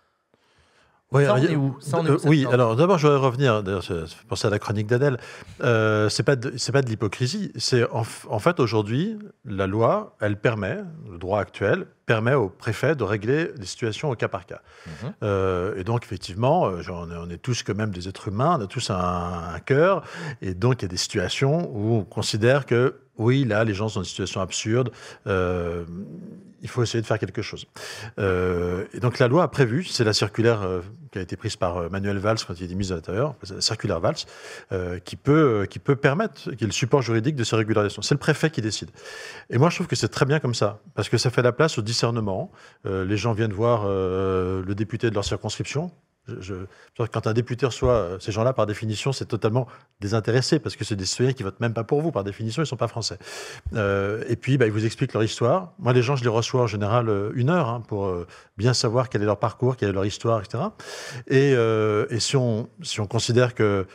Oui, alors d'abord, je voudrais revenir, d'ailleurs, fait à la chronique d'Adèle. Euh, c'est pas de, c'est pas de l'hypocrisie. C'est en, fait, aujourd'hui, la loi, elle permet, le droit actuel, permet au préfet de régler les situations au cas par cas. Mhm. Euh, et donc, effectivement, euh, on, est, tous quand même des êtres humains, on a tous un, cœur. Et donc, il y a des situations où on considère que oui, là, les gens sont dans une situation absurde. Euh, il faut essayer de faire quelque chose. Euh, et donc la loi a prévu, c'est la circulaire euh, qui a été prise par euh, Manuel Valls quand il est ministre de l'Intérieur, la circulaire Valls, qui, peut, qui peut permettre, qui est le support juridique de ces régularisations. C'est le préfet qui décide. Et moi je trouve que c'est très bien comme ça, parce que ça fait la place au discernement. les gens viennent voir le député de leur circonscription, quand un député reçoit euh, ces gens-là, par définition, c'est totalement désintéressé parce que c'est des citoyens qui votent même pas pour vous. Par définition, ils sont pas français. Euh, et puis, bah, ils vous expliquent leur histoire. Moi, les gens, je les reçois en général euh, une heure hein, pour bien savoir quel est leur parcours, quelle est leur histoire, etc. Et, si, on, considère que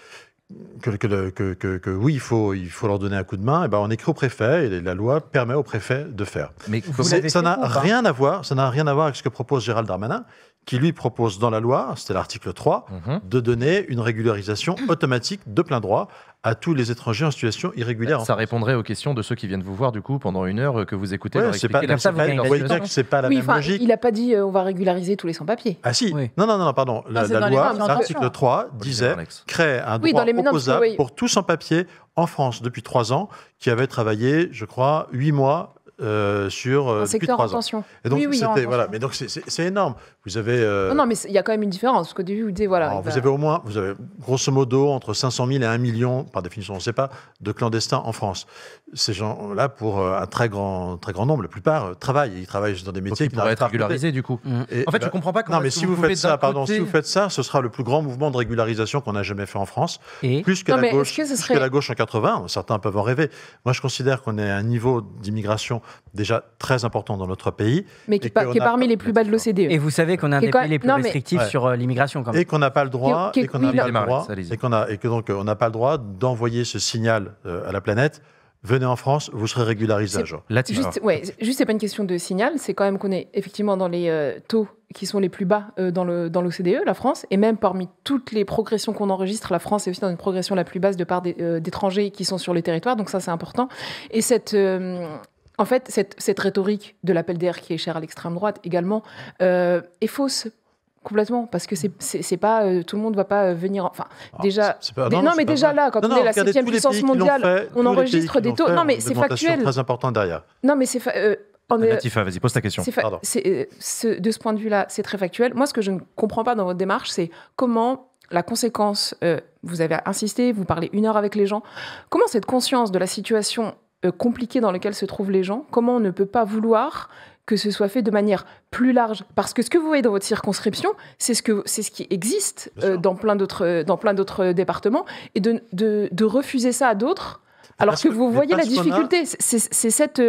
oui, il faut, leur donner un coup de main, et ben on écrit au préfet et la loi permet au préfet de faire. Mais ça n'a rien à voir, ça n'a rien à voir avec ce que propose Gérald Darmanin, qui lui propose dans la loi, c'était l'article 3, mhm. de donner une régularisation automatique de plein droit à tous les étrangers en situation irrégulière. Ça, répondrait aux questions de ceux qui viennent vous voir du coup pendant une heure euh, que vous écoutez. c'est pas la même logique. Il n'a pas dit euh, on va régulariser tous les sans-papiers. Ah si. Non non non pardon. La, ah, loi, l'article 3 disait crée un droit opposable pour tous sans papiers en France depuis trois ans qui avait travaillé, je crois, huit mois euh, sur euh, un trois Et donc, voilà, mais donc c'est énorme. Vous avez. Euh, non, mais il y a quand même une différence. Parce qu'au début, vous voilà. vous avez au moins, vous avez grosso modo entre 500 000 et 1 million, par définition, on ne sait pas, de clandestins en France. Ces gens-là, pour euh, un très grand, très grand nombre, la plupart travaillent. Ils travaillent dans des métiers qui pourraient être régularisés, du coup. Mm. en fait, je ne bah, comprends pas comment. Non, mais si vous, faites ça, pardon, si vous faites ça, ce sera le plus grand mouvement de régularisation qu'on a jamais fait en France. plus que, la, gauche, plus que la gauche en 80, certains peuvent en rêver. Moi, je considère qu'on est à un niveau d'immigration déjà très important dans notre pays. Mais qui, est parmi les plus bas de l'OCDE. Et vous savez qu'on a un des pays les plus restrictifs sur euh, l'immigration Et qu'on n'a pas le droit, et qu'on a, et que donc on n'a pas le droit d'envoyer ce signal euh, à la planète venez en France, vous serez régularisé Juste, ouais, juste c'est pas une question de signal, c'est quand même qu'on est effectivement dans les euh, taux qui sont les plus bas dans l'OCDE, dans e, la France, et même parmi toutes les progressions qu'on enregistre, la France est aussi dans une progression la plus basse de part d'étrangers qui sont sur le territoire, donc ça c'est important. Et cette, en fait, cette, cette rhétorique de l'appel d'air qui est cher à l'extrême droite également euh, est fausse complètement parce que c'est pas euh, tout le monde va pas venir enfin déjà non, mais déjà là quand on est la septième puissance mondiale on enregistre des taux non mais c'est factuel très important derrière non mais c'est euh, vas-y, pose ta question. de ce point de vue-là, c'est très factuel. Moi, ce que je ne comprends pas dans votre démarche, c'est comment la conséquence, vous avez insisté, vous parlez une heure avec les gens, comment cette conscience de la situation euh, compliqué dans lequel se trouvent les gens, comment on ne peut pas vouloir que ce soit fait de manière plus large. Parce que ce que vous voyez dans votre circonscription, c'est ce, que, c'est ce qui existe euh, dans, plein d'autres, euh, dans plein d'autres départements, et de, de, refuser ça à d'autres, alors que, vous voyez la difficulté. C'est, cette...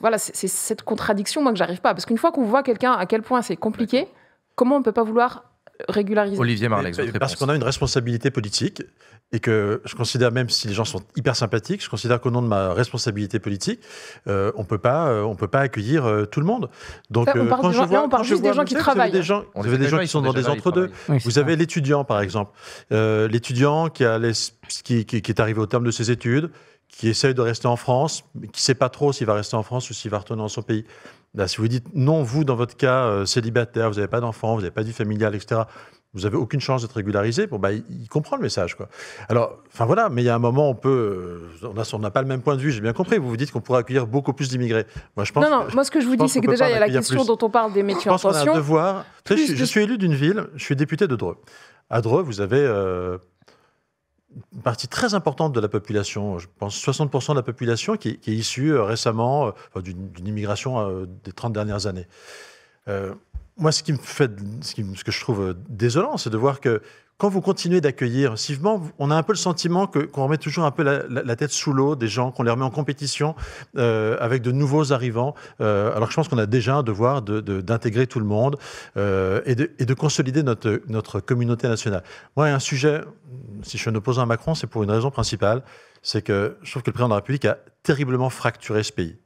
voilà, c'est, cette contradiction, moi, que j'arrive pas. Parce qu'une fois qu'on voit quelqu'un à quel point c'est compliqué, comment on ne peut pas vouloir régulariser. Olivier Parce qu'on a une responsabilité politique et que je considère, même si les gens sont hyper sympathiques, je considère qu'au nom de ma responsabilité politique, euh, on peut euh, peut pas accueillir euh, tout le monde. Donc, on parle, juste des gens qui travaillent. Vous avez des gens, des gens qui sont dans des entre-deux. vous avez l'étudiant, par exemple. l'étudiant qui, est arrivé au terme de ses études, qui essaye de rester en France, mais qui ne sait pas trop s'il va rester en France ou s'il va retourner dans son pays si vous dites non, vous, dans votre cas, euh, célibataire, vous n'avez pas d'enfant, vous n'avez pas de vie familiale, etc., vous n'avez aucune chance d'être régularisé, bon, bah, il, comprend le message. Quoi. Alors, enfin voilà, mais il y a un moment, on peut. Euh, on n'a pas le même point de vue, j'ai bien compris. Vous vous dites qu'on pourrait accueillir beaucoup plus d'immigrés. Moi, je pense. Non, non, moi, ce que je vous dis, c'est que déjà, il y a la question dont on parle des métiers en pension. Je pense qu'on a un devoir. je, suis élu d'une ville, je suis député de Dreux. À Dreux, vous avez. Euh, une partie très importante de la population, je pense 60% de la population qui, est issue euh, récemment euh, d'une immigration euh, des 30 dernières années. Moi, ce qui me fait, ce, que je trouve euh, désolant, c'est de voir que quand vous continuez d'accueillir massivement, on a un peu le sentiment qu'on remet toujours un peu la, tête sous l'eau des gens, qu'on les remet en compétition euh, avec de nouveaux arrivants, euh, alors que je pense qu'on a déjà un devoir d'intégrer tout le monde et, de, consolider notre, notre communauté nationale. Moi, un sujet, si je suis un opposant à Macron, c'est pour une raison principale, c'est que je trouve que le président de la République a terriblement fracturé ce pays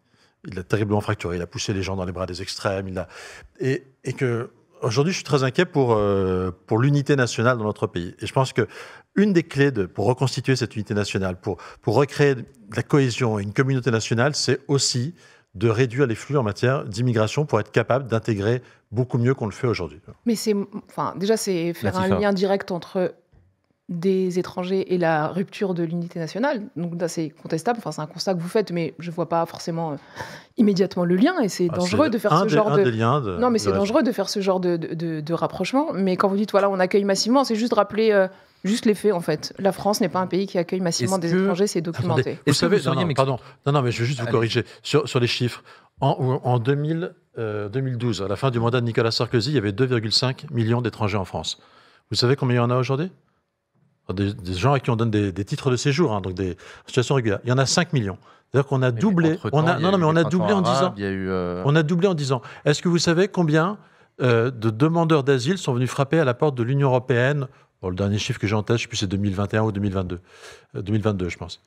il a terriblement fracturé, il a poussé les gens dans les bras des extrêmes, il a... et, et que aujourd'hui, je suis très inquiet pour, euh, pour l'unité nationale dans notre pays. Et je pense que une des clés de, pour reconstituer cette unité nationale, pour, pour recréer de la cohésion et une communauté nationale, c'est aussi de réduire les flux en matière d'immigration pour être capable d'intégrer beaucoup mieux qu'on le fait aujourd'hui. Mais c'est, enfin, déjà, c'est faire un lien direct entre des étrangers et la rupture de l'unité nationale. Donc là, c'est contestable, enfin, c'est un constat que vous faites, mais je ne vois pas forcément euh, immédiatement le lien, et c'est dangereux de faire ce genre de... Non, mais c'est dangereux de faire ce genre de, rapprochement, mais quand vous dites, voilà, on accueille massivement, c'est juste rappeler... Euh, juste les faits, en fait. La France n'est pas un pays qui accueille massivement des étrangers, c'est documenté. vous, savez, pardon, non, non, mais je vais juste vous corriger sur, sur les chiffres. En, 2012, euh, à la fin du mandat de Nicolas Sarkozy, il y avait 2,5 millions d'étrangers en France. Vous savez combien il y en a aujourd'hui des, gens à qui on donne des, titres de séjour, hein, donc des situations régulières. Il y en a 5 millions. C'est-à-dire qu'on a doublé. On a, non, non, mais euh, on a doublé en 10 ans. On a doublé en 10 ans. Est-ce que vous savez combien euh, de demandeurs d'asile sont venus frapper à la porte de l'Union européenne Le dernier chiffre que j'ai en tête, je ne sais plus, c'est 2021 ou 2022. 2022, euh, je pense.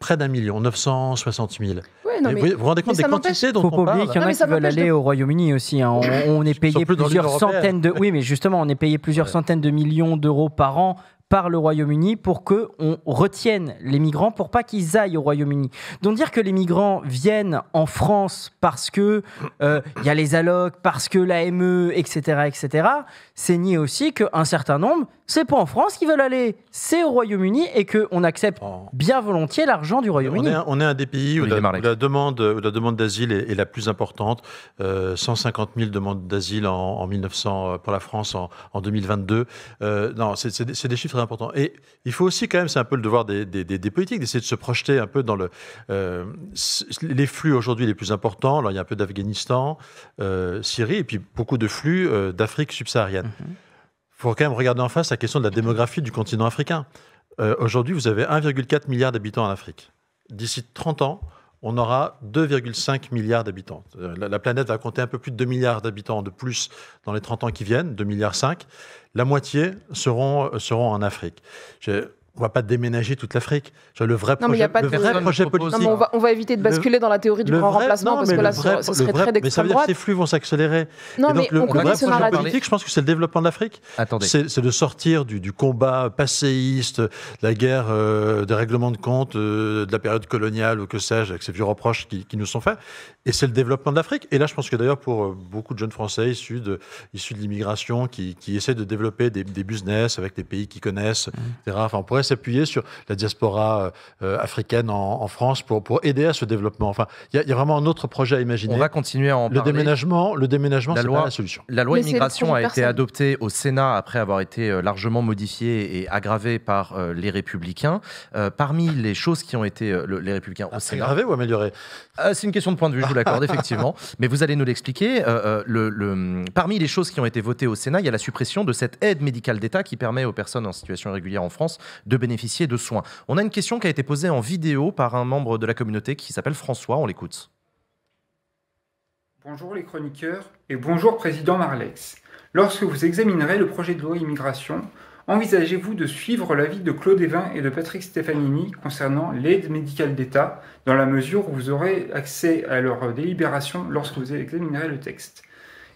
Près d'un million, 960 000. vous vous rendez compte des quantités dont on parle qu'il y en a qui veulent aller au Royaume-Uni aussi. Hein. On, est payé plusieurs centaines de. Oui, mais justement, on est payé plusieurs centaines de millions d'euros par an par le Royaume-Uni pour que on retienne les migrants pour pas qu'ils aillent au Royaume-Uni. Donc dire que les migrants viennent en France parce que il euh, y a les allocs, parce que l'AME, etc., etc. C'est nier aussi qu'un certain nombre c'est pas en France qu'ils veulent aller, c'est au Royaume-Uni et qu'on accepte oh. bien volontiers l'argent du Royaume-Uni. On, est, un des pays où, la, demande, la demande d'asile est, la plus importante. 150 euh, 000 demandes d'asile en, 1900 euh, pour la France en, 2022. Euh, non, c'est des, chiffres importants. Et il faut aussi quand même, c'est un peu le devoir des, politiques d'essayer de se projeter un peu dans le, euh, les flux aujourd'hui les plus importants. Alors il y a un peu d'Afghanistan, Syrie et puis beaucoup de flux d'Afrique subsaharienne. Mhm. Il faut quand même regarder en face la question de la démographie du continent africain. Euh, aujourd'hui, vous avez 1,4 milliard d'habitants en Afrique. D'ici 30 ans, on aura 2,5 milliards d'habitants. Euh, la, planète va compter un peu plus de 2 milliards d'habitants de plus dans les 30 ans qui viennent, 2,5 milliards. La moitié seront, euh, seront en Afrique on va pas déménager toute l'Afrique. Le vrai non, projet, a pas le de vrai projet politique. on, va, éviter de basculer dans la théorie du grand remplacement parce que là, ce serait très Mais ça veut dire que ces flux vont s'accélérer. donc, le, le vrai projet politique, je pense que c'est le développement de l'Afrique. C'est de sortir du, combat passéiste, la guerre euh, des règlements de compte, euh, de la période coloniale ou que sais-je, avec ces vieux reproches qui, nous sont faits. Et c'est le développement de l'Afrique. Et là, je pense que d'ailleurs, pour euh, beaucoup de jeunes Français issus de, issus de l'immigration qui, essaient de développer des, business avec des pays qu'ils connaissent, mmh. etc. Enfin, on pourrait s'appuyer sur la diaspora euh, euh, africaine en, France pour, pour aider à ce développement. Enfin, il y, a vraiment un autre projet à imaginer. On va continuer à en le Déménagement, le déménagement, c'est pas la solution. La loi immigration a été adoptée au Sénat après avoir été euh, largement modifiée et aggravée par les Républicains. parmi les choses qui ont été les Républicains au ah, Sénat. ou améliorer ah, C'est une question de point de vue, je vous l'accorde, effectivement. Mais vous allez nous l'expliquer. Le, parmi les choses qui ont été votées au Sénat, il y a la suppression de cette aide médicale d'État qui permet aux personnes en situation irrégulière en France de bénéficier de soins. On a une question qui a été posée en vidéo par un membre de la communauté qui s'appelle François, on l'écoute. Bonjour les chroniqueurs et bonjour Président Marlex. Lorsque vous examinerez le projet de loi immigration, envisagez-vous de suivre l'avis de Claude Evin et de Patrick Stefanini concernant l'aide médicale d'État, dans la mesure où vous aurez accès à leur délibération lorsque vous examinerez le texte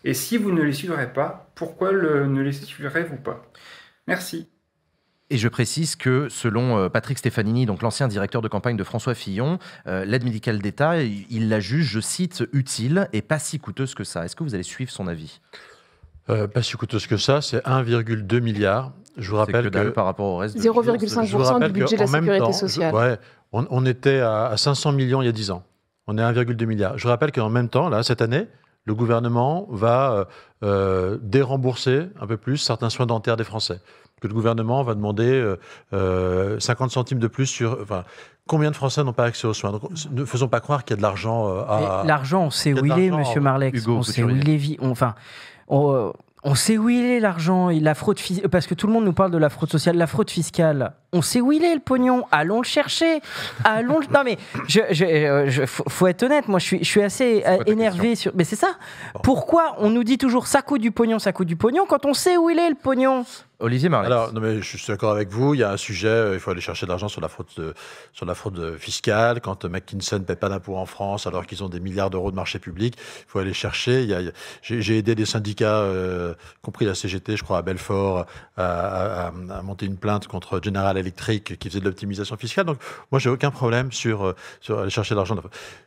Et si vous ne les suivrez pas, pourquoi ne les suivrez-vous pas Merci. Et je précise que selon euh, Patrick Stefanini, donc l'ancien directeur de campagne de François Fillon, euh, l'aide médicale d'État, il la juge, je cite, utile et pas si coûteuse que ça. Est-ce que vous allez suivre son avis euh, Pas si coûteuse que ça, c'est 1,2 milliard. Je vous rappelle que, par rapport au reste, 0,5% du budget de la sécurité sociale. on, était à 500 millions il y a 10 ans. On est à 1,2 milliard. Je rappelle qu'en même temps, là, cette année, le gouvernement va dérembourser un peu plus certains soins dentaires des Français que le gouvernement va demander 50 euh, euh, centimes de plus sur. Combien de Français n'ont pas accès aux soins Ne faisons pas croire qu'il y a de l'argent euh, à. L'argent, on sait où il est, Monsieur Marlex. on sait où il est. enfin, sait où il est l'argent la fraude parce que tout le monde nous parle de la fraude sociale, la fraude fiscale on sait où il est le pognon, allons le chercher, allons le... Non mais, je, je, euh, je faut, être honnête, moi je suis, assez euh, énervé sur... Mais c'est ça, pourquoi on nous dit toujours ça coûte du pognon, ça coûte du pognon, quand on sait où il est le pognon Olivier Alors, non, mais je suis d'accord avec vous. Il y a un sujet, euh, il faut aller chercher de l'argent sur la fraude, sur la fraude fiscale. Quand McKinsey ne paie pas d'impôts en France, alors qu'ils ont des milliards d'euros de marché public, il faut aller chercher. j'ai, aidé des syndicats, compris la CGT, je crois, à Belfort, à, à, à monter une plainte contre General électrique qui faisait de l'optimisation fiscale. Donc, moi, j'ai aucun problème sur, euh, aller chercher de l'argent.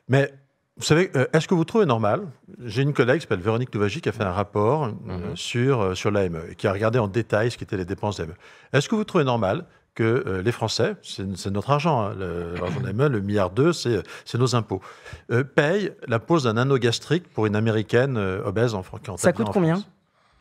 Mais vous savez, euh, est-ce que vous trouvez normal J'ai une collègue qui s'appelle Véronique Louvagie qui a fait un rapport euh, mhm. sur, sur l'AME et qui a regardé en détail ce qu'étaient les dépenses d'AME. Est-ce que vous trouvez normal que les Français, c'est notre argent, hein, le milliard d'eux, c'est nos impôts, euh, payent la pose d'un anneau gastrique pour une Américaine obèse en, France ?– Ça coûte combien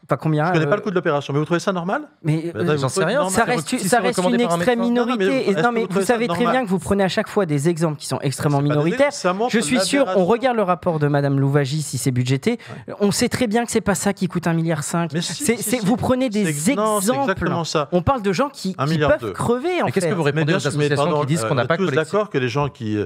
pas combien connais pas euh, le coût de l'opération, mais vous trouvez ça normal Mais bah, euh, j'en sais rien. Ça reste, une extrême minorité. mais, vous, savez très bien que vous prenez à chaque fois des exemples qui sont extrêmement minoritaires. Je suis sûr, on regarde le rapport de Madame Louvagie si c'est budgété. On sait très bien que c'est pas ça qui coûte 1,5 milliard Vous prenez des exemples. On parle de gens qui, peuvent crever. Qu'est-ce que vous répondez aux associations qui disent qu'on n'a euh, pas D'accord que les gens qui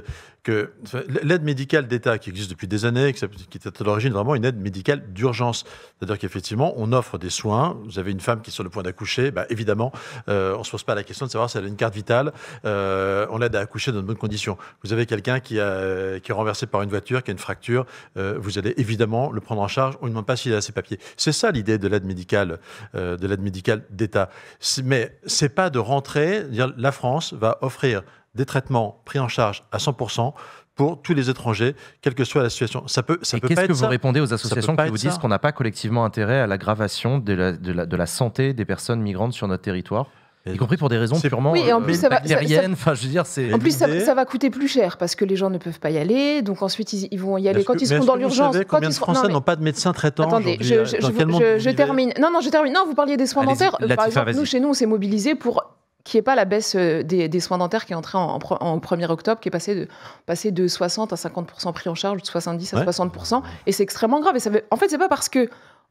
l'aide médicale d'État qui existe depuis des années, qui était à l'origine vraiment une aide médicale d'urgence. C'est-à-dire qu'effectivement, on offre des soins. Vous avez une femme qui est sur le point d'accoucher, bah, évidemment, euh, on ne se pose pas la question de savoir si elle a une carte vitale. Euh, on l'aide à accoucher dans de bonnes conditions. Vous avez quelqu'un qui, est renversé par une voiture, qui a une fracture, euh, vous allez évidemment le prendre en charge. On ne demande pas s'il a ses papiers. C'est ça l'idée de l'aide médicale, de l'aide médicale d'État. Mais c'est pas de rentrer, la France va offrir des traitements pris en charge à 100% pour tous les étrangers, quelle que soit la situation. Ça peut, ça qu'est-ce que vous répondez aux associations qui vous disent qu'on n'a pas collectivement intérêt à l'aggravation de la, santé des personnes migrantes sur notre territoire y compris pour des raisons purement oui, en plus, ça va, va coûter plus cher parce que les gens ne peuvent pas y aller. Donc ensuite, ils, vont y aller quand, ils sont dans l'urgence. Combien de Français n'ont pas de médecins traitant Attendez, je, euh, je, je termine. Non, non, je termine. Non, vous parliez des soins dentaires. Par exemple, nous, chez nous, on s'est mobilisé pour qui est pas la baisse euh, des, soins dentaires qui est entrée en, 1er octobre, qui est passée de, de 60 à 50% pris en charge, de 70 à 60%. Et c'est extrêmement grave. Et ça en fait, c'est pas parce que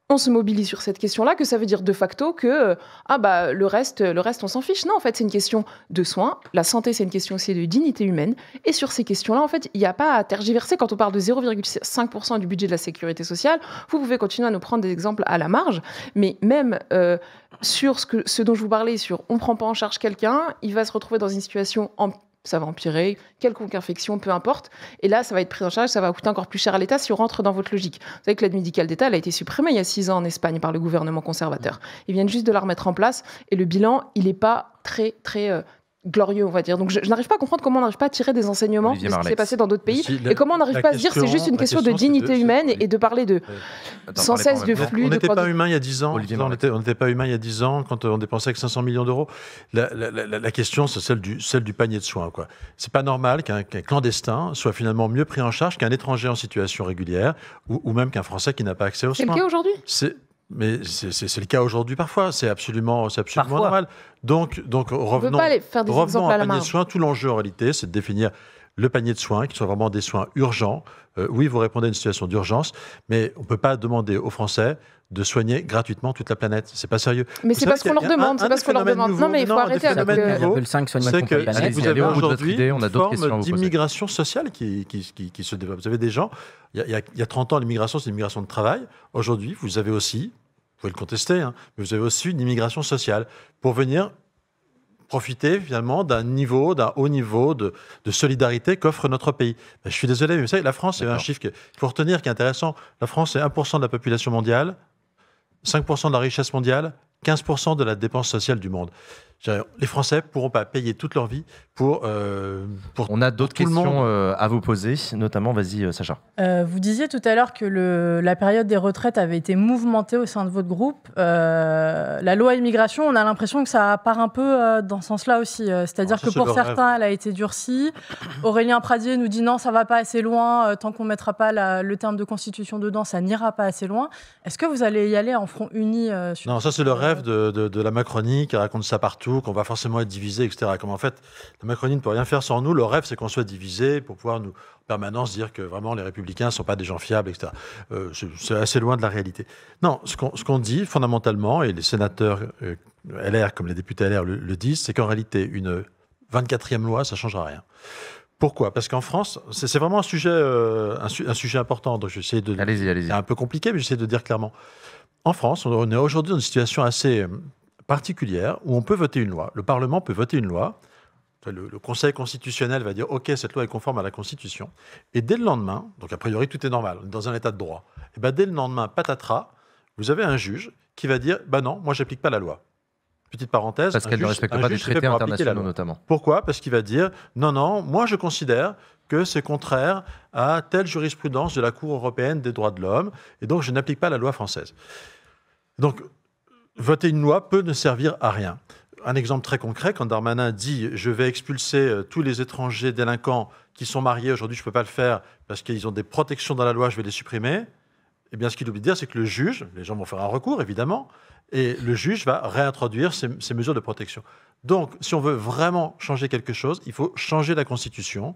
on se mobilise sur cette question-là, que ça veut dire de facto que euh, ah bah le reste, le reste, on s'en fiche. Non, en fait, c'est une question de soins. La santé, c'est une question aussi de dignité humaine. Et sur ces questions-là, en fait, il n'y a pas à tergiverser. Quand on parle de 0,5% du budget de la sécurité sociale, vous pouvez continuer à nous prendre des exemples à la marge, mais même euh, sur ce, dont je vous parlais, sur on ne prend pas en charge quelqu'un, il va se retrouver dans une situation en ça va empirer, quelconque infection, peu importe. Et là, ça va être pris en charge, ça va coûter encore plus cher à l'État si on rentre dans votre logique. Vous savez que l'aide médicale d'État, elle a été supprimée il y a six ans en Espagne par le gouvernement conservateur. Mmh. Ils viennent juste de la remettre en place et le bilan, il n'est pas très, très euh, glorieux, on va dire. Donc je, n'arrive pas à comprendre comment on n'arrive pas à tirer des enseignements de ce qui s'est passé dans d'autres pays et comment on n'arrive pas à se dire c'est juste une question, de dignité humaine et de parler de sans cesse de flux. On n'était pas humain il y a dix ans. on n'était pas humain il y a 10 ans quand on dépensait que 500 millions d'euros. La, question c'est celle du celle panier de soins quoi. C'est pas normal qu'un clandestin soit finalement mieux pris en charge qu'un étranger en situation régulière ou, même qu'un Français qui n'a pas accès au soins. C'est le aujourd'hui. Mais c'est le cas aujourd'hui parfois, c'est absolument, absolument normal. Donc, donc revenons, à, à Tout l'enjeu en réalité, c'est de définir le panier de soins, qui sont vraiment des soins urgents. Euh, oui, vous répondez à une situation d'urgence, mais on ne peut pas demander aux Français de soigner gratuitement toute la planète. C'est pas sérieux. Mais c'est parce qu'on leur demande. qu'on leur demande. non, mais il faut arrêter avec le. le 5 C'est que vous avez aujourd'hui une forme d'immigration sociale qui, qui, qui, qui, se développe. Vous avez des gens. Il y a, y a 30 ans, l'immigration, c'est l'immigration de travail. Aujourd'hui, vous avez aussi. Vous pouvez le contester, hein, mais vous avez aussi une immigration sociale pour venir profiter finalement d'un niveau, d'un haut niveau de, solidarité qu'offre notre pays. Ben, je suis désolé, mais vous savez, la France, c'est un chiffre qu'il faut retenir qui est intéressant. La France, c'est 1% de la population mondiale, 5% de la richesse mondiale, 15% de la dépense sociale du monde les Français pourront pas payer toute leur vie pour. Euh, on a d'autres questions euh, à vous poser, notamment, vas-y, euh, Sacha. vous disiez tout à l'heure que le, la période des retraites avait été mouvementée au sein de votre groupe. la loi immigration, on a l'impression que ça part un peu dans ce sens-là aussi. C'est-à-dire que pour certains, elle a été durcie. Aurélien Pradier nous dit non, ça va pas assez loin. tant qu'on ne mettra pas le terme de constitution dedans, ça n'ira pas assez loin. Est-ce que vous allez y aller en front uni Non, ça, c'est le rêve de, de la Macronie qui raconte ça partout qu'on va forcément être divisé, etc. Comme en fait, la Macronie ne peut rien faire sans nous. Le rêve, c'est qu'on soit divisé pour pouvoir nous, en permanence, dire que vraiment les républicains ne sont pas des gens fiables, etc. Euh, c'est assez loin de la réalité. Non, ce qu'on dit fondamentalement, et les sénateurs euh, LR comme les députés LR le, disent, c'est qu'en réalité, une 24e loi, ça ne changera rien. Pourquoi Parce qu'en France, c'est vraiment un sujet, euh, un, un, sujet important. Donc j'essaie de. Allez-y, allez-y. C'est un peu compliqué, mais j'essaie de dire clairement. En France, on est aujourd'hui dans une situation assez particulière où on peut voter une loi. Le Parlement peut voter une loi. Le, Conseil constitutionnel va dire OK, cette loi est conforme à la Constitution. Et dès le lendemain, donc a priori tout est normal, on est dans un état de droit. Et eh ben dès le lendemain, patatras, vous avez un juge qui va dire bah non, moi j'applique pas la loi. Petite parenthèse. Parce qu'elle ne respecte pas les traités internationaux notamment. Pourquoi Parce qu'il va dire non, non, moi je considère que c'est contraire à telle jurisprudence de la Cour européenne des droits de l'homme, et donc je n'applique pas la loi française. Donc voter une loi peut ne servir à rien. Un exemple très concret, quand Darmanin dit je vais expulser euh, tous les étrangers délinquants qui sont mariés, aujourd'hui je ne peux pas le faire parce qu'ils ont des protections dans la loi, je vais les supprimer, eh bien ce qu'il oublie de dire, c'est que le juge, les gens vont faire un recours évidemment, et le juge va réintroduire ces, mesures de protection. Donc si on veut vraiment changer quelque chose, il faut changer la Constitution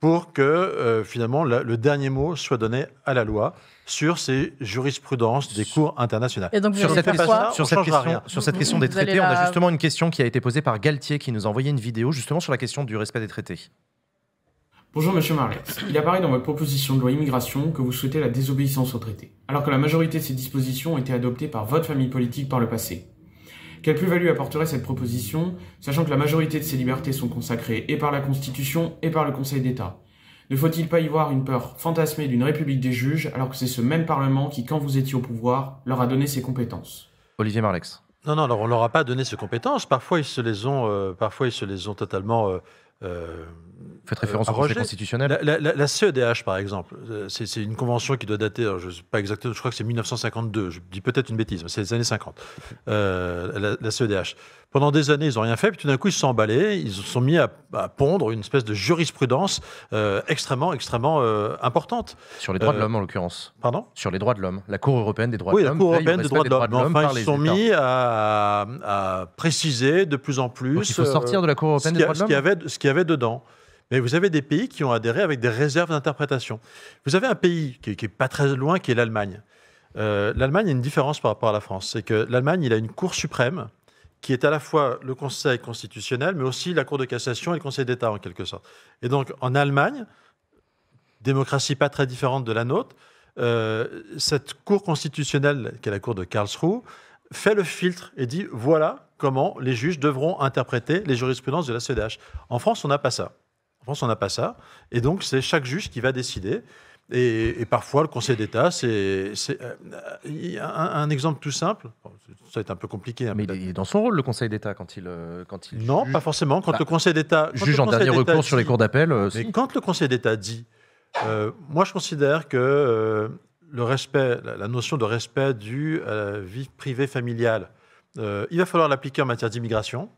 pour que euh, finalement le dernier mot soit donné à la loi sur ces jurisprudences des cours internationales. Et donc, sur, cette question, sur, cette question, des traités, on a justement une question qui a été posée par Galtier qui nous a envoyé une vidéo justement sur la question du respect des traités. Bonjour Monsieur Marlet. Il apparaît dans votre proposition de loi immigration que vous souhaitez la désobéissance aux traités, alors que la majorité de ces dispositions ont été adoptées par votre famille politique par le passé. Quelle plus-value apporterait cette proposition, sachant que la majorité de ces libertés sont consacrées et par la Constitution et par le Conseil d'État ne faut-il pas y voir une peur fantasmée d'une République des juges, alors que c'est ce même Parlement qui, quand vous étiez au pouvoir, leur a donné ses compétences Olivier Marlex. Non, non, alors on leur a pas donné ses compétences. Parfois, ils se les ont, euh, parfois, ils se les totalement. Euh, euh Faites référence euh, au projet constitutionnel. La, CEDH, par exemple, c'est une convention qui doit dater, je ne sais pas exactement, je crois que c'est 1952, je dis peut-être une bêtise, mais c'est les années 50, la, CEDH. Pendant des années, ils n'ont rien fait, puis tout d'un coup, ils se sont emballés, ils se sont mis à, pondre une espèce de jurisprudence euh, extrêmement, extrêmement euh, importante. Sur les droits de euh, l'homme, en l'occurrence. Pardon Sur les droits de l'homme. La Cour européenne des droits de l'homme. Oui, la Cour européenne des droits de l'homme. Enfin, ils se sont mis à, préciser de plus en plus. sortir de la Cour européenne des droits de l'homme. Ce qu'il y avait, dedans. Mais vous avez des pays qui ont adhéré avec des réserves d'interprétation. Vous avez un pays qui n'est pas très loin, qui est l'Allemagne. Euh, L'Allemagne a une différence par rapport à la France. C'est que l'Allemagne, il a une Cour suprême qui est à la fois le Conseil constitutionnel, mais aussi la Cour de cassation et le Conseil d'État en quelque sorte. Et donc en Allemagne, démocratie pas très différente de la nôtre, euh, cette Cour constitutionnelle, qui est la Cour de Karlsruhe, fait le filtre et dit voilà comment les juges devront interpréter les jurisprudences de la CEDH. En France, on n'a pas ça. En France, on n'a pas ça. Et donc, c'est chaque juge qui va décider. Et, parfois, le Conseil d'État, c'est euh, un, exemple tout simple. Ça va être un peu compliqué. Hein, mais il est dans son rôle, le Conseil d'État, quand il, euh, quand il Non, pas forcément. Quand bah, le Conseil d'État juge en dernier recours sur les cours d'appel. Euh, mais quand le Conseil d'État dit, moi, je considère que le respect, la, notion de respect dû à la vie privée familiale, il va falloir l'appliquer en matière d'immigration.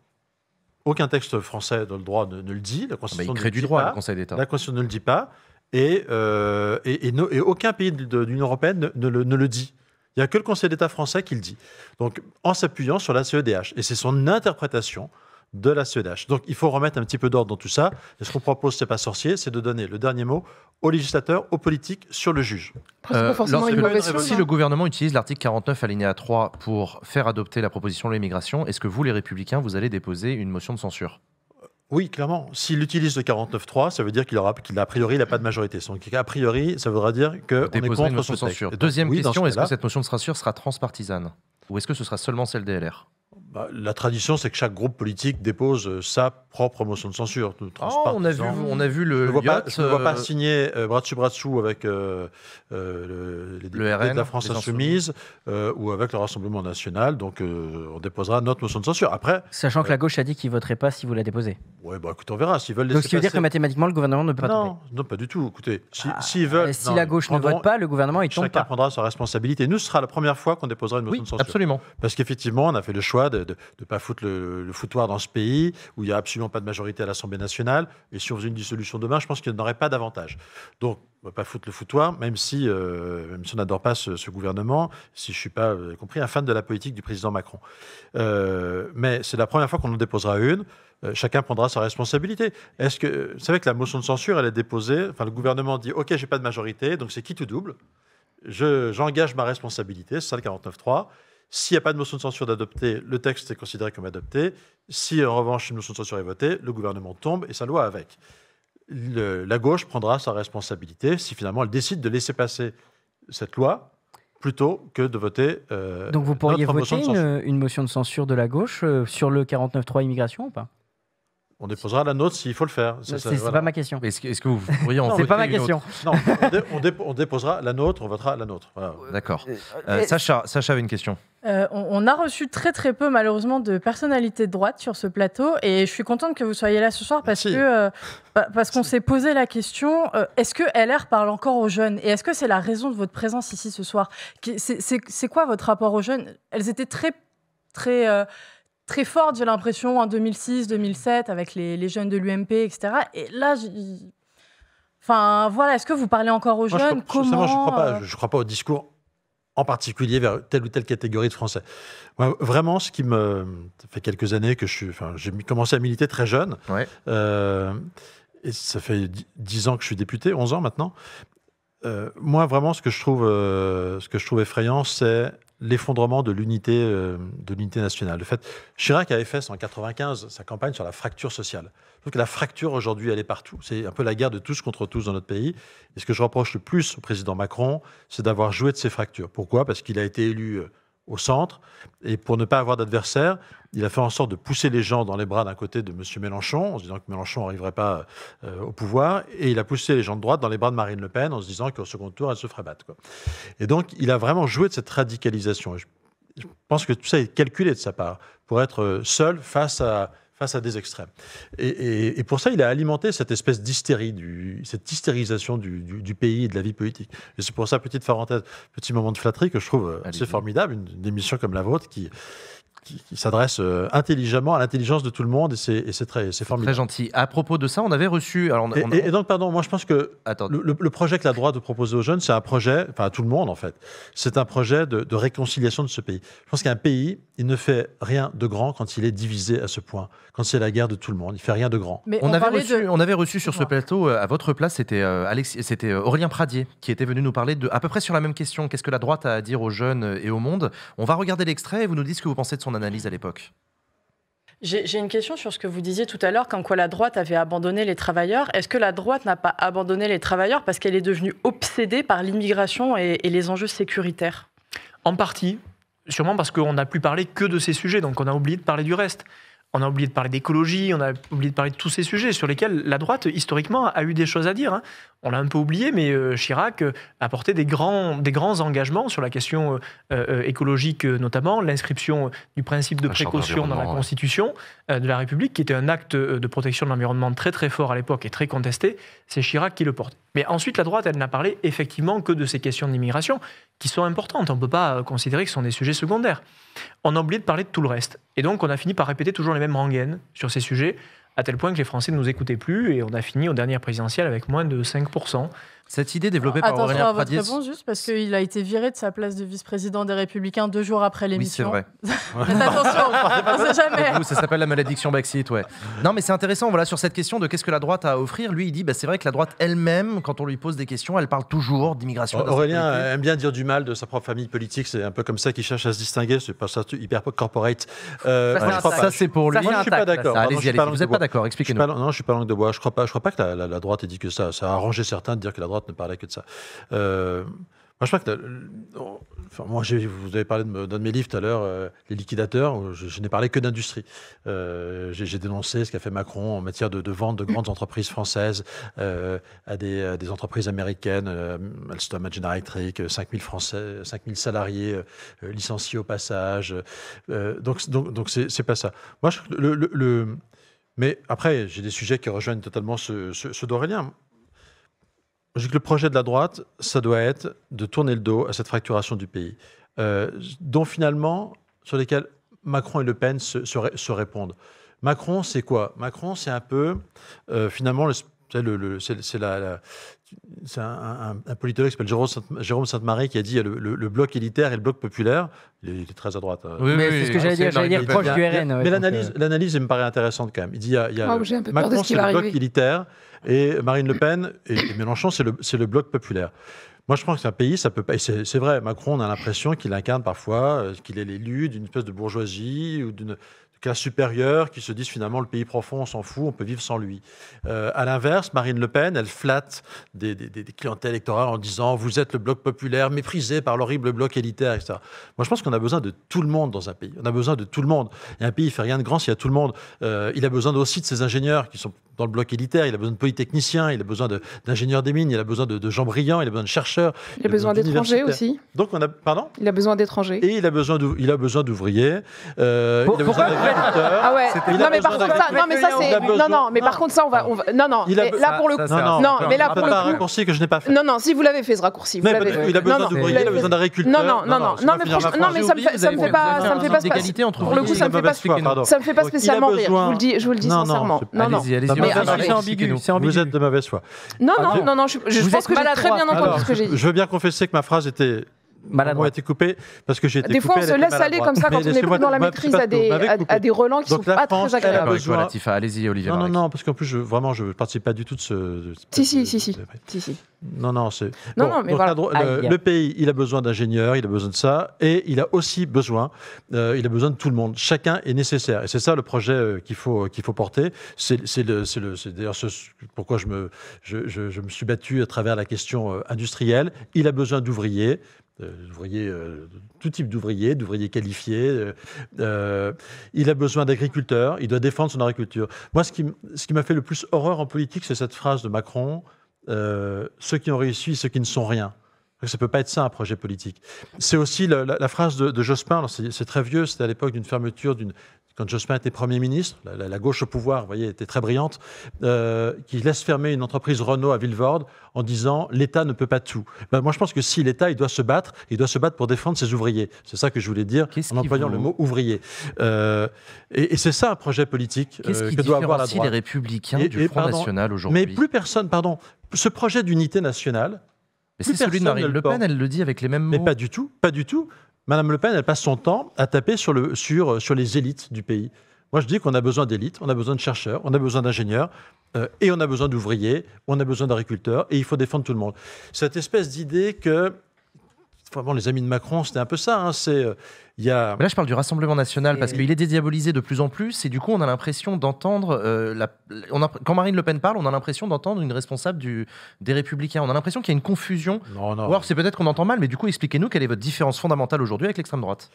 Aucun texte français dans le droit ne, le dit. La ah, Constitution il crée du droit, le Conseil d'État. La Constitution ne le dit pas et, euh, et, aucun pays de, l'Union européenne ne, le, dit. Il n'y a que le Conseil d'État français qui le dit. Donc, en s'appuyant sur la CEDH. Et c'est son interprétation de la CEDH. Donc, il faut remettre un petit peu d'ordre dans tout ça. Et ce qu'on propose, n'est pas sorcier, c'est de donner le dernier mot aux législateurs, aux politiques, sur le juge. Euh, forcément si le hein. gouvernement utilise l'article 49 alinéa 3 pour faire adopter la proposition de l'immigration, est-ce que vous, les républicains, vous allez déposer une motion de censure oui, clairement. S'il utilise le 49.3, ça veut dire qu'il aura, a priori, il n'a pas de majorité. Donc, a priori, ça voudra dire qu'on est contre Deuxième question, est-ce que cette motion de censure sera transpartisane Ou est-ce que ce sera seulement celle des LR bah, la tradition, c'est que chaque groupe politique dépose euh, sa propre motion de censure. Ah, on, a vu, on a le. Je ne vois, pas euh, signer euh, bras dessus bras dessous avec le, les députés de la France Insoumise ou avec le Rassemblement National. Donc on déposera notre motion de censure. Après. Sachant que la gauche a dit qu'ils ne voteraient pas si vous la déposez. Oui, bah, écoute, on verra. S'ils veulent Donc ce qui veut dire que mathématiquement, le gouvernement ne peut pas non, Non, pas du tout. Écoutez, si, ah, s'ils veulent. Si la gauche ne vote pas, le gouvernement, il tombe chacun pas. prendra sa responsabilité. Nous, ce sera la première fois qu'on déposera une motion de censure. Absolument. Parce qu'effectivement, on a fait le choix de de ne pas foutre le, foutoir dans ce pays où il n'y a absolument pas de majorité à l'Assemblée nationale. Et si on faisait une dissolution demain, je pense qu'il n'y en aurait pas davantage. Donc, on ne va pas foutre le foutoir, même si, euh, même si on n'adore pas ce, gouvernement, si je ne suis pas, compris, un fan de la politique du président Macron. Euh, mais c'est la première fois qu'on en déposera une. Euh, chacun prendra sa responsabilité. Est-ce que, vous savez que la motion de censure, elle est déposée, enfin, le gouvernement dit, OK, j'ai pas de majorité, donc c'est qui tout double. Je, j'engage ma responsabilité, c'est ça le » S'il n'y a pas de motion de censure d'adopter, le texte est considéré comme adopté. Si en revanche une motion de censure est votée, le gouvernement tombe et sa loi avec. la gauche prendra sa responsabilité si finalement elle décide de laisser passer cette loi plutôt que de voter. Euh, Donc vous pourriez voter une, motion de censure de la gauche euh, sur le 49.3 immigration ou pas on déposera la nôtre s'il faut le faire. C'est pas ma question. Est-ce que, vous pourriez en C'est pas ma question. non, on, déposera la nôtre, on votera la nôtre. D'accord. Euh, euh, euh, Sacha, Sacha avait une question. on, a reçu très très peu malheureusement de personnalités de droite sur ce plateau et je suis contente que vous soyez là ce soir parce que parce qu'on s'est posé la question est-ce que LR parle encore aux jeunes et est-ce que c'est la raison de votre présence ici ce soir C'est quoi votre rapport aux jeunes Elles étaient très très très forte, j'ai l'impression, en 2006, 2007, avec les, jeunes de l'UMP, etc. Et là, enfin, voilà, est-ce que vous parlez encore aux jeunes je, Comment... je ne crois, pas, je crois pas au discours en particulier vers telle ou telle catégorie de Français. Moi, vraiment, ce qui me ça fait quelques années que je suis, enfin, j'ai commencé à militer très jeune. Euh, et ça fait 10 ans que je suis député, 11 ans maintenant. Euh, moi, vraiment, ce que je trouve, euh, ce que je trouve effrayant, c'est l'effondrement de l'unité euh, de l'unité nationale. Le fait, Chirac avait fait en 95 sa campagne sur la fracture sociale. Je que la fracture aujourd'hui, elle est partout. C'est un peu la guerre de tous contre tous dans notre pays. Et ce que je reproche le plus au président Macron, c'est d'avoir joué de ces fractures. Pourquoi Parce qu'il a été élu euh, au centre. Et pour ne pas avoir d'adversaire, il a fait en sorte de pousser les gens dans les bras d'un côté de M. Mélenchon, en se disant que Mélenchon n'arriverait pas euh, au pouvoir, et il a poussé les gens de droite dans les bras de Marine Le Pen, en se disant qu'au second tour, elle se ferait battre. Et donc, il a vraiment joué de cette radicalisation. je pense que tout ça est calculé de sa part, pour être euh, seul face à à des extrêmes. Et, pour ça, il a alimenté cette espèce d'hystérie, du, cette hystérisation du, pays et de la vie politique. Et c'est pour ça, petite parenthèse, petit moment de flatterie que je trouve euh, assez formidable, une émission comme la vôtre qui qui, s'adresse euh, intelligemment à l'intelligence de tout le monde et c'est très, formidable. Très gentil. À propos de ça, on avait reçu. et, donc, pardon, moi je pense que le, projet que la droite propose aux jeunes, c'est un projet, enfin à tout le monde en fait, c'est un projet de, réconciliation de ce pays. Je pense qu'un pays, il ne fait rien de grand quand il est divisé à ce point, quand c'est la guerre de tout le monde, il fait rien de grand. Mais on, avait reçu, on avait reçu sur ce plateau, euh, à votre place, c'était euh, c'était Aurélien Pradier qui était venu nous parler de à peu près sur la même question. Qu'est-ce que la droite a à dire aux jeunes et au monde On va regarder l'extrait et vous nous dites ce que vous pensez de son analyse à l'époque j'ai une question sur ce que vous disiez tout à l'heure, qu'en quoi la droite avait abandonné les travailleurs. Est-ce que la droite n'a pas abandonné les travailleurs parce qu'elle est devenue obsédée par l'immigration et, et les enjeux sécuritaires En partie, sûrement parce qu'on n'a plus parlé que de ces sujets, donc on a oublié de parler du reste on a oublié de parler d'écologie, on a oublié de parler de tous ces sujets sur lesquels la droite, historiquement, a eu des choses à dire. Hein. On l'a un peu oublié, mais euh, Chirac euh, a porté des grands, engagements sur la question euh, écologique, notamment l'inscription du principe de précaution dans la Constitution de la République, qui était un acte de protection de l'environnement très très fort à l'époque et très contesté. C'est Chirac qui le porte. Mais ensuite, la droite, elle n'a parlé effectivement que de ces questions d'immigration, qui sont importantes. On ne peut pas euh, considérer que ce sont des sujets secondaires. On a oublié de parler de tout le reste. Et donc, on a fini par répéter toujours les mêmes rengaines sur ces sujets, à tel point que les Français ne nous écoutaient plus et on a fini aux dernières présidentielles avec moins de 5%. Cette idée développée par Aurélien Pradier... Attention à votre réponse, juste parce qu'il a été viré de sa place de vice-président des Républicains deux jours après l'émission. Oui, c'est vrai. attention, on ne sait jamais. ça s'appelle la malédiction Brexit, ouais. Non, mais c'est intéressant, voilà, sur cette question de qu'est-ce que la droite a à offrir. Lui, il dit, bah, c'est vrai que la droite elle-même, quand on lui pose des questions, elle parle toujours d'immigration. Aurélien aime bien dire du mal de sa propre famille politique. C'est un peu comme ça qu'il cherche à se distinguer. C'est pas ça, hyper corporate. Euh, ça, c'est pour lui. je suis pas d'accord d'accord, expliquez-nous. Non, je ne suis pas langue de bois. Je ne crois, pas, je crois pas que la, droite ait dit que ça. Ça a arrangé certains de dire que la droite ne parlait que de ça. Euh, moi, je crois que. enfin, moi, vous avez parlé d'un de, mes livres tout à l'heure, euh, Les liquidateurs, je, je n'ai parlé que d'industrie. Euh, j'ai dénoncé ce qu'a fait Macron en matière de, vente de grandes entreprises françaises à, des, entreprises américaines, Alstom, General Electric, 5000, Français, 5000 salariés licenciés au passage. donc, donc, c'est pas ça. Moi, je, le mais après, j'ai des sujets qui rejoignent totalement ceux ce, d'Aurélien. le projet de la droite, ça doit être de tourner le dos à cette fracturation du pays, euh, dont finalement, sur lesquels Macron et Le Pen se, se, répondent. Macron, c'est quoi Macron, c'est un peu, euh, finalement, c'est la, c'est un, politologue qui s'appelle Jérôme Sainte-Marie qui a dit euh, le, le, le, bloc élitaire et le bloc populaire. Il est très à droite. Hein. Oui, mais c'est ce que ah, j'allais dire, j'allais dire proche du RN. mais l'analyse, euh. me paraît intéressante quand même. Il dit euh, il y a, ah, Macron, c'est le bloc élitaire et Marine Le Pen et, Mélenchon, c'est le, bloc populaire. Moi, je pense qu'un pays, ça peut pas. C'est vrai, Macron, on a l'impression qu'il incarne parfois, qu'il est l'élu d'une espèce de bourgeoisie ou d'une classe supérieure qui se disent finalement le pays profond, on s'en fout, on peut vivre sans lui. Euh, à l'inverse, Marine Le Pen, elle flatte des, des, clientèles électorales en disant vous êtes le bloc populaire méprisé par l'horrible bloc élitaire, etc. Moi, je pense qu'on a besoin de tout le monde dans un pays. On a besoin de tout le monde. Et un pays fait rien de grand s'il y a tout le monde. Euh, il a besoin aussi de ses ingénieurs qui sont dans le bloc élitaire, il a besoin de polytechniciens, il a besoin d'ingénieurs des mines, il a besoin de, gens brillants, il a besoin de chercheurs. Il, a besoin, d'étrangers aussi. Donc pardon Il a besoin d'étrangers. Et il a besoin d'ouvriers. il a besoin euh, d'agriculteurs. Ah ouais. non, mais par contre ça, non mais non mais par contre ça on va, on non non là pour le coup non, non mais là pour le raccourci que je n'ai pas fait. Non non si vous l'avez fait ce raccourci. Vous Il a besoin d'ouvriers, il a besoin d'agriculteurs. Non non non non non mais non mais ça ne me fait pas ça me fait pas pour le coup ça ne fait pas ça me fait pas spécialement rire. Je vous le dis je vous le dis sincèrement. Non non. Allez-y allez-y mais c'est ambigu, c'est ambigu, Vous êtes de mauvaise foi. Non, non, ah, non, non, je, je pense que j'ai très bien entendu ce que j'ai dit. Je veux bien confesser que ma phrase était Maladroit. on a été coupé parce que j'ai été Des fois, on se laisse aller comme ça quand on est plus dans la maîtrise à des, à, des relents qui sont pas très agréables. Allez-y, Olivier. Non, non, parce qu'en plus, je, vraiment, je ne participe pas du tout de ce. Si, si, si, si. Non, non, Non, non, mais voilà. le, pays, il a besoin d'ingénieurs, il a besoin de ça, et il a aussi besoin, euh, il a besoin de tout le monde. Chacun est nécessaire. Et c'est ça le projet euh, qu'il faut, euh, qu'il faut porter. C'est d'ailleurs ce, pourquoi je me, je, je, me suis battu à travers la question industrielle. Il a besoin d'ouvriers, d'ouvriers, euh, euh, tout type d'ouvriers, d'ouvriers qualifiés. Euh, il a besoin d'agriculteurs, il doit défendre son agriculture. Moi, ce qui, ce qui m'a fait le plus horreur en politique, c'est cette phrase de Macron, ceux qui ont réussi, ceux qui ne sont rien. Ça ne peut pas être ça un projet politique. C'est aussi la, phrase de, de Jospin, c'est très vieux, c'était à l'époque d'une fermeture d'une quand Jospin était Premier ministre, la, gauche au pouvoir, vous voyez, était très brillante, euh, qui laisse fermer une entreprise Renault à Villevorde en disant l'État ne peut pas tout. Ben, moi, je pense que si l'État, il doit se battre, il doit se battre pour défendre ses ouvriers. C'est ça que je voulais dire en employant le mot ouvrier. Euh, et, c'est ça un projet politique euh, que doit avoir la droite. les Républicains et, du Front National aujourd'hui Mais plus personne, pardon, ce projet d'unité nationale. Mais c'est celui de Marine le, le Pen, elle le dit avec les mêmes mots. Mais pas du tout, pas du tout. Madame Le Pen, elle passe son temps à taper sur, les élites du pays. Moi, je dis qu'on a besoin d'élites, on a besoin de chercheurs, on a besoin d'ingénieurs, euh, et on a besoin d'ouvriers, on a besoin d'agriculteurs, et il faut défendre tout le monde. Cette espèce d'idée que vraiment les amis de Macron, c'était un peu ça. Hein, c'est, euh, il y a... Là, je parle du Rassemblement national parce qu'il est dédiabolisé de plus en plus et du coup, on a l'impression d'entendre. Euh, quand Marine Le Pen parle, on a l'impression d'entendre une responsable des Républicains. On a l'impression qu'il y a une confusion. Non, c'est peut-être qu'on entend mal, mais du coup, expliquez-nous quelle est votre différence fondamentale aujourd'hui avec l'extrême droite.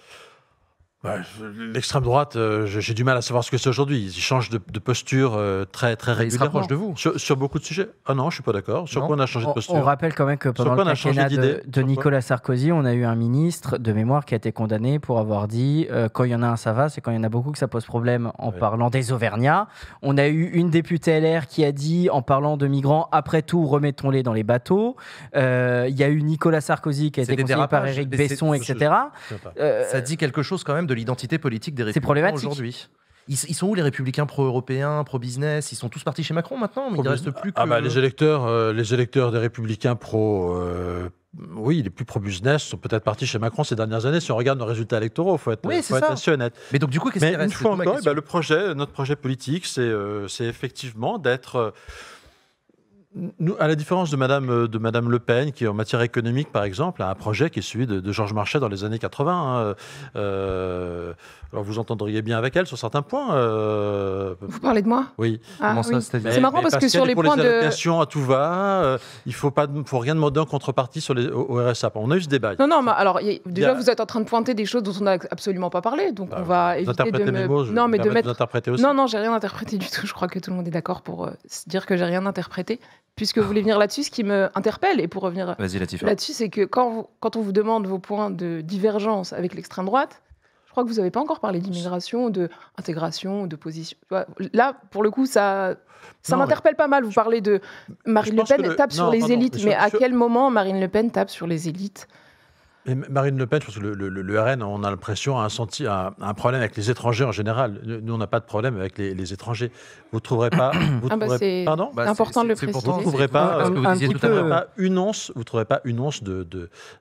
L'extrême droite, euh, j'ai du mal à savoir ce que c'est aujourd'hui. Ils changent de, de posture euh, très très régulièrement. de vous. Sur, beaucoup de sujets. Ah non, je suis pas d'accord. Sur quoi on a changé de posture On, rappelle quand même que pendant le quinquennat de, Nicolas Sarkozy, on a eu un ministre de mémoire qui a été condamné pour avoir dit euh, quand il y en a un, ça va, c'est quand il y en a beaucoup que ça pose problème en parlant des Auvergnats. On a eu une députée LR qui a dit en parlant de migrants, après tout, remettons-les dans les bateaux. Il y a eu Nicolas Sarkozy qui a été conseillé par Éric Besson, etc. ça dit quelque chose quand même de l'identité politique des républicains aujourd'hui ils, sont où les républicains pro-européens, pro-business Ils sont tous partis chez Macron maintenant, il ne reste plus ah, que... Bah, les, électeurs, euh, les électeurs des républicains pro... Euh, oui, les plus pro-business sont peut-être partis chez Macron ces dernières années. Si on regarde nos résultats électoraux, il faut être, Mais donc, du coup, qu'est-ce qui reste une fois encore, eh ben, le projet, notre projet politique, c'est euh, effectivement d'être à la différence de Madame, euh, de Madame Le Pen, qui en matière économique, par exemple, a un projet qui est celui de, Georges Marchais dans les années 80. Hein, euh, euh, alors vous entendriez bien avec elle sur certains points. Vous parlez de moi Oui. Ah C'est marrant parce, que sur les pour points les de. à tout va, il ne faut, pas, faut rien demander en contrepartie sur les, au, RSA. On a eu ce débat. Non, non, mais alors déjà, vous êtes en train de pointer des choses dont on n'a absolument pas parlé. Donc bah, on va éviter de. Mots, non, mais de mettre. Aussi. Non, non, j'ai rien interprété du tout. Je crois que tout le monde est d'accord pour dire que j'ai rien interprété puisque vous voulez venir là-dessus, ce qui me interpelle, et pour revenir là-dessus, c'est que quand, quand on vous demande vos points de divergence avec l'extrême droite, je crois que vous n'avez pas encore parlé d'immigration, de intégration, de position. Là, pour le coup, ça, ça m'interpelle pas mal. Vous parlez de Marine Le Pen tape sur les élites, mais, à quel moment Marine Le Pen tape sur les élites Marine Le Pen, je pense que le, RN, on a l'impression, a un, un, problème avec les étrangers en général. Nous, on n'a pas de problème avec les, étrangers. Vous ne trouverez pas. Vous ah bah bah, important de le préciser. Vous ne trouverez pas, euh, une once, vous trouverez pas une once de,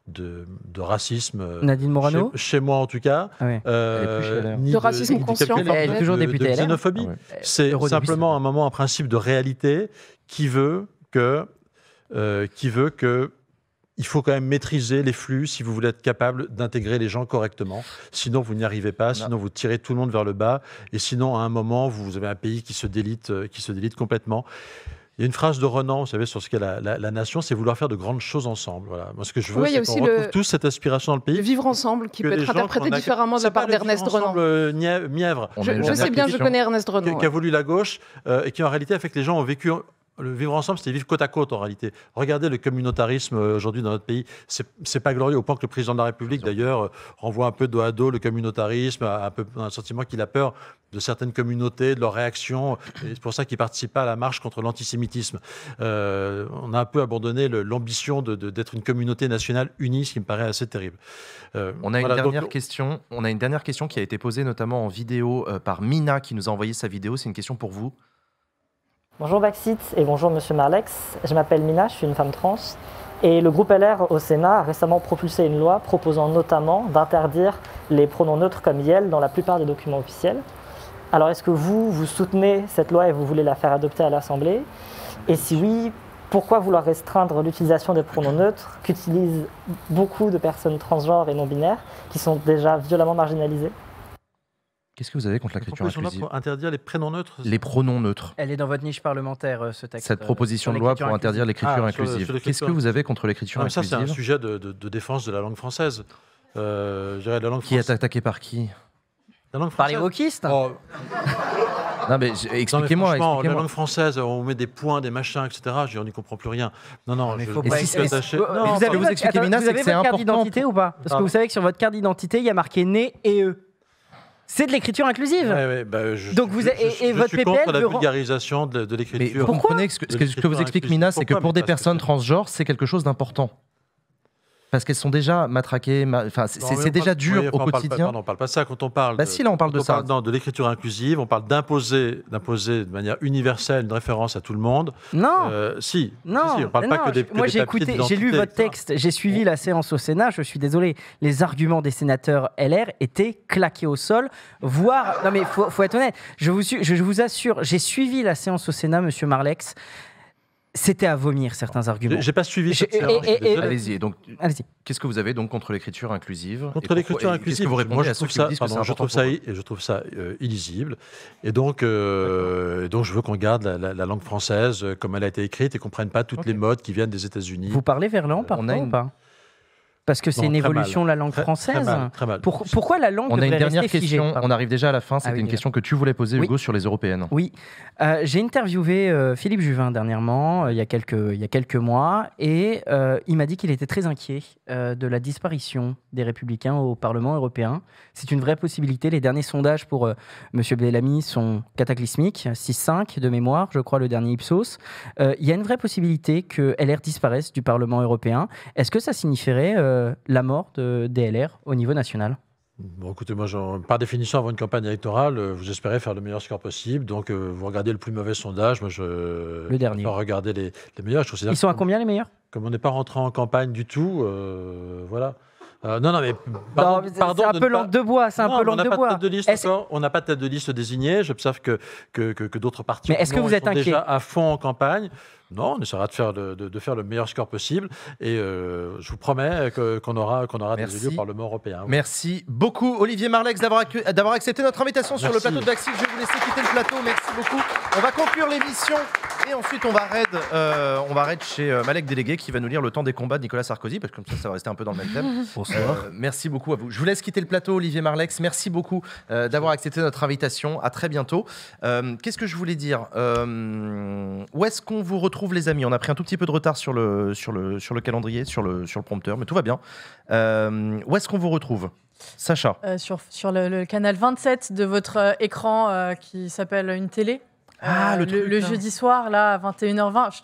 de, racisme. Euh, Nadine Morano chez, moi, en tout cas. Ah euh, de racisme conscient. toujours De hein. xénophobie. Ah c'est simplement un moment, un principe de réalité qui veut que. qui veut que il faut quand même maîtriser les flux si vous voulez être capable d'intégrer les gens correctement. Sinon, vous n'y arrivez pas, sinon vous tirez tout le monde vers le bas, et sinon, à un moment, vous avez un pays qui se délite, euh, qui se délite complètement. Il y a une phrase de Renan, vous savez, sur ce qu'est la, nation, c'est vouloir faire de grandes choses ensemble. Moi, ce que je veux, c'est qu'on retrouve tous cette aspiration dans le pays. vivre ensemble, qui peut être interprété différemment de la part d'Ernest Renan. Euh, mièvre. Je, sais bien, je connais Ernest Renan. Qui a voulu la gauche euh, et qui, en réalité, a fait que les gens ont vécu le vivre ensemble, c'était vivre côte à côte en réalité. Regardez le communautarisme euh, aujourd'hui dans notre pays. C'est pas glorieux, au point que le président de la République d'ailleurs euh, renvoie un peu dos à dos le communautarisme, un peu un sentiment qu'il a peur de certaines communautés, de leurs réactions. C'est pour ça qu'il participe pas à la marche contre l'antisémitisme. Euh, on a un peu abandonné l'ambition d'être une communauté nationale unie, ce qui me paraît assez terrible. on, a une dernière question, on a une dernière question qui a été posée notamment en vidéo par Mina qui nous a envoyé sa vidéo. C'est une question pour vous. Bonjour Baxit et bonjour Monsieur Marlex. Je m'appelle Mina, je suis une femme trans. Et le groupe LR au Sénat a récemment propulsé une loi proposant notamment d'interdire les pronoms neutres comme Yel dans la plupart des documents officiels. Alors est-ce que vous, vous soutenez cette loi et vous voulez la faire adopter à l'Assemblée Et si oui, pourquoi vouloir restreindre l'utilisation des pronoms neutres qu'utilisent beaucoup de personnes transgenres et non binaires qui sont déjà violemment marginalisées Qu'est-ce que vous avez contre l'écriture inclusive pour interdire les prénoms neutres Les pronoms neutres. Elle est dans votre niche parlementaire, euh, ce texte. Cette euh, proposition de loi pour interdire l'écriture ah, inclusive. Qu'est-ce que vous avez contre l'écriture ah, inclusive Ça, c'est un sujet de, défense de la langue française. Euh, la langue Qui est attaqué par qui La langue Par les wokistes oh. non, mais expliquez-moi. Expliquez la langue française, on met des points, des machins, etc. Je, on n'y comprend plus rien. Non, non, mais faut pas. attaché... vous allez vous c'est c'est avez votre carte d'identité ou pas Parce que vous savez que sur votre carte d'identité, il y a marqué né et eux. C'est de l'écriture inclusive. Bah, Donc vous et, votre la vulgarisation de, l'écriture. ce que, vous explique Mina, c'est que pour des personnes transgenres, c'est quelque chose d'important. Parce qu'elles sont déjà matraquées, enfin, c'est déjà dur au quotidien. non, on parle pas ça quand on parle. Bah, de, si, on parle de ça. de l'écriture inclusive, on parle d'imposer, d'imposer de manière universelle une référence à tout le monde. Non. Euh, si. Non. Si, parle pas que des. moi, j'ai écouté, j'ai lu votre texte, j'ai suivi la séance au Sénat. Je suis désolé, les arguments des sénateurs LR étaient claqués au sol, voire. Non, mais faut, faut être honnête. Je vous, je vous assure, j'ai suivi la séance au Sénat, Monsieur Marlex. C'était à vomir certains arguments. J'ai pas suivi. Allez-y. Donc, qu'est-ce que vous avez donc contre l'écriture inclusive Contre l'écriture inclusive, moi, je ça, je trouve ça, euh, illisible. Et donc, euh, donc, je veux qu'on garde la, langue française euh, comme elle a été écrite et qu'on ne prenne pas toutes les modes qui viennent des États-Unis. Vous parlez verlan, par contre, ou pas parce que c'est une évolution la langue française. pourquoi la langue On a une dernière question. on arrive déjà à la fin. C'était ah une question que tu voulais poser, Hugo, sur les européennes. Oui. Euh, j'ai interviewé euh, Philippe Juvin dernièrement, euh, il, y a quelques, il quelques mois, et il m'a dit qu'il était très inquiet de la disparition des républicains au Parlement européen. C'est une vraie possibilité. Les derniers sondages pour Monsieur M. Bellamy sont cataclysmiques. 6-5 de mémoire, je crois, le dernier Ipsos. il y a une vraie possibilité que LR disparaisse du Parlement européen. Est-ce que ça signifierait euh, la mort de DLR au niveau national Bon, écoutez, moi, par définition, avant une campagne électorale, euh, vous espérez faire le meilleur score possible. Donc, euh, vous regardez le plus mauvais sondage. Moi, je. Le dernier. Je regarder les, les, meilleurs. Je Ils sont à combien les meilleurs Comme on n'est pas rentré en campagne du tout, voilà. non, non, mais pardon. c'est un peu pas... de bois. C'est un peu de bois. De liste, on n'a pas de tête de liste désignée. J'observe que, que, que, que d'autres partis mais est-ce que vous êtes inquiet déjà à fond en campagne. Non, on essaiera de faire le, de, faire le meilleur score possible. Et euh, je vous promets qu'on aura, aura des élus au Parlement européen. Merci beaucoup, Olivier Marlex, d'avoir accepté notre invitation sur le plateau de Je vais vous laisser quitter le plateau. Merci beaucoup. On va conclure l'émission. Et ensuite, on va raid, euh, on va chez euh, Malek Délégué qui va nous lire le temps des combats de Nicolas Sarkozy, parce que comme ça, ça va rester un peu dans le même thème. Bonsoir. merci beaucoup à vous. Je vous laisse quitter le plateau, Olivier Marlex. Merci beaucoup d'avoir accepté notre invitation. À très bientôt. Qu'est-ce que je voulais dire Où est-ce qu'on vous retrouve retrouve, les amis. On a pris un tout petit peu de retard sur le, sur le, sur le calendrier, sur le, sur le prompteur, mais tout va bien. Euh, où est-ce qu'on vous retrouve Sacha euh, Sur, sur le, canal 27 de votre euh, écran qui s'appelle une télé. Ah, le, hein. jeudi soir, là, à 21h20,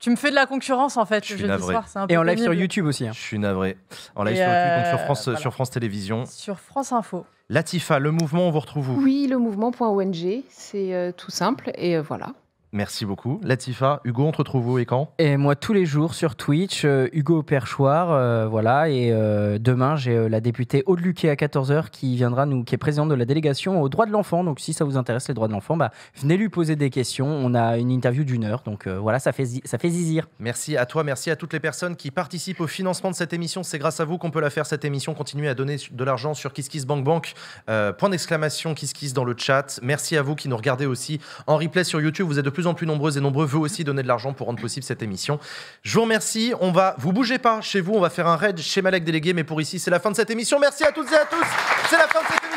tu me fais de la concurrence en fait. Je le jeudi soir, Et en live sur YouTube aussi. Hein. Je suis navré. En live sur YouTube, sur France, sur France Télévisions. Sur France Info. Latifa, le mouvement, on vous retrouve où Oui, le mouvement.org c'est tout simple et voilà. Merci beaucoup. Latifa, Hugo, on te retrouve où et quand Et moi tous les jours sur Twitch, euh, Hugo Perchoir, euh, voilà. Et euh, demain, j'ai la députée Aude Luquet à 14h qui viendra nous, qui est présidente de la délégation aux droits de l'enfant. Donc si ça vous intéresse les droits de l'enfant, bah, venez lui poser des questions. On a une interview d'une heure, donc voilà, ça fait, ça fait zizir. Merci à toi, merci à toutes les personnes qui participent au financement de cette émission. C'est grâce à vous qu'on peut la faire cette émission. Continuez à donner de l'argent sur KissKissBankBank. Bank. point d'exclamation KissKiss dans le chat. Merci à vous qui nous regardez aussi en replay sur YouTube. Vous êtes de plus plus en plus nombreuses et nombreux, veulent aussi donner de l'argent pour rendre possible cette émission. Je vous remercie. On va, vous bougez pas chez vous, on va faire un raid chez Malek Délégué, mais pour ici, c'est la fin de cette émission. Merci à toutes et à tous. C'est la fin de